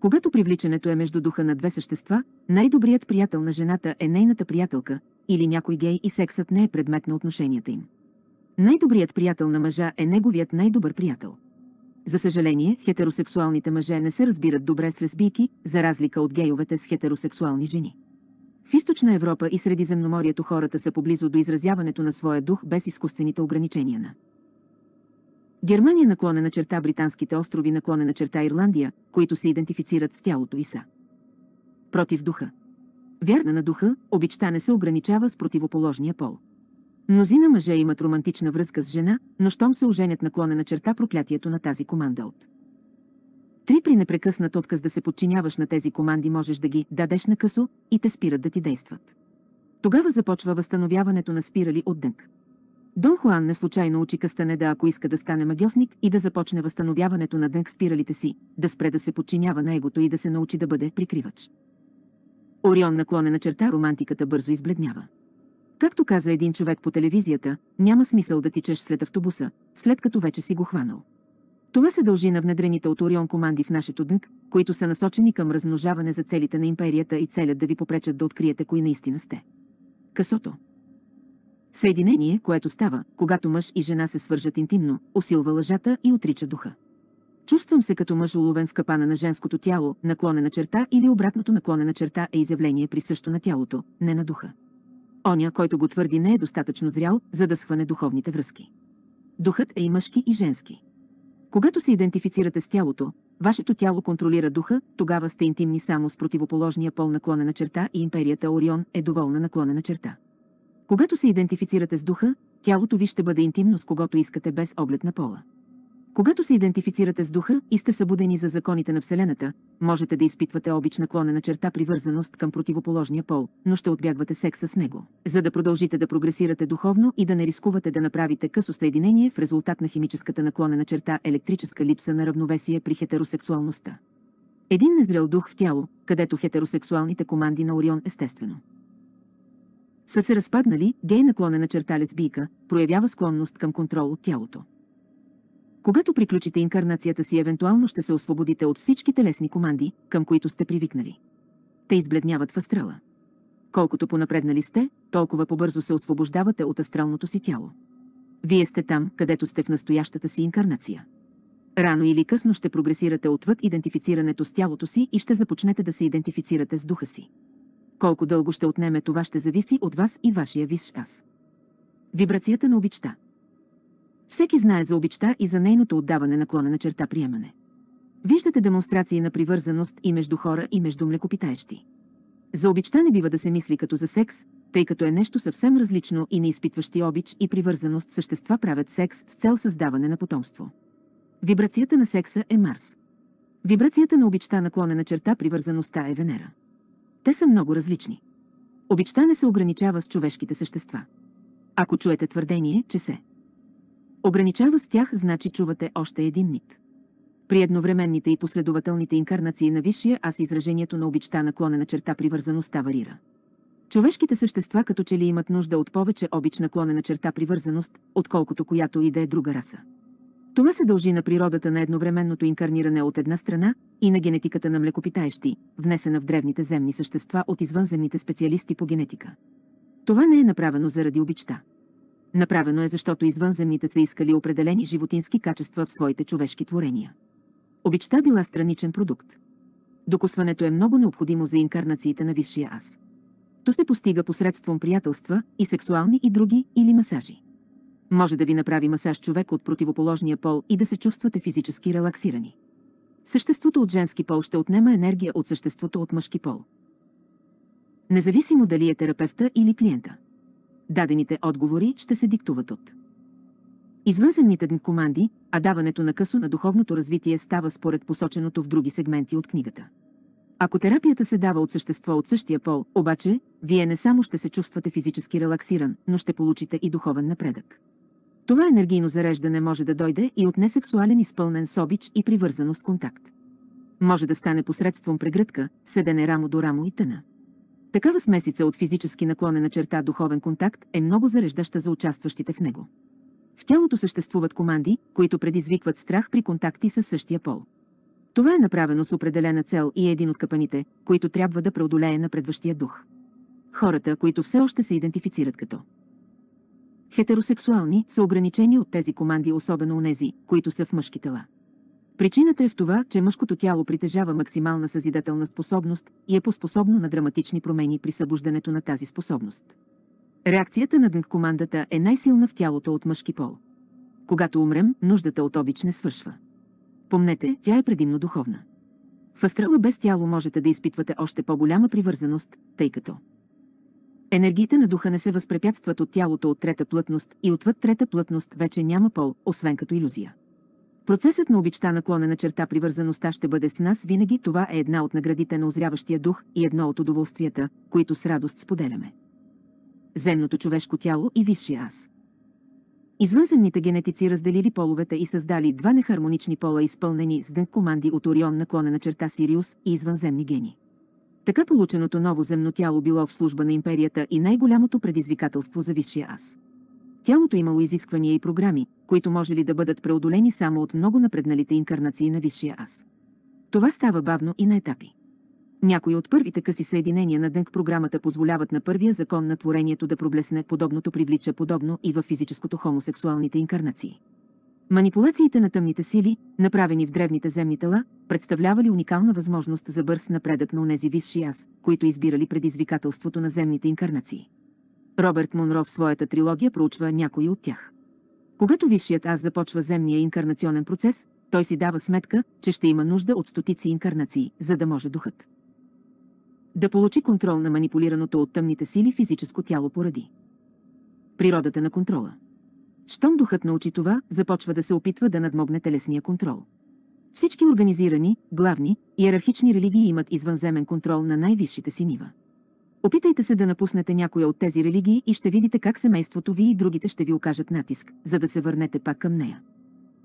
Когато привличането е между духа на две същества, най-добрият приятел на жената е нейната приятелка, или някой гей и сексът не е предмет на отношенията им. Най-добрият приятел на мъжа е неговият най-добър приятел. За съжаление, хетеросексуалните мъже не се разбират добре с лесбийки, за разлика от гейовете с хетеросексуални жени. В източна Европа и Средиземноморието хората са поблизо до изразяването на своя дух без изкуствените ограничения на Германия на черта Британските острови на черта Ирландия, които се идентифицират с тялото и са. Против духа. Вярна на духа, обичта не се ограничава с противоположния пол. Мнозина мъже имат романтична връзка с жена, но щом се оженят на черта проклятието на тази команда от. Три при непрекъснат отказ да се подчиняваш на тези команди можеш да ги дадеш на късо и те спират да ти действат. Тогава започва възстановяването на спирали от дънк. Дон Хуан не случайно учи Кастанеда, ако иска да стане магиосник и да започне възстановяването на дънг спиралите си, да спре да се подчинява на егото и да се научи да бъде прикривач. Орион наклонена черта романтиката бързо избледнява. Както каза един човек по телевизията, няма смисъл да тичеш след автобуса, след като вече си го хванал. Това се дължи на внедрените от Орион команди в нашето дънг, които са насочени към размножаване за целите на империята и целят да ви попречат да откриете кои наистина сте. Касото. Съединение, което става, когато мъж и жена се свържат интимно, усилва лъжата и отрича духа. Чувствам се като мъж уловен в капана на женското тяло, наклонена черта или обратното наклонена черта е изявление присъщо на тялото, не на духа. Оня, който го твърди, не е достатъчно зрял, за да схване духовните връзки. Духът е и мъжки и женски. Когато се идентифицирате с тялото, вашето тяло контролира духа, тогава сте интимни само с противоположния пол наклонена черта и империята Орион е доволна наклонена черта. Когато се идентифицирате с духа, тялото ви ще бъде интимно с когото искате без оглед на пола. Когато се идентифицирате с духа и сте събудени за законите на Вселената, можете да изпитвате обич наклонена черта привързаност към противоположния пол, но ще отбягвате секса с него, за да продължите да прогресирате духовно и да не рискувате да направите късо съединение в резултат на химическата наклонена черта електрическа липса на равновесие при хетеросексуалността. Един незрел дух в тяло, където хетеросексуалните команди на Орион естествено са се разпаднали, гей наклонена черта лесбийка, проявява склонност към контрол от тялото. Когато приключите инкарнацията си, евентуално ще се освободите от всички телесни команди, към които сте привикнали. Те избледняват в астрала. Колкото понапреднали сте, толкова побързо се освобождавате от астралното си тяло. Вие сте там, където сте в настоящата си инкарнация. Рано или късно ще прогресирате отвъд идентифицирането с тялото си и ще започнете да се идентифицирате с духа си. Колко дълго ще отнеме това ще зависи от вас и вашия висш аз. Вибрацията на обичта. Всеки знае за обичта и за нейното отдаване наклона на черта приемане. Виждате демонстрации на привързаност и между хора и между млекопитаещи. За обичта не бива да се мисли като за секс, тъй като е нещо съвсем различно и не изпитващи обич и привързаност същества правят секс с цел създаване на потомство. Вибрацията на секса е Марс. Вибрацията на обичта наклонена черта привързаността е Венера. Те са много различни. Обичта не се ограничава с човешките същества. Ако чуете твърдение, че се ограничава с тях, значи чувате още един мит. При едновременните и последователните инкарнации на Висшия аз изражението на обичта наклонена черта привързаността варира. Човешките същества като че ли имат нужда от повече обич наклонена черта привързаност, отколкото която и да е друга раса. Това се дължи на природата на едновременното инкарниране от една страна, и на генетиката на млекопитаещи, внесена в древните земни същества от извънземните специалисти по генетика. Това не е направено заради обичта. Направено е защото извънземните са искали определени животински качества в своите човешки творения. Обичта била страничен продукт. Докосването е много необходимо за инкарнациите на висшия аз. То се постига посредством приятелства и сексуални и други или масажи. Може да ви направи масаж човек от противоположния пол и да се чувствате физически релаксирани. Съществото от женски пол ще отнема енергия от съществото от мъжки пол. Независимо дали е терапевта или клиента. Дадените отговори ще се диктуват от Извънземните дни команди, а даването на късо на духовното развитие става според посоченото в други сегменти от книгата. Ако терапията се дава от същество от същия пол, обаче, вие не само ще се чувствате физически релаксиран, но ще получите и духовен напредък. Това енергийно зареждане може да дойде и от несексуален изпълнен с обич и привързаност контакт. Може да стане посредством прегръдка, седене рамо до рамо и тъна. Такава смесица от физически наклонена черта духовен контакт е много зареждаща за участващите в него. В тялото съществуват команди, които предизвикват страх при контакти с същия пол. Това е направено с определена цел и е един от капаните, които трябва да преодолее напредващия дух. Хората, които все още се идентифицират като хетеросексуални, са ограничени от тези команди, особено у нези, които са в мъжки тела. Причината е в това, че мъжкото тяло притежава максимална съзидателна способност и е поспособно на драматични промени при събуждането на тази способност. Реакцията на дънк-командата е най-силна в тялото от мъжки пол. Когато умрем, нуждата от обич не свършва. Помнете, тя е предимно духовна. В астрала без тяло можете да изпитвате още по-голяма привързаност, тъй като Енергиите на духа не се възпрепятстват от тялото от трета плътност и отвъд трета плътност вече няма пол, освен като иллюзия. Процесът на обичта наклонена черта привързаността ще бъде с нас винаги. Това е една от наградите на озряващия дух и едно от удоволствията, които с радост споделяме. Земното човешко тяло и висшия аз. Извънземните генетици разделили половете и създали два нехармонични пола, изпълнени с дън команди от Орион наклонена черта Сириус и извънземни гени. Така полученото ново земно тяло било в служба на империята и най-голямото предизвикателство за висшия аз. Тялото имало изисквания и програми, които може ли да бъдат преодолени само от много напредналите инкарнации на висшия аз. Това става бавно и на етапи. Някои от първите къси съединения на дънк програмата позволяват на първия закон на творението да проблесне, подобното привлича подобно и в физическото хомосексуалните инкарнации. Манипулациите на тъмните сили, направени в древните земни тела, представлявали уникална възможност за бърз напредък на унези висши аз, които избирали предизвикателството на земните инкарнации. Робърт Монро в своята трилогия проучва някои от тях. Когато висшият аз започва земния инкарнационен процес, той си дава сметка, че ще има нужда от стотици инкарнации, за да може духът да получи контрол на манипулираното от тъмните сили физическо тяло поради природата на контрола. Щом духът научи това, започва да се опитва да надмогне телесния контрол. Всички организирани, главни, иерархични религии имат извънземен контрол на най-висшите си нива. Опитайте се да напуснете някоя от тези религии и ще видите как семейството ви и другите ще ви окажат натиск, за да се върнете пак към нея.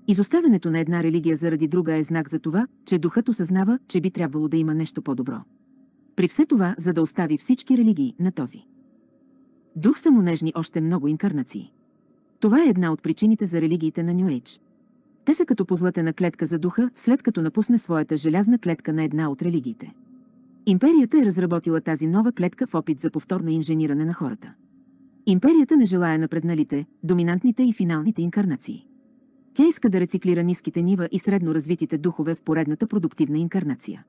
Изоставянето на една религия заради друга е знак за това, че духът осъзнава, че би трябвало да има нещо по-добро. При все това, за да остави всички религии на този. Дух са му нежни още много инкарнации. Това е една от причините за религиите на Нью Ейдж. Те са като позлатена клетка за духа, след като напусне своята желязна клетка на една от религиите. Империята е разработила тази нова клетка в опит за повторно инжениране на хората. Империята не желая напредналите, доминантните и финалните инкарнации. Тя иска да рециклира ниските нива и средно развитите духове в поредната продуктивна инкарнация.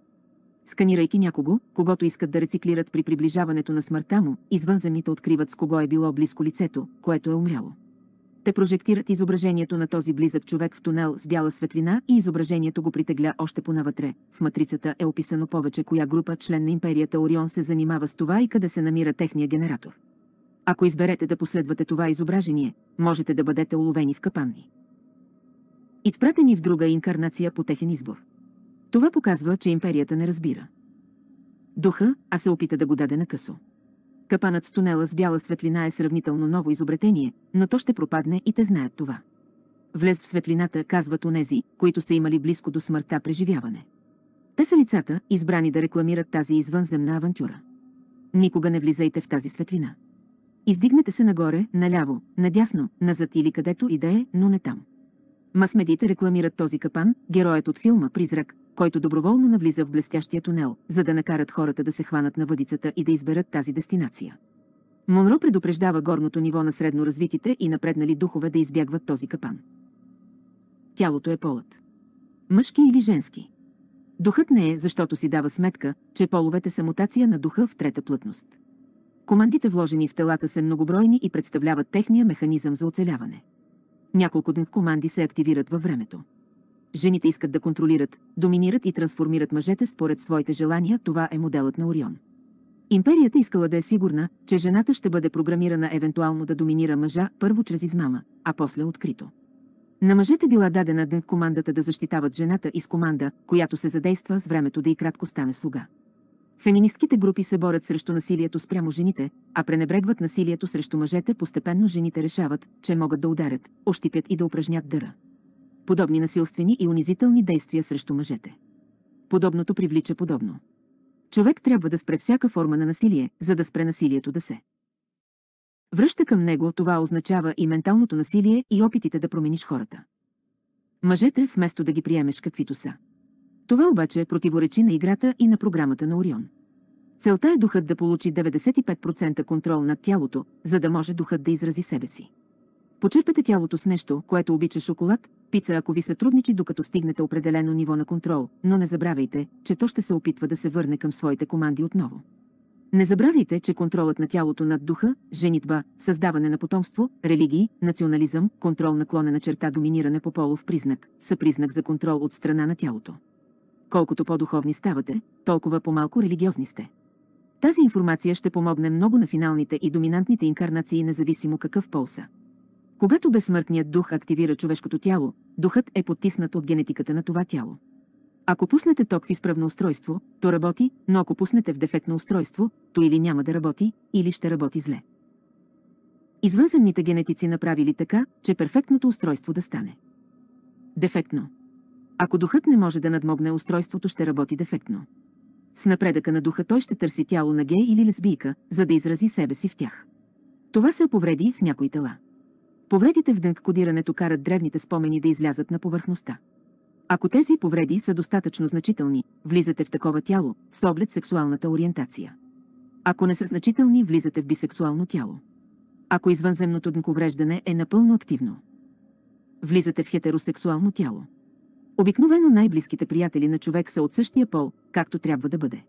Сканирайки някого, когато искат да рециклират при приближаването на смъртта му, извънземните откриват с кого е било близко лицето, което е умряло. Те прожектират изображението на този близък човек в тунел с бяла светлина и изображението го притегля още понавътре. В матрицата е описано повече коя група член на империята Орион се занимава с това и къде се намира техния генератор. Ако изберете да последвате това изображение, можете да бъдете уловени в капанни. Изпратени в друга инкарнация по техен избор. Това показва, че империята не разбира духа, а се опита да го даде на късо. Капанът с тунела с бяла светлина е сравнително ново изобретение, но то ще пропадне и те знаят това. Влез в светлината, казват онези, които са имали близко до смъртта преживяване. Те са лицата, избрани да рекламират тази извънземна авантюра. Никога не влизайте в тази светлина. Издигнете се нагоре, наляво, надясно, назад или където и да е, но не там. Масмедите рекламират този капан, героят от филма «Призрак», който доброволно навлиза в блестящия тунел, за да накарат хората да се хванат на въдицата и да изберат тази дестинация. Монро предупреждава горното ниво на средно развитите и напреднали духове да избягват този капан. Тялото е полът. Мъжки или женски. Духът не е, защото си дава сметка, че половете са мутация на духа в трета плътност. Командите вложени в телата са многобройни и представляват техния механизъм за оцеляване. Няколко дни команди се активират във времето. Жените искат да контролират, доминират и трансформират мъжете според своите желания, това е моделът на Орион. Империята искала да е сигурна, че жената ще бъде програмирана евентуално да доминира мъжа първо чрез измама, а после открито. На мъжете била дадена ден командата да защитават жената и с команда, която се задейства с времето да и кратко стане слуга. Феминистките групи се борят срещу насилието спрямо жените, а пренебрегват насилието срещу мъжете, постепенно жените решават, че могат да ударят, ощипят и да упражнят дъра подобни насилствени и унизителни действия срещу мъжете. Подобното привлича подобно. Човек трябва да спре всяка форма на насилие, за да спре насилието да се. Връща към него това означава и менталното насилие и опитите да промениш хората. Мъжете вместо да ги приемеш каквито са. Това обаче е противоречи на играта и на програмата на Орион. Целта е духът да получи 95% контрол над тялото, за да може духът да изрази себе си. Почерпете тялото с нещо, което обича шоколад, пица ако ви сътрудничи докато стигнете определено ниво на контрол, но не забравяйте, че то ще се опитва да се върне към своите команди отново. Не забравяйте, че контролът на тялото над духа, женитба, създаване на потомство, религии, национализъм, контрол клона на черта доминиране по полов признак, са признак за контрол от страна на тялото. Колкото по-духовни ставате, толкова по-малко религиозни сте. Тази информация ще помогне много на финалните и доминантните инкарнации, независимо какъв пол са. Когато безсмъртният дух активира човешкото тяло, духът е потиснат от генетиката на това тяло. Ако пуснете ток в изправно устройство, то работи, но ако пуснете в дефектно устройство, то или няма да работи, или ще работи зле. Извънземните генетици направили така, че перфектното устройство да стане. Дефектно. Ако духът не може да надмогне устройството, ще работи дефектно. С напредъка на духа той ще търси тяло на гей или лесбийка, за да изрази себе си в тях. Това се повреди в някои тела. Повредите в дънк кодирането карат древните спомени да излязат на повърхността. Ако тези повреди са достатъчно значителни, влизате в такова тяло, с облед сексуалната ориентация. Ако не са значителни, влизате в бисексуално тяло. Ако извънземното дънковреждане е напълно активно, влизате в хетеросексуално тяло. Обикновено най-близките приятели на човек са от същия пол, както трябва да бъде.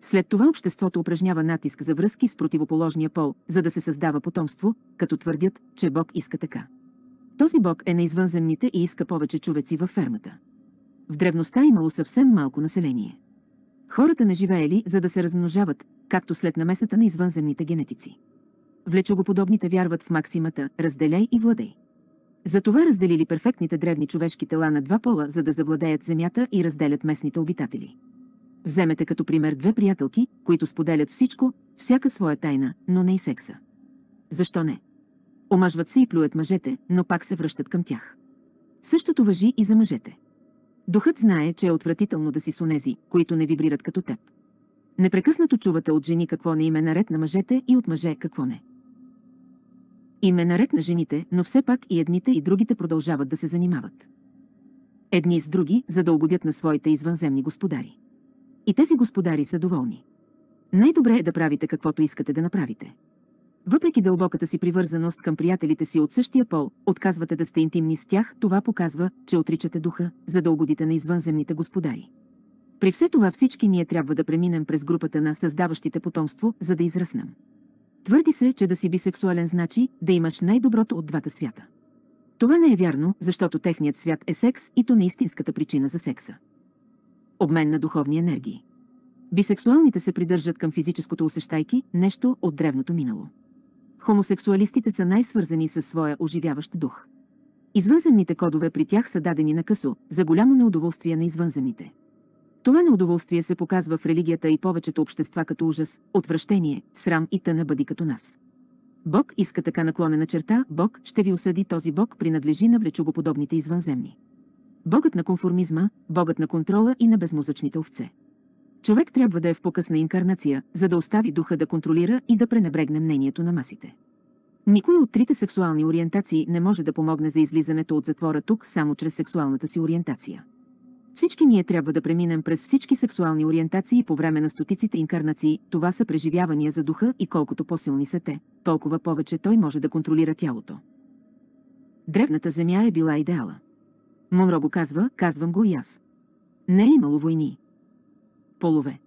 След това обществото упражнява натиск за връзки с противоположния пол, за да се създава потомство, като твърдят, че Бог иска така. Този Бог е на извънземните и иска повече човеци във фермата. В древността е имало съвсем малко население. Хората не живеели, за да се размножават, както след намесата на извънземните генетици. Влечогоподобните вярват в максимата «разделяй и владей». Затова разделили перфектните древни човешки тела на два пола, за да завладеят земята и разделят местните обитатели. Вземете като пример две приятелки, които споделят всичко, всяка своя тайна, но не и секса. Защо не? Омажват се и плюят мъжете, но пак се връщат към тях. Същото въжи и за мъжете. Духът знае, че е отвратително да си с онези, които не вибрират като теб. Непрекъснато чувате от жени какво не им е наред на мъжете и от мъже какво не. Име наред на жените, но все пак и едните и другите продължават да се занимават. Едни с други, за да угодят на своите извънземни господари и тези господари са доволни. Най-добре е да правите каквото искате да направите. Въпреки дълбоката си привързаност към приятелите си от същия пол, отказвате да сте интимни с тях, това показва, че отричате духа, за да угодите на извънземните господари. При все това всички ние трябва да преминем през групата на създаващите потомство, за да израснем. Твърди се, че да си бисексуален значи да имаш най-доброто от двата свята. Това не е вярно, защото техният свят е секс и то не е истинската причина за секса. Обмен на духовни енергии. Бисексуалните се придържат към физическото усещайки нещо от древното минало. Хомосексуалистите са най-свързани със своя оживяващ дух. Извънземните кодове при тях са дадени на късо, за голямо неудоволствие на извънземните. Това неудоволствие се показва в религията и повечето общества като ужас, отвращение, срам и тъна бъди като нас. Бог иска така наклонена черта, Бог ще ви осъди този Бог принадлежи на влечугоподобните извънземни богът на конформизма, богът на контрола и на безмозъчните овце. Човек трябва да е в покъсна инкарнация, за да остави духа да контролира и да пренебрегне мнението на масите. Никой от трите сексуални ориентации не може да помогне за излизането от затвора тук само чрез сексуалната си ориентация. Всички ние трябва да преминем през всички сексуални ориентации по време на стотиците инкарнации, това са преживявания за духа и колкото по-силни са те, толкова повече той може да контролира тялото. Древната земя е била идеала. Монро го казва, казвам го и аз. Не е имало войни. Полове.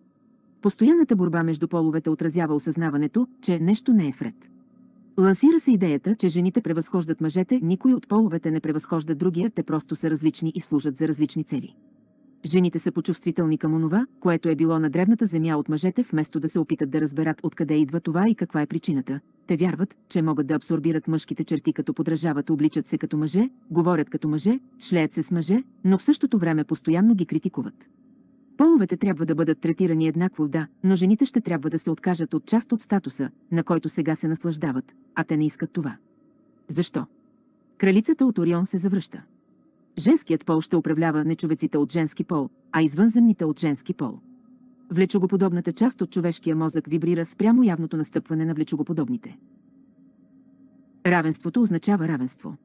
Постоянната борба между половете отразява осъзнаването, че нещо не е вред. Лансира се идеята, че жените превъзхождат мъжете, никой от половете не превъзхожда другия, те просто са различни и служат за различни цели. Жените са почувствителни към онова, което е било на древната земя от мъжете, вместо да се опитат да разберат откъде идва това и каква е причината. Те вярват, че могат да абсорбират мъжките черти като подражават, обличат се като мъже, говорят като мъже, шлеят се с мъже, но в същото време постоянно ги критикуват. Половете трябва да бъдат третирани еднакво, да, но жените ще трябва да се откажат от част от статуса, на който сега се наслаждават, а те не искат това. Защо? Кралицата от Орион се завръща. Женският пол ще управлява не човеците от женски пол, а извънземните от женски пол. Влечогоподобната част от човешкия мозък вибрира спрямо явното настъпване на влечогоподобните. Равенството означава равенство.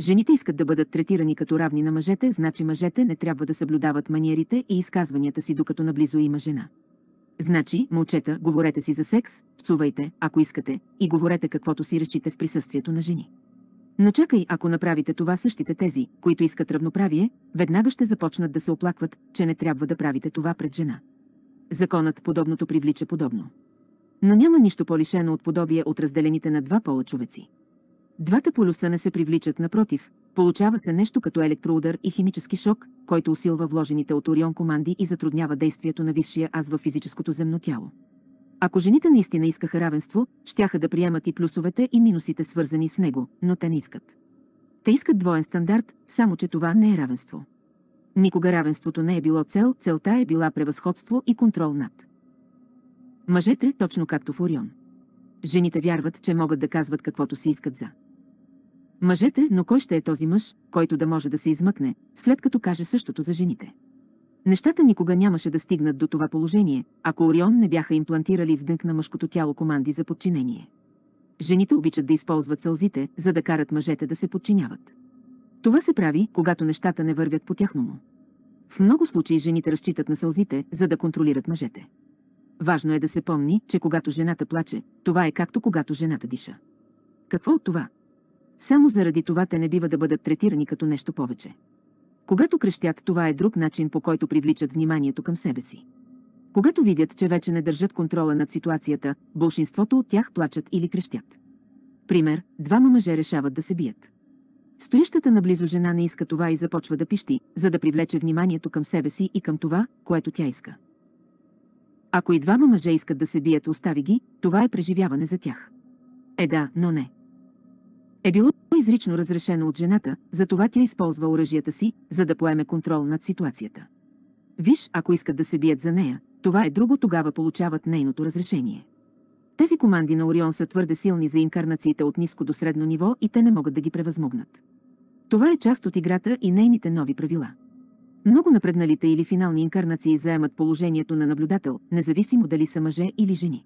Жените искат да бъдат третирани като равни на мъжете, значи мъжете не трябва да съблюдават маниерите и изказванията си, докато наблизо има жена. Значи, момчета, говорете си за секс, псувайте, ако искате, и говорете каквото си решите в присъствието на жени. Начакай, ако направите това същите тези, които искат равноправие, веднага ще започнат да се оплакват, че не трябва да правите това пред жена. Законът подобното привлича подобно. Но няма нищо по-лишено от подобие от разделените на два пола човеци. Двата полюса не се привличат напротив, получава се нещо като електроудар и химически шок, който усилва вложените от Орион команди и затруднява действието на висшия аз във физическото земно тяло. Ако жените наистина искаха равенство, щяха да приемат и плюсовете и минусите свързани с него, но те не искат. Те искат двоен стандарт, само че това не е равенство. Никога равенството не е било цел, целта е била превъзходство и контрол над. Мъжете, точно както в Орион. Жените вярват, че могат да казват каквото си искат за. Мъжете, но кой ще е този мъж, който да може да се измъкне, след като каже същото за жените? Нещата никога нямаше да стигнат до това положение, ако Орион не бяха имплантирали в дънк на мъжкото тяло команди за подчинение. Жените обичат да използват сълзите, за да карат мъжете да се подчиняват. Това се прави, когато нещата не вървят по тяхному. В много случаи жените разчитат на сълзите, за да контролират мъжете. Важно е да се помни, че когато жената плаче, това е както когато жената диша. Какво от това? Само заради това те не бива да бъдат третирани като нещо повече. Когато крещят, това е друг начин по който привличат вниманието към себе си. Когато видят, че вече не държат контрола над ситуацията, большинството от тях плачат или крещят. Пример, двама мъже решават да се бият. Стоящата наблизо жена не иска това и започва да пищи, за да привлече вниманието към себе си и към това, което тя иска. Ако и двама мъже искат да се бият, остави ги, това е преживяване за тях. Е да, но не. Е било изрично разрешено от жената, затова тя използва оръжията си, за да поеме контрол над ситуацията. Виж, ако искат да се бият за нея, това е друго, тогава получават нейното разрешение. Тези команди на Орион са твърде силни за инкарнациите от ниско до средно ниво и те не могат да ги превъзмогнат. Това е част от играта и нейните нови правила. Много напредналите или финални инкарнации заемат положението на наблюдател, независимо дали са мъже или жени.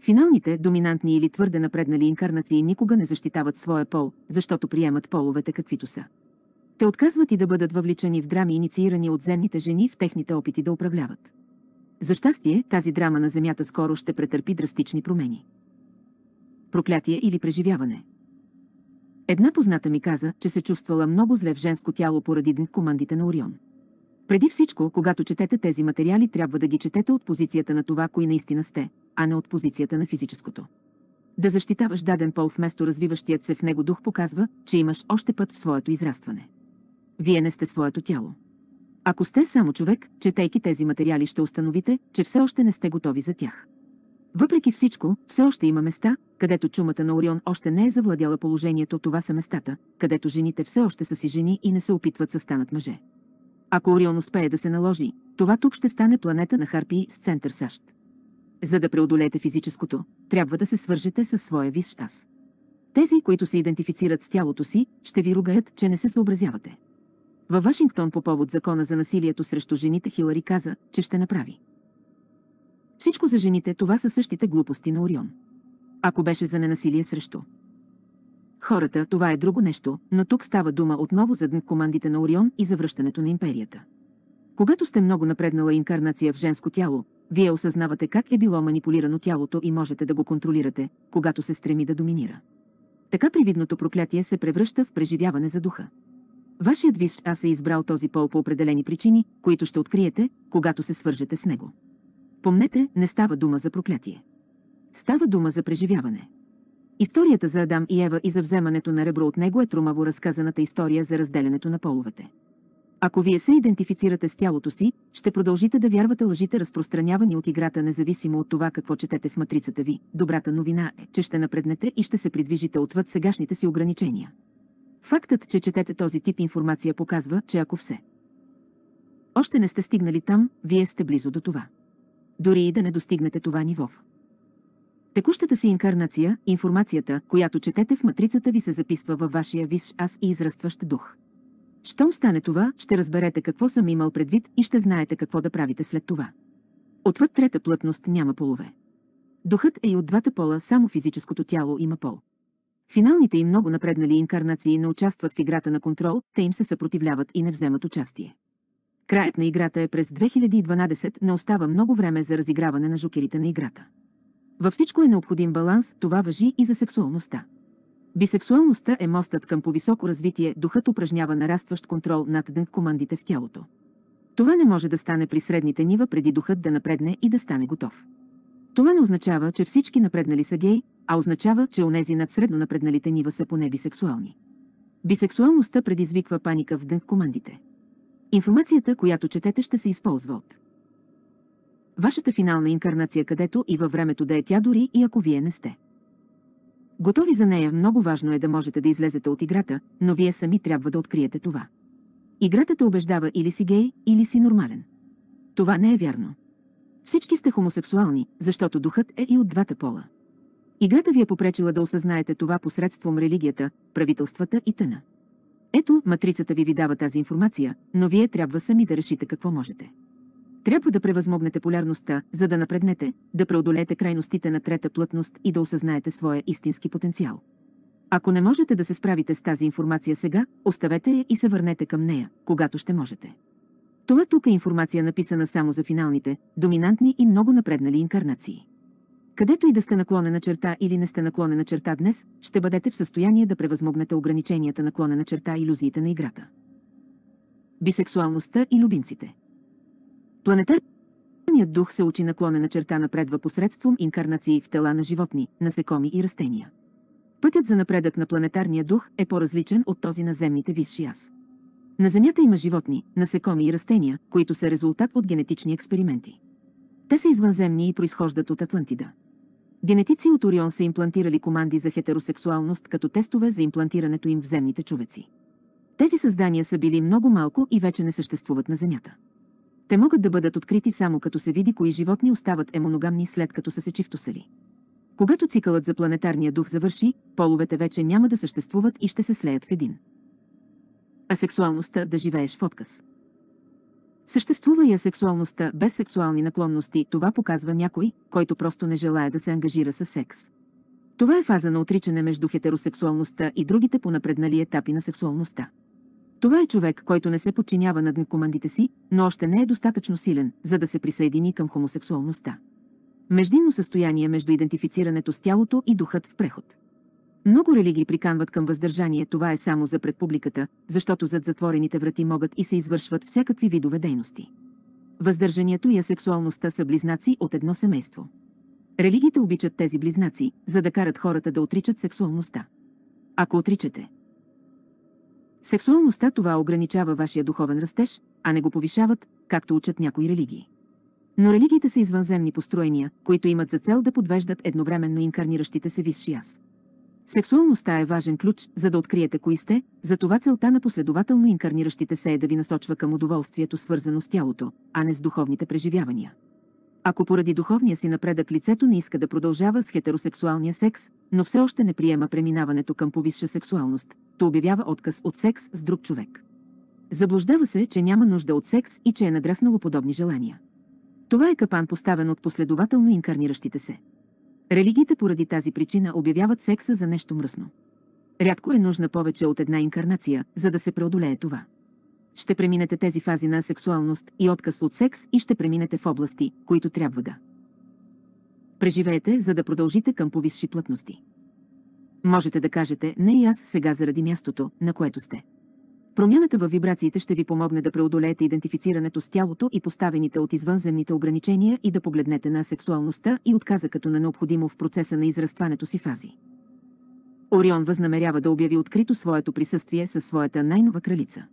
Финалните, доминантни или твърде напреднали инкарнации никога не защитават своя пол, защото приемат половете каквито са. Те отказват и да бъдат въвличани в драми, инициирани от земните жени в техните опити да управляват. За щастие, тази драма на Земята скоро ще претърпи драстични промени. Проклятие или преживяване. Една позната ми каза, че се чувствала много зле в женско тяло поради командите на Орион. Преди всичко, когато четете тези материали, трябва да ги четете от позицията на това, кои наистина сте, а не от позицията на физическото. Да защитаваш даден пол вместо развиващият се в него дух показва, че имаш още път в своето израстване. Вие не сте своето тяло. Ако сте само човек, четейки тези материали ще установите, че все още не сте готови за тях. Въпреки всичко, все още има места, където чумата на Орион още не е завладяла положението, това са местата, където жените все още са си жени и не се опитват да станат мъже. Ако Орион успее да се наложи, това тук ще стане планета на Харпи с център САЩ. За да преодолеете физическото, трябва да се свържете със своя висш аз. Тези, които се идентифицират с тялото си, ще ви ругаят, че не се съобразявате. Във Вашингтон по повод закона за насилието срещу жените Хилари каза, че ще направи. Всичко за жените това са същите глупости на Орион. Ако беше за ненасилие срещу хората, това е друго нещо, но тук става дума отново за командите на Орион и за връщането на империята. Когато сте много напреднала инкарнация в женско тяло, вие осъзнавате как е било манипулирано тялото и можете да го контролирате, когато се стреми да доминира. Така привидното проклятие се превръща в преживяване за духа. Вашият виш аз е избрал този пол по определени причини, които ще откриете, когато се свържете с него. Помнете, не става дума за проклятие. Става дума за преживяване. Историята за Адам и Ева и за вземането на ребро от него е трумаво разказаната история за разделянето на половете. Ако вие се идентифицирате с тялото си, ще продължите да вярвате лъжите разпространявани от играта, независимо от това какво четете в матрицата ви. Добрата новина е, че ще напреднете и ще се придвижите отвъд сегашните си ограничения. Фактът, че четете този тип информация показва, че ако все още не сте стигнали там, вие сте близо до това. Дори и да не достигнете това ниво. Текущата си инкарнация, информацията, която четете в матрицата ви се записва във вашия висш аз и израстващ дух. Щом стане това, ще разберете какво съм имал предвид и ще знаете какво да правите след това. Отвъд трета плътност няма полове. Духът е и от двата пола, само физическото тяло има пол. Финалните и много напреднали инкарнации не участват в играта на контрол, те им се съпротивляват и не вземат участие. Краят на играта е през 2012, не остава много време за разиграване на жукерите на играта. Във всичко е необходим баланс, това въжи и за сексуалността. Бисексуалността е мостът към повисоко развитие, духът упражнява нарастващ контрол над дънк командите в тялото. Това не може да стане при средните нива преди духът да напредне и да стане готов. Това не означава, че всички напреднали са гей, а означава, че онези над средно напредналите нива са поне бисексуални. Бисексуалността предизвиква паника в дънк командите. Информацията, която четете, ще се използва от вашата финална инкарнация, където и във времето да е тя дори и ако вие не сте. Готови за нея, много важно е да можете да излезете от играта, но вие сами трябва да откриете това. Играта те убеждава или си гей, или си нормален. Това не е вярно. Всички сте хомосексуални, защото духът е и от двата пола. Играта ви е попречила да осъзнаете това посредством религията, правителствата и тъна. Ето, матрицата ви ви дава тази информация, но вие трябва сами да решите какво можете. Трябва да превъзмогнете полярността, за да напреднете, да преодолеете крайностите на трета плътност и да осъзнаете своя истински потенциал. Ако не можете да се справите с тази информация сега, оставете я и се върнете към нея, когато ще можете. Това тук е информация написана само за финалните, доминантни и много напреднали инкарнации. Където и да сте наклонена черта или не сте наклонена черта днес, ще бъдете в състояние да превъзмогнете ограниченията наклонена черта иллюзиите на играта. Бисексуалността и любимците – Планетарният дух се учи наклонена черта напредва посредством инкарнации в тела на животни, насекоми и растения. Пътят за напредък на планетарния дух е по-различен от този на земните висши аз. На Земята има животни, насекоми и растения, които са резултат от генетични експерименти. Те са извънземни и произхождат от Атлантида. Генетици от Орион са имплантирали команди за хетеросексуалност като тестове за имплантирането им в земните човеци. Тези създания са били много малко и вече не съществуват на Земята. Те могат да бъдат открити само като се види кои животни остават емоногамни след като са се чифтосали. Когато цикълът за планетарния дух завърши, половете вече няма да съществуват и ще се слеят в един. А сексуалността да живееш в отказ. Съществува и асексуалността без сексуални наклонности, това показва някой, който просто не желая да се ангажира с секс. Това е фаза на отричане между хетеросексуалността и другите по напреднали етапи на сексуалността. Това е човек, който не се подчинява над некомандите си, но още не е достатъчно силен, за да се присъедини към хомосексуалността. Междинно състояние между идентифицирането с тялото и духът в преход. Много религии приканват към въздържание, това е само за предпубликата, защото зад затворените врати могат и се извършват всякакви видове дейности. Въздържанието и асексуалността са близнаци от едно семейство. Религиите обичат тези близнаци, за да карат хората да отричат сексуалността. Ако отричате Сексуалността това ограничава вашия духовен растеж, а не го повишават, както учат някои религии. Но религиите са извънземни построения, които имат за цел да подвеждат едновременно инкарниращите се висши аз. Сексуалността е важен ключ, за да откриете кои сте, затова целта на последователно инкарниращите се е да ви насочва към удоволствието свързано с тялото, а не с духовните преживявания. Ако поради духовния си напредък лицето не иска да продължава с хетеросексуалния секс, но все още не приема преминаването към повисша сексуалност, то обявява отказ от секс с друг човек. Заблуждава се, че няма нужда от секс и че е надраснало подобни желания. Това е капан поставен от последователно инкарниращите се. Религиите поради тази причина обявяват секса за нещо мръсно. Рядко е нужна повече от една инкарнация, за да се преодолее това ще преминете тези фази на сексуалност и отказ от секс и ще преминете в области, които трябва да преживеете, за да продължите към повисши плътности. Можете да кажете «Не и аз сега заради мястото, на което сте». Промяната във вибрациите ще ви помогне да преодолеете идентифицирането с тялото и поставените от извънземните ограничения и да погледнете на сексуалността и отказа като на необходимо в процеса на израстването си фази. Орион възнамерява да обяви открито своето присъствие със своята най-нова кралица.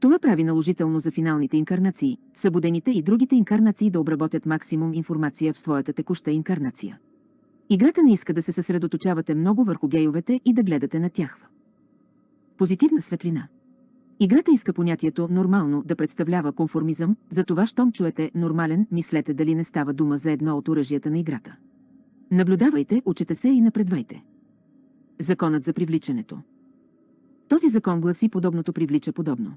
Това прави наложително за финалните инкарнации, събудените и другите инкарнации да обработят максимум информация в своята текуща инкарнация. Играта не иска да се съсредоточавате много върху гейовете и да гледате на тях. Позитивна светлина. Играта иска понятието «нормално» да представлява конформизъм, затова щом чуете «нормален», мислете дали не става дума за едно от оръжията на играта. Наблюдавайте, учете се и напредвайте. Законът за привличането. Този закон гласи подобното привлича подобно.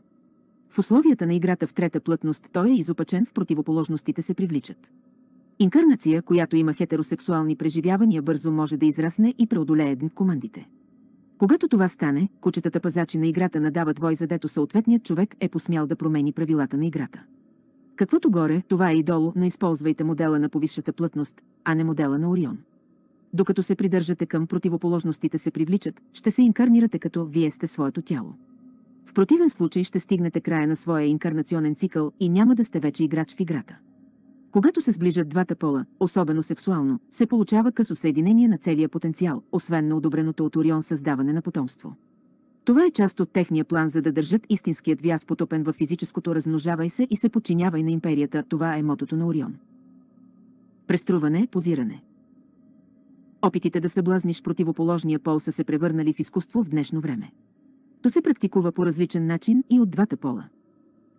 В условията на играта в трета плътност той е изопачен в противоположностите се привличат. Инкарнация, която има хетеросексуални преживявания, бързо може да израсне и преодолее командите. Когато това стане, кучетата пазачи на играта надават вой, задето съответният човек е посмял да промени правилата на играта. Каквото горе, това е и долу, но използвайте модела на повисшата плътност, а не модела на Орион. Докато се придържате към противоположностите се привличат, ще се инкарнирате като вие сте своето тяло. В противен случай ще стигнете края на своя инкарнационен цикъл и няма да сте вече играч в играта. Когато се сближат двата пола, особено сексуално, се получава късо съединение на целия потенциал, освен на одобреното от Орион създаване на потомство. Това е част от техния план за да държат истинският вяз потопен във физическото размножавай се и се подчинявай на империята, това е мотото на Орион. Преструване, позиране. Опитите да съблазниш противоположния пол са се превърнали в изкуство в днешно време то се практикува по различен начин и от двата пола.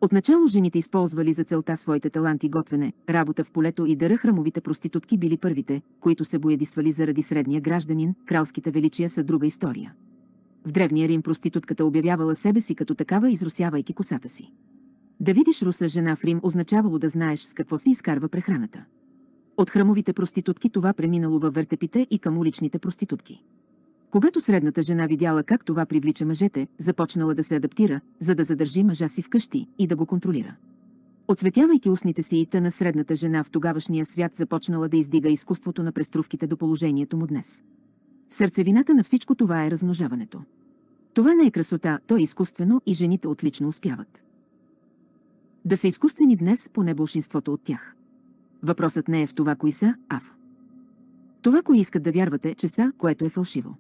Отначало жените използвали за целта своите таланти готвене, работа в полето и дъра храмовите проститутки били първите, които се боядисвали заради средния гражданин, кралските величия са друга история. В Древния Рим проститутката обявявала себе си като такава, изрусявайки косата си. Да видиш руса жена в Рим означавало да знаеш с какво се изкарва прехраната. От храмовите проститутки това преминало във Въртепите и към уличните проститутки. Когато средната жена видяла как това привлича мъжете, започнала да се адаптира, за да задържи мъжа си вкъщи и да го контролира. Оцветявайки устните си и тъна средната жена в тогавашния свят започнала да издига изкуството на преструвките до положението му днес. Сърцевината на всичко това е размножаването. Това не е красота, то е изкуствено и жените отлично успяват. Да са изкуствени днес поне большинството от тях. Въпросът не е в това кои са, а в това кои искат да вярвате, че са, което е фалшиво.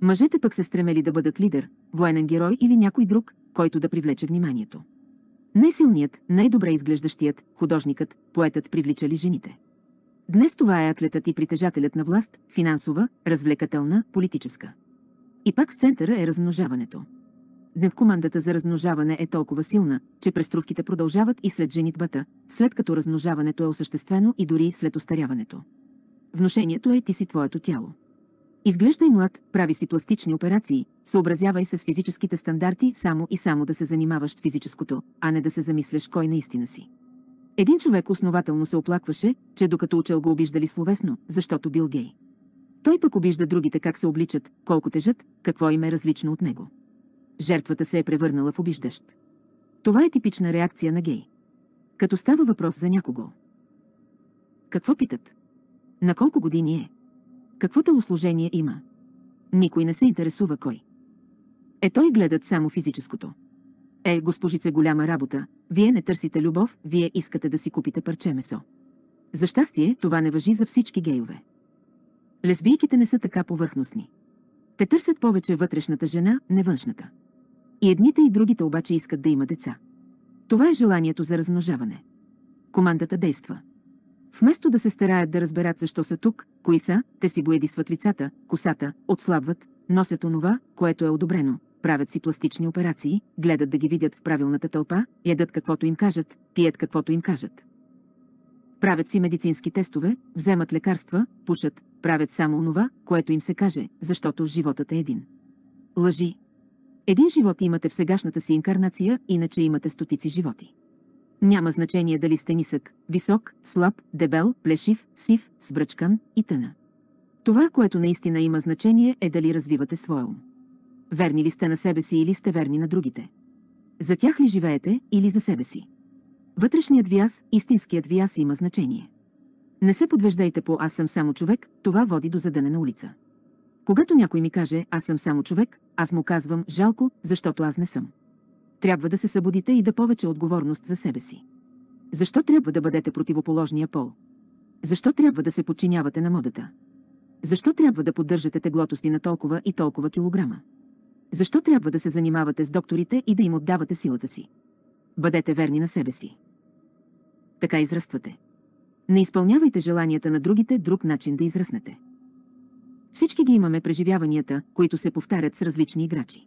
Мъжете пък се стремели да бъдат лидер, военен герой или някой друг, който да привлече вниманието. Най-силният, най-добре изглеждащият, художникът, поетът привличали жените. Днес това е атлетът и притежателят на власт, финансова, развлекателна, политическа. И пак в центъра е размножаването. Днес командата за размножаване е толкова силна, че преструвките продължават и след женитбата, след като размножаването е осъществено и дори след остаряването. Вношението е ти си твоето тяло. Изглеждай млад, прави си пластични операции, съобразявай се с физическите стандарти само и само да се занимаваш с физическото, а не да се замисляш кой наистина си. Един човек основателно се оплакваше, че докато учел го обиждали словесно, защото бил гей. Той пък обижда другите как се обличат, колко тежат, какво им е различно от него. Жертвата се е превърнала в обиждащ. Това е типична реакция на гей. Като става въпрос за някого. Какво питат? На колко години е? Какво телосложение има? Никой не се интересува кой. Е той гледат само физическото. Е, госпожице, голяма работа, вие не търсите любов, вие искате да си купите парче месо. За щастие, това не въжи за всички гейове. Лесбийките не са така повърхностни. Те търсят повече вътрешната жена, не външната. И едните и другите обаче искат да има деца. Това е желанието за размножаване. Командата действа. Вместо да се стараят да разберат защо са тук, кои са, те си боядисват лицата, косата, отслабват, носят онова, което е одобрено, правят си пластични операции, гледат да ги видят в правилната тълпа, ядат каквото им кажат, пият каквото им кажат. Правят си медицински тестове, вземат лекарства, пушат, правят само онова, което им се каже, защото животът е един. Лъжи. Един живот имате в сегашната си инкарнация, иначе имате стотици животи. Няма значение дали сте нисък, висок, слаб, дебел, плешив, сив, сбръчкан и тъна. Това, което наистина има значение е дали развивате своя ум. Верни ли сте на себе си или сте верни на другите? За тях ли живеете или за себе си? Вътрешният ви аз, истинският ви аз има значение. Не се подвеждайте по «Аз съм само човек», това води до задънена улица. Когато някой ми каже «Аз съм само човек», аз му казвам «Жалко, защото аз не съм». Трябва да се събудите и да повече отговорност за себе си. Защо трябва да бъдете противоположния пол? Защо трябва да се подчинявате на модата? Защо трябва да поддържате теглото си на толкова и толкова килограма? Защо трябва да се занимавате с докторите и да им отдавате силата си? Бъдете верни на себе си. Така израствате. Не изпълнявайте желанията на другите друг начин да израснете. Всички ги имаме преживяванията, които се повтарят с различни играчи.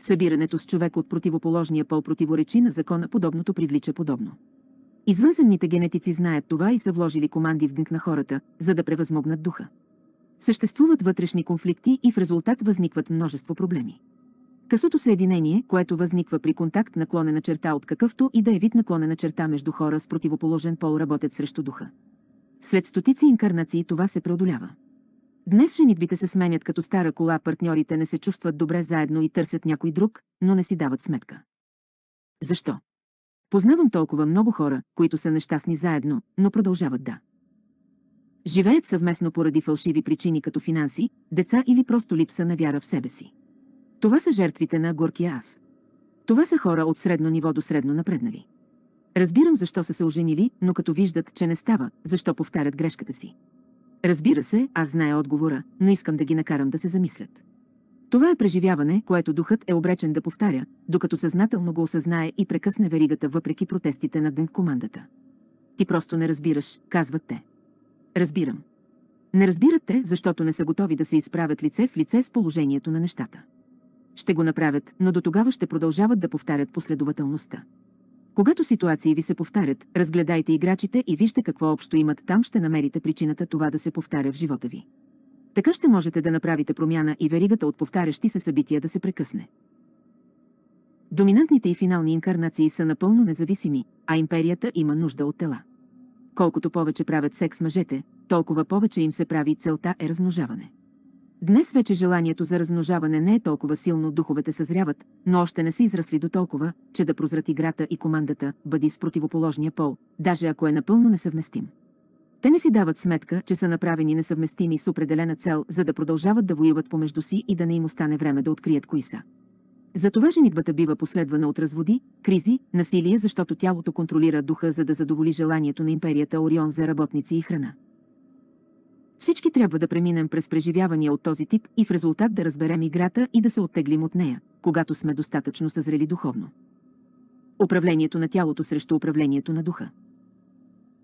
Събирането с човек от противоположния пол противоречи на закона подобното привлича подобно. Извънземните генетици знаят това и са вложили команди в гнк на хората, за да превъзмогнат духа. Съществуват вътрешни конфликти и в резултат възникват множество проблеми. Късото съединение, което възниква при контакт наклонена черта от какъвто и да е вид наклонена черта между хора с противоположен пол работят срещу духа. След стотици инкарнации това се преодолява. Днес женитбите се сменят като стара кола, партньорите не се чувстват добре заедно и търсят някой друг, но не си дават сметка. Защо? Познавам толкова много хора, които са нещастни заедно, но продължават да. Живеят съвместно поради фалшиви причини като финанси, деца или просто липса на вяра в себе си. Това са жертвите на горкия аз. Това са хора от средно ниво до средно напреднали. Разбирам защо са се оженили, но като виждат, че не става, защо повтарят грешката си. Разбира се, аз зная отговора, но искам да ги накарам да се замислят. Това е преживяване, което духът е обречен да повтаря, докато съзнателно го осъзнае и прекъсне веригата въпреки протестите на ден командата. Ти просто не разбираш, казват те. Разбирам. Не разбират те, защото не са готови да се изправят лице в лице с положението на нещата. Ще го направят, но до тогава ще продължават да повтарят последователността. Когато ситуации ви се повтарят, разгледайте играчите и вижте какво общо имат там, ще намерите причината това да се повтаря в живота ви. Така ще можете да направите промяна и веригата от повтарящи се събития да се прекъсне. Доминантните и финални инкарнации са напълно независими, а империята има нужда от тела. Колкото повече правят секс мъжете, толкова повече им се прави целта е размножаване. Днес вече желанието за размножаване не е толкова силно, духовете съзряват, но още не са израсли до толкова, че да прозрат играта и командата, бъди с противоположния пол, даже ако е напълно несъвместим. Те не си дават сметка, че са направени несъвместими с определена цел, за да продължават да воюват помежду си и да не им остане време да открият кои са. Затова женитбата бива последвана от разводи, кризи, насилие, защото тялото контролира духа, за да задоволи желанието на империята Орион за работници и храна. Всички трябва да преминем през преживявания от този тип и в резултат да разберем играта и да се оттеглим от нея, когато сме достатъчно съзрели духовно. Управлението на тялото срещу управлението на духа.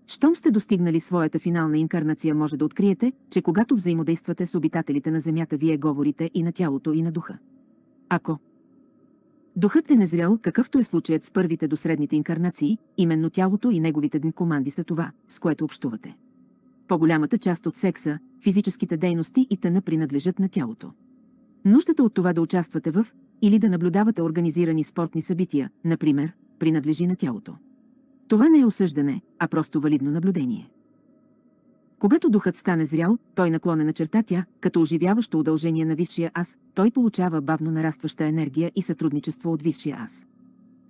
Щом сте достигнали своята финална инкарнация, може да откриете, че когато взаимодействате с обитателите на Земята, вие говорите и на тялото, и на духа. Ако духът е незрял, какъвто е случаят с първите до средните инкарнации, именно тялото и неговите дни команди са това, с което общувате. По-голямата част от секса, физическите дейности и тъна принадлежат на тялото. Нуждата от това да участвате в или да наблюдавате организирани спортни събития, например, принадлежи на тялото. Това не е осъждане, а просто валидно наблюдение. Когато духът стане зрял, той наклоне на черта тя, като оживяващо удължение на висшия аз, той получава бавно нарастваща енергия и сътрудничество от висшия аз.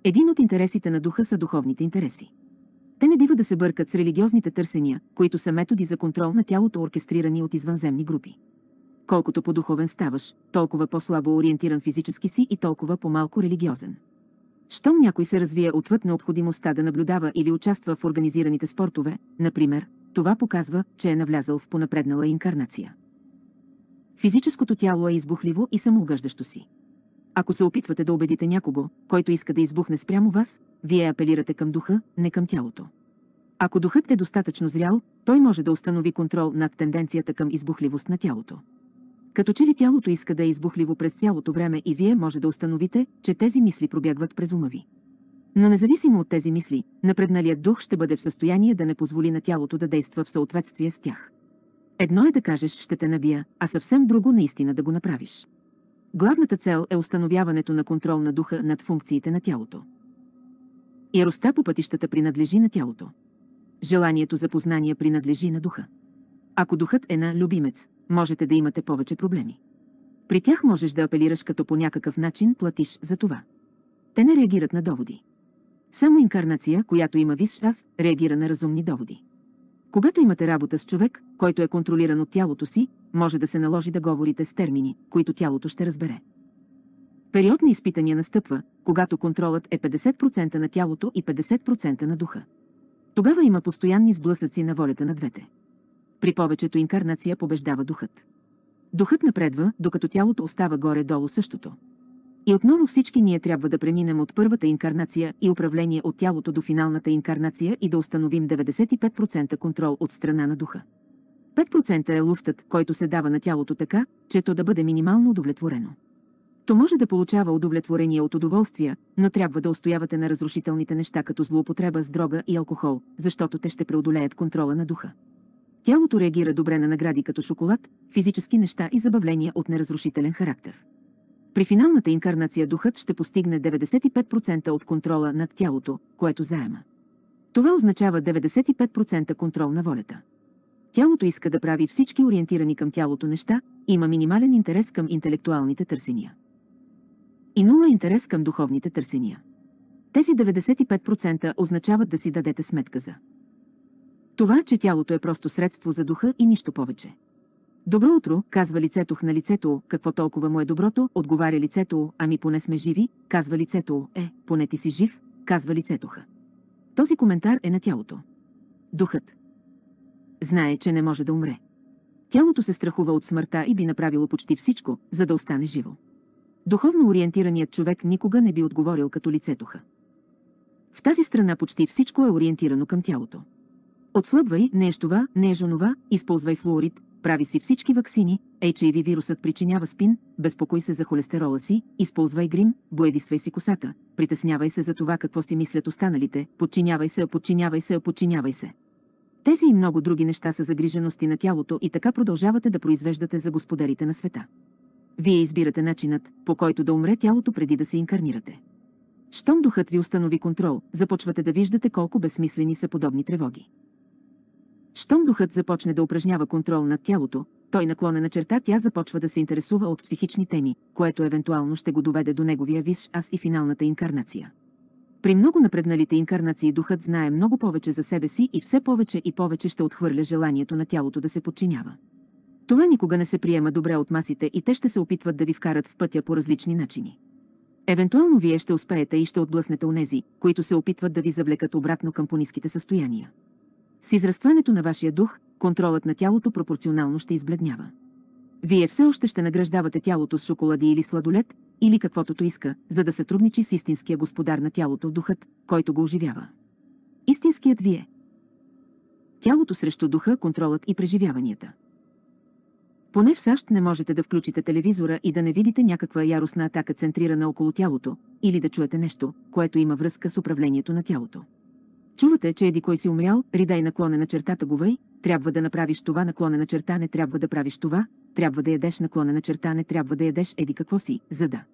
Един от интересите на духа са духовните интереси. Те не бива да се бъркат с религиозните търсения, които са методи за контрол на тялото, оркестрирани от извънземни групи. Колкото по-духовен ставаш, толкова по-слабо ориентиран физически си и толкова по-малко религиозен. Щом някой се развие отвъд необходимостта да наблюдава или участва в организираните спортове, например, това показва, че е навлязъл в понапреднала инкарнация. Физическото тяло е избухливо и самоугъждащо си. Ако се опитвате да убедите някого, който иска да избухне спрямо вас, вие апелирате към духа, не към тялото. Ако духът е достатъчно зрял, той може да установи контрол над тенденцията към избухливост на тялото. Като че ли тялото иска да е избухливо през цялото време и вие може да установите, че тези мисли пробягват през ума ви. Но независимо от тези мисли, напредналият дух ще бъде в състояние да не позволи на тялото да действа в съответствие с тях. Едно е да кажеш «ще те набия», а съвсем друго наистина да го направиш. Главната цел е установяването на контрол на духа над функциите на тялото. Яростта по пътищата принадлежи на тялото. Желанието за познание принадлежи на духа. Ако духът е на любимец, можете да имате повече проблеми. При тях можеш да апелираш като по някакъв начин платиш за това. Те не реагират на доводи. Само инкарнация, която има висш аз, реагира на разумни доводи. Когато имате работа с човек, който е контролиран от тялото си, може да се наложи да говорите с термини, които тялото ще разбере. Период на изпитания настъпва, когато контролът е 50% на тялото и 50% на духа. Тогава има постоянни сблъсъци на волята на двете. При повечето инкарнация побеждава духът. Духът напредва, докато тялото остава горе-долу същото. И отново всички ние трябва да преминем от първата инкарнация и управление от тялото до финалната инкарнация и да установим 95% контрол от страна на духа. 5% е луфтът, който се дава на тялото така, че то да бъде минимално удовлетворено. То може да получава удовлетворение от удоволствия, но трябва да устоявате на разрушителните неща като злоупотреба с дрога и алкохол, защото те ще преодолеят контрола на духа. Тялото реагира добре на награди като шоколад, физически неща и забавления от неразрушителен характер. При финалната инкарнация духът ще постигне 95% от контрола над тялото, което заема. Това означава 95% контрол на волята. Тялото иска да прави всички ориентирани към тялото неща, има минимален интерес към интелектуалните търсения. И нула интерес към духовните търсения. Тези 95% означават да си дадете сметка за това, че тялото е просто средство за духа и нищо повече. Добро утро, казва лицето на лицето, какво толкова му е доброто, отговаря лицето, ами поне сме живи, казва лицето, е, поне ти си жив, казва лицето. Този коментар е на тялото. Духът знае, че не може да умре. Тялото се страхува от смъртта и би направило почти всичко, за да остане живо. Духовно ориентираният човек никога не би отговорил като лицетоха. В тази страна почти всичко е ориентирано към тялото. Отслабвай, не еш това, не еш онова, използвай флуорид, прави си всички ваксини, HIV вирусът причинява спин, безпокой се за холестерола си, използвай грим, боедисвай си косата, притеснявай се за това какво си мислят останалите, подчинявай се, подчинявай се, подчинявай се. Тези и много други неща са загрижености на тялото и така продължавате да произвеждате за господарите на света. Вие избирате начинът, по който да умре тялото преди да се инкарнирате. Щом духът ви установи контрол, започвате да виждате колко безсмислени са подобни тревоги. Щом духът започне да упражнява контрол над тялото, той наклона на черта, тя започва да се интересува от психични теми, което евентуално ще го доведе до неговия виш аз и финалната инкарнация. При много напредналите инкарнации духът знае много повече за себе си и все повече и повече ще отхвърля желанието на тялото да се подчинява. Това никога не се приема добре от масите и те ще се опитват да ви вкарат в пътя по различни начини. Евентуално вие ще успеете и ще отблъснете онези, които се опитват да ви завлекат обратно към пониските състояния. С израстването на вашия дух, контролът на тялото пропорционално ще избледнява. Вие все още ще награждавате тялото с шоколади или сладолет, или каквотото иска, за да сътрудничи с истинския господар на тялото, духът, който го оживява. Истинският вие. Тялото срещу духа, контролът и преживяванията. Поне в САЩ не можете да включите телевизора и да не видите някаква яростна атака центрирана около тялото, или да чуете нещо, което има връзка с управлението на тялото. Чувате, че еди кой си умрял, ридай на чертата говей, трябва да направиш това наклонена черта, не трябва да правиш това, трябва да ядеш наклонена черта, не трябва да ядеш еди какво си, за да.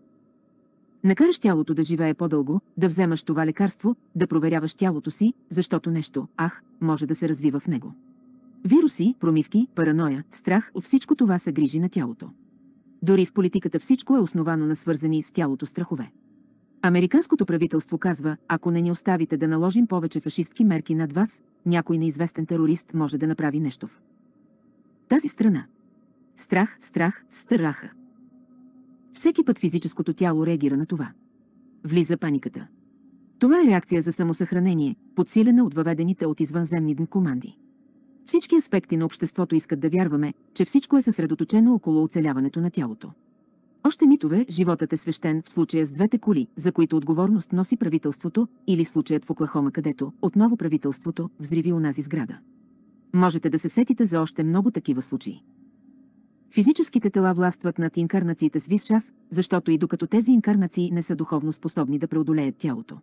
Накараш тялото да живее по-дълго, да вземаш това лекарство, да проверяваш тялото си, защото нещо, ах, може да се развива в него. Вируси, промивки, параноя, страх, всичко това са грижи на тялото. Дори в политиката всичко е основано на свързани с тялото страхове. Американското правителство казва, ако не ни оставите да наложим повече фашистки мерки над вас, някой неизвестен терорист може да направи нещо в тази страна страх, страх, страха. Всеки път физическото тяло реагира на това. Влиза паниката. Това е реакция за самосъхранение, подсилена от въведените от извънземни дни команди. Всички аспекти на обществото искат да вярваме, че всичко е съсредоточено около оцеляването на тялото. Още митове, животът е свещен в случая с двете коли, за които отговорност носи правителството, или случаят в Оклахома, където, отново правителството, взриви унази сграда. Можете да се сетите за още много такива случаи. Физическите тела властват над инкарнациите с висша, защото и докато тези инкарнации не са духовно способни да преодолеят тялото.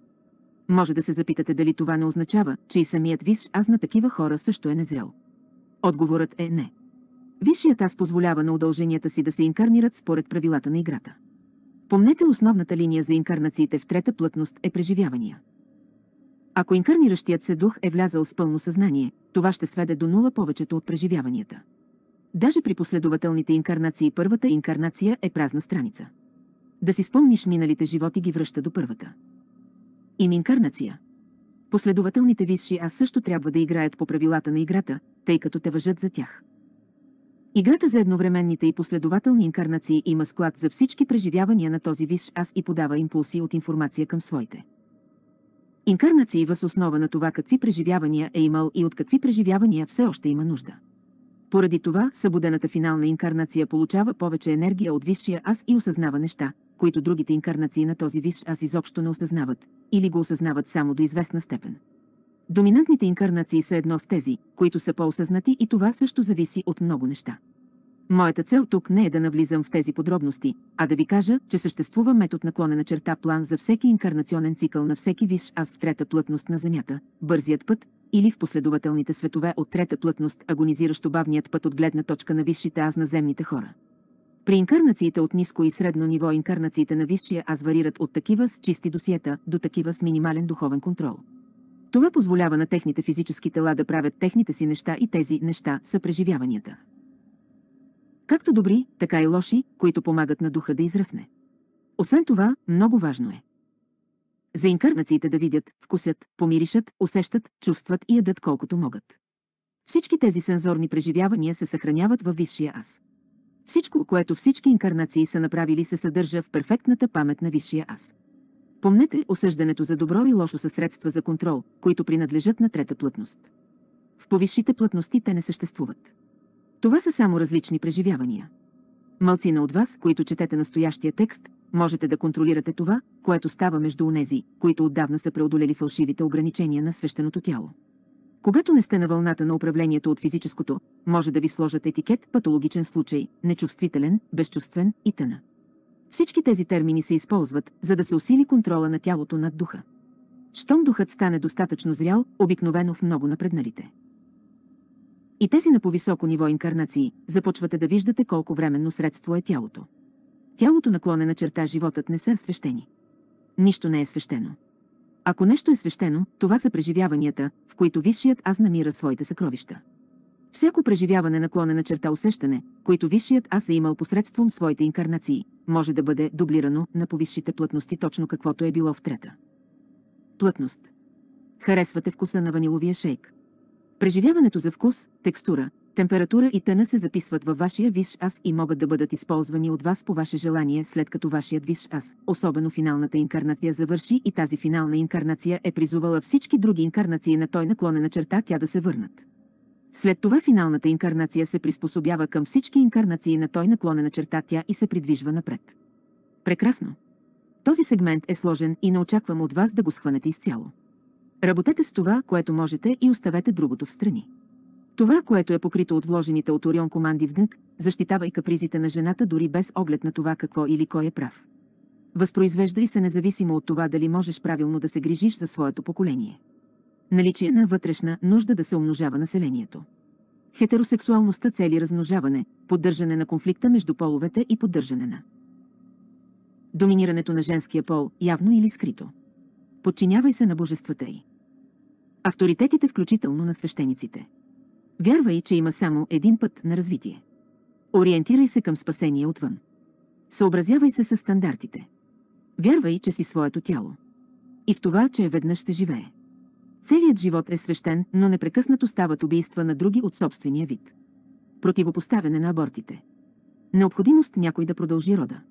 Може да се запитате дали това не означава, че и самият висш аз на такива хора също е незрел. Отговорът е не. Висшият аз позволява на удълженията си да се инкарнират според правилата на играта. Помнете основната линия за инкарнациите в трета плътност е преживявания. Ако инкарниращият се дух е влязал с пълно съзнание, това ще сведе до нула повечето от преживяванията. Даже при последователните инкарнации първата инкарнация е празна страница. Да си спомниш миналите животи ги връща до първата. Им инкарнация. Последователните висши аз също трябва да играят по правилата на играта, тъй като те въжат за тях. Играта за едновременните и последователни инкарнации има склад за всички преживявания на този висш аз и подава импулси от информация към своите. Инкарнации въз основа на това какви преживявания е имал и от какви преживявания все още има нужда. Поради това, събудената финална инкарнация получава повече енергия от висшия аз и осъзнава неща, които другите инкарнации на този висш аз изобщо не осъзнават, или го осъзнават само до известна степен. Доминантните инкарнации са едно с тези, които са по-осъзнати и това също зависи от много неща. Моята цел тук не е да навлизам в тези подробности, а да ви кажа, че съществува метод наклонена черта план за всеки инкарнационен цикъл на всеки висш аз в трета плътност на Земята, бързият път, или в последователните светове от трета плътност, агонизиращ бавният път от гледна точка на висшите аз на земните хора. При инкарнациите от ниско и средно ниво инкарнациите на висшия аз варират от такива с чисти досиета до такива с минимален духовен контрол. Това позволява на техните физически тела да правят техните си неща и тези неща са преживяванията. Както добри, така и лоши, които помагат на духа да израсне. Освен това, много важно е, за инкарнациите да видят, вкусят, помиришат, усещат, чувстват и ядат колкото могат. Всички тези сензорни преживявания се съхраняват във висшия аз. Всичко, което всички инкарнации са направили, се съдържа в перфектната памет на висшия аз. Помнете, осъждането за добро и лошо са средства за контрол, които принадлежат на трета плътност. В повисшите плътности те не съществуват. Това са само различни преживявания. Малцина от вас, които четете настоящия текст, можете да контролирате това, което става между онези, които отдавна са преодолели фалшивите ограничения на свещеното тяло. Когато не сте на вълната на управлението от физическото, може да ви сложат етикет патологичен случай, нечувствителен, безчувствен и тъна. Всички тези термини се използват, за да се усили контрола на тялото над духа. Щом духът стане достатъчно зрял, обикновено в много напредналите. И тези на повисоко ниво инкарнации, започвате да виждате колко временно средство е тялото. Тялото на черта животът не са свещени. Нищо не е свещено. Ако нещо е свещено, това са преживяванията, в които висшият аз намира своите съкровища. Всяко преживяване на черта усещане, които висшият аз е имал посредством своите инкарнации, може да бъде дублирано на повисшите плътности точно каквото е било в трета. Плътност. Харесвате вкуса на ваниловия шейк. Преживяването за вкус, текстура, Температура и тъна се записват във вашия виш аз и могат да бъдат използвани от вас по ваше желание след като вашият виш аз, особено финалната инкарнация завърши и тази финална инкарнация е призувала всички други инкарнации на той наклонена черта тя да се върнат. След това финалната инкарнация се приспособява към всички инкарнации на той наклонена черта тя и се придвижва напред. Прекрасно! Този сегмент е сложен и не очаквам от вас да го схванете изцяло. Работете с това, което можете и оставете другото в страни. Това, което е покрито от вложените от Орион команди в дънк, защитава и капризите на жената дори без оглед на това какво или кой е прав. Възпроизвеждай се независимо от това дали можеш правилно да се грижиш за своето поколение. Наличие на вътрешна нужда да се умножава населението. Хетеросексуалността цели размножаване, поддържане на конфликта между половете и поддържане на доминирането на женския пол, явно или скрито. Подчинявай се на божествата й. Авторитетите, включително на свещениците. Вярвай, че има само един път на развитие. Ориентирай се към спасение отвън. Съобразявай се с стандартите. Вярвай, че си своето тяло. И в това, че веднъж се живее. Целият живот е свещен, но непрекъснато стават убийства на други от собствения вид. Противопоставяне на абортите. Необходимост някой да продължи рода.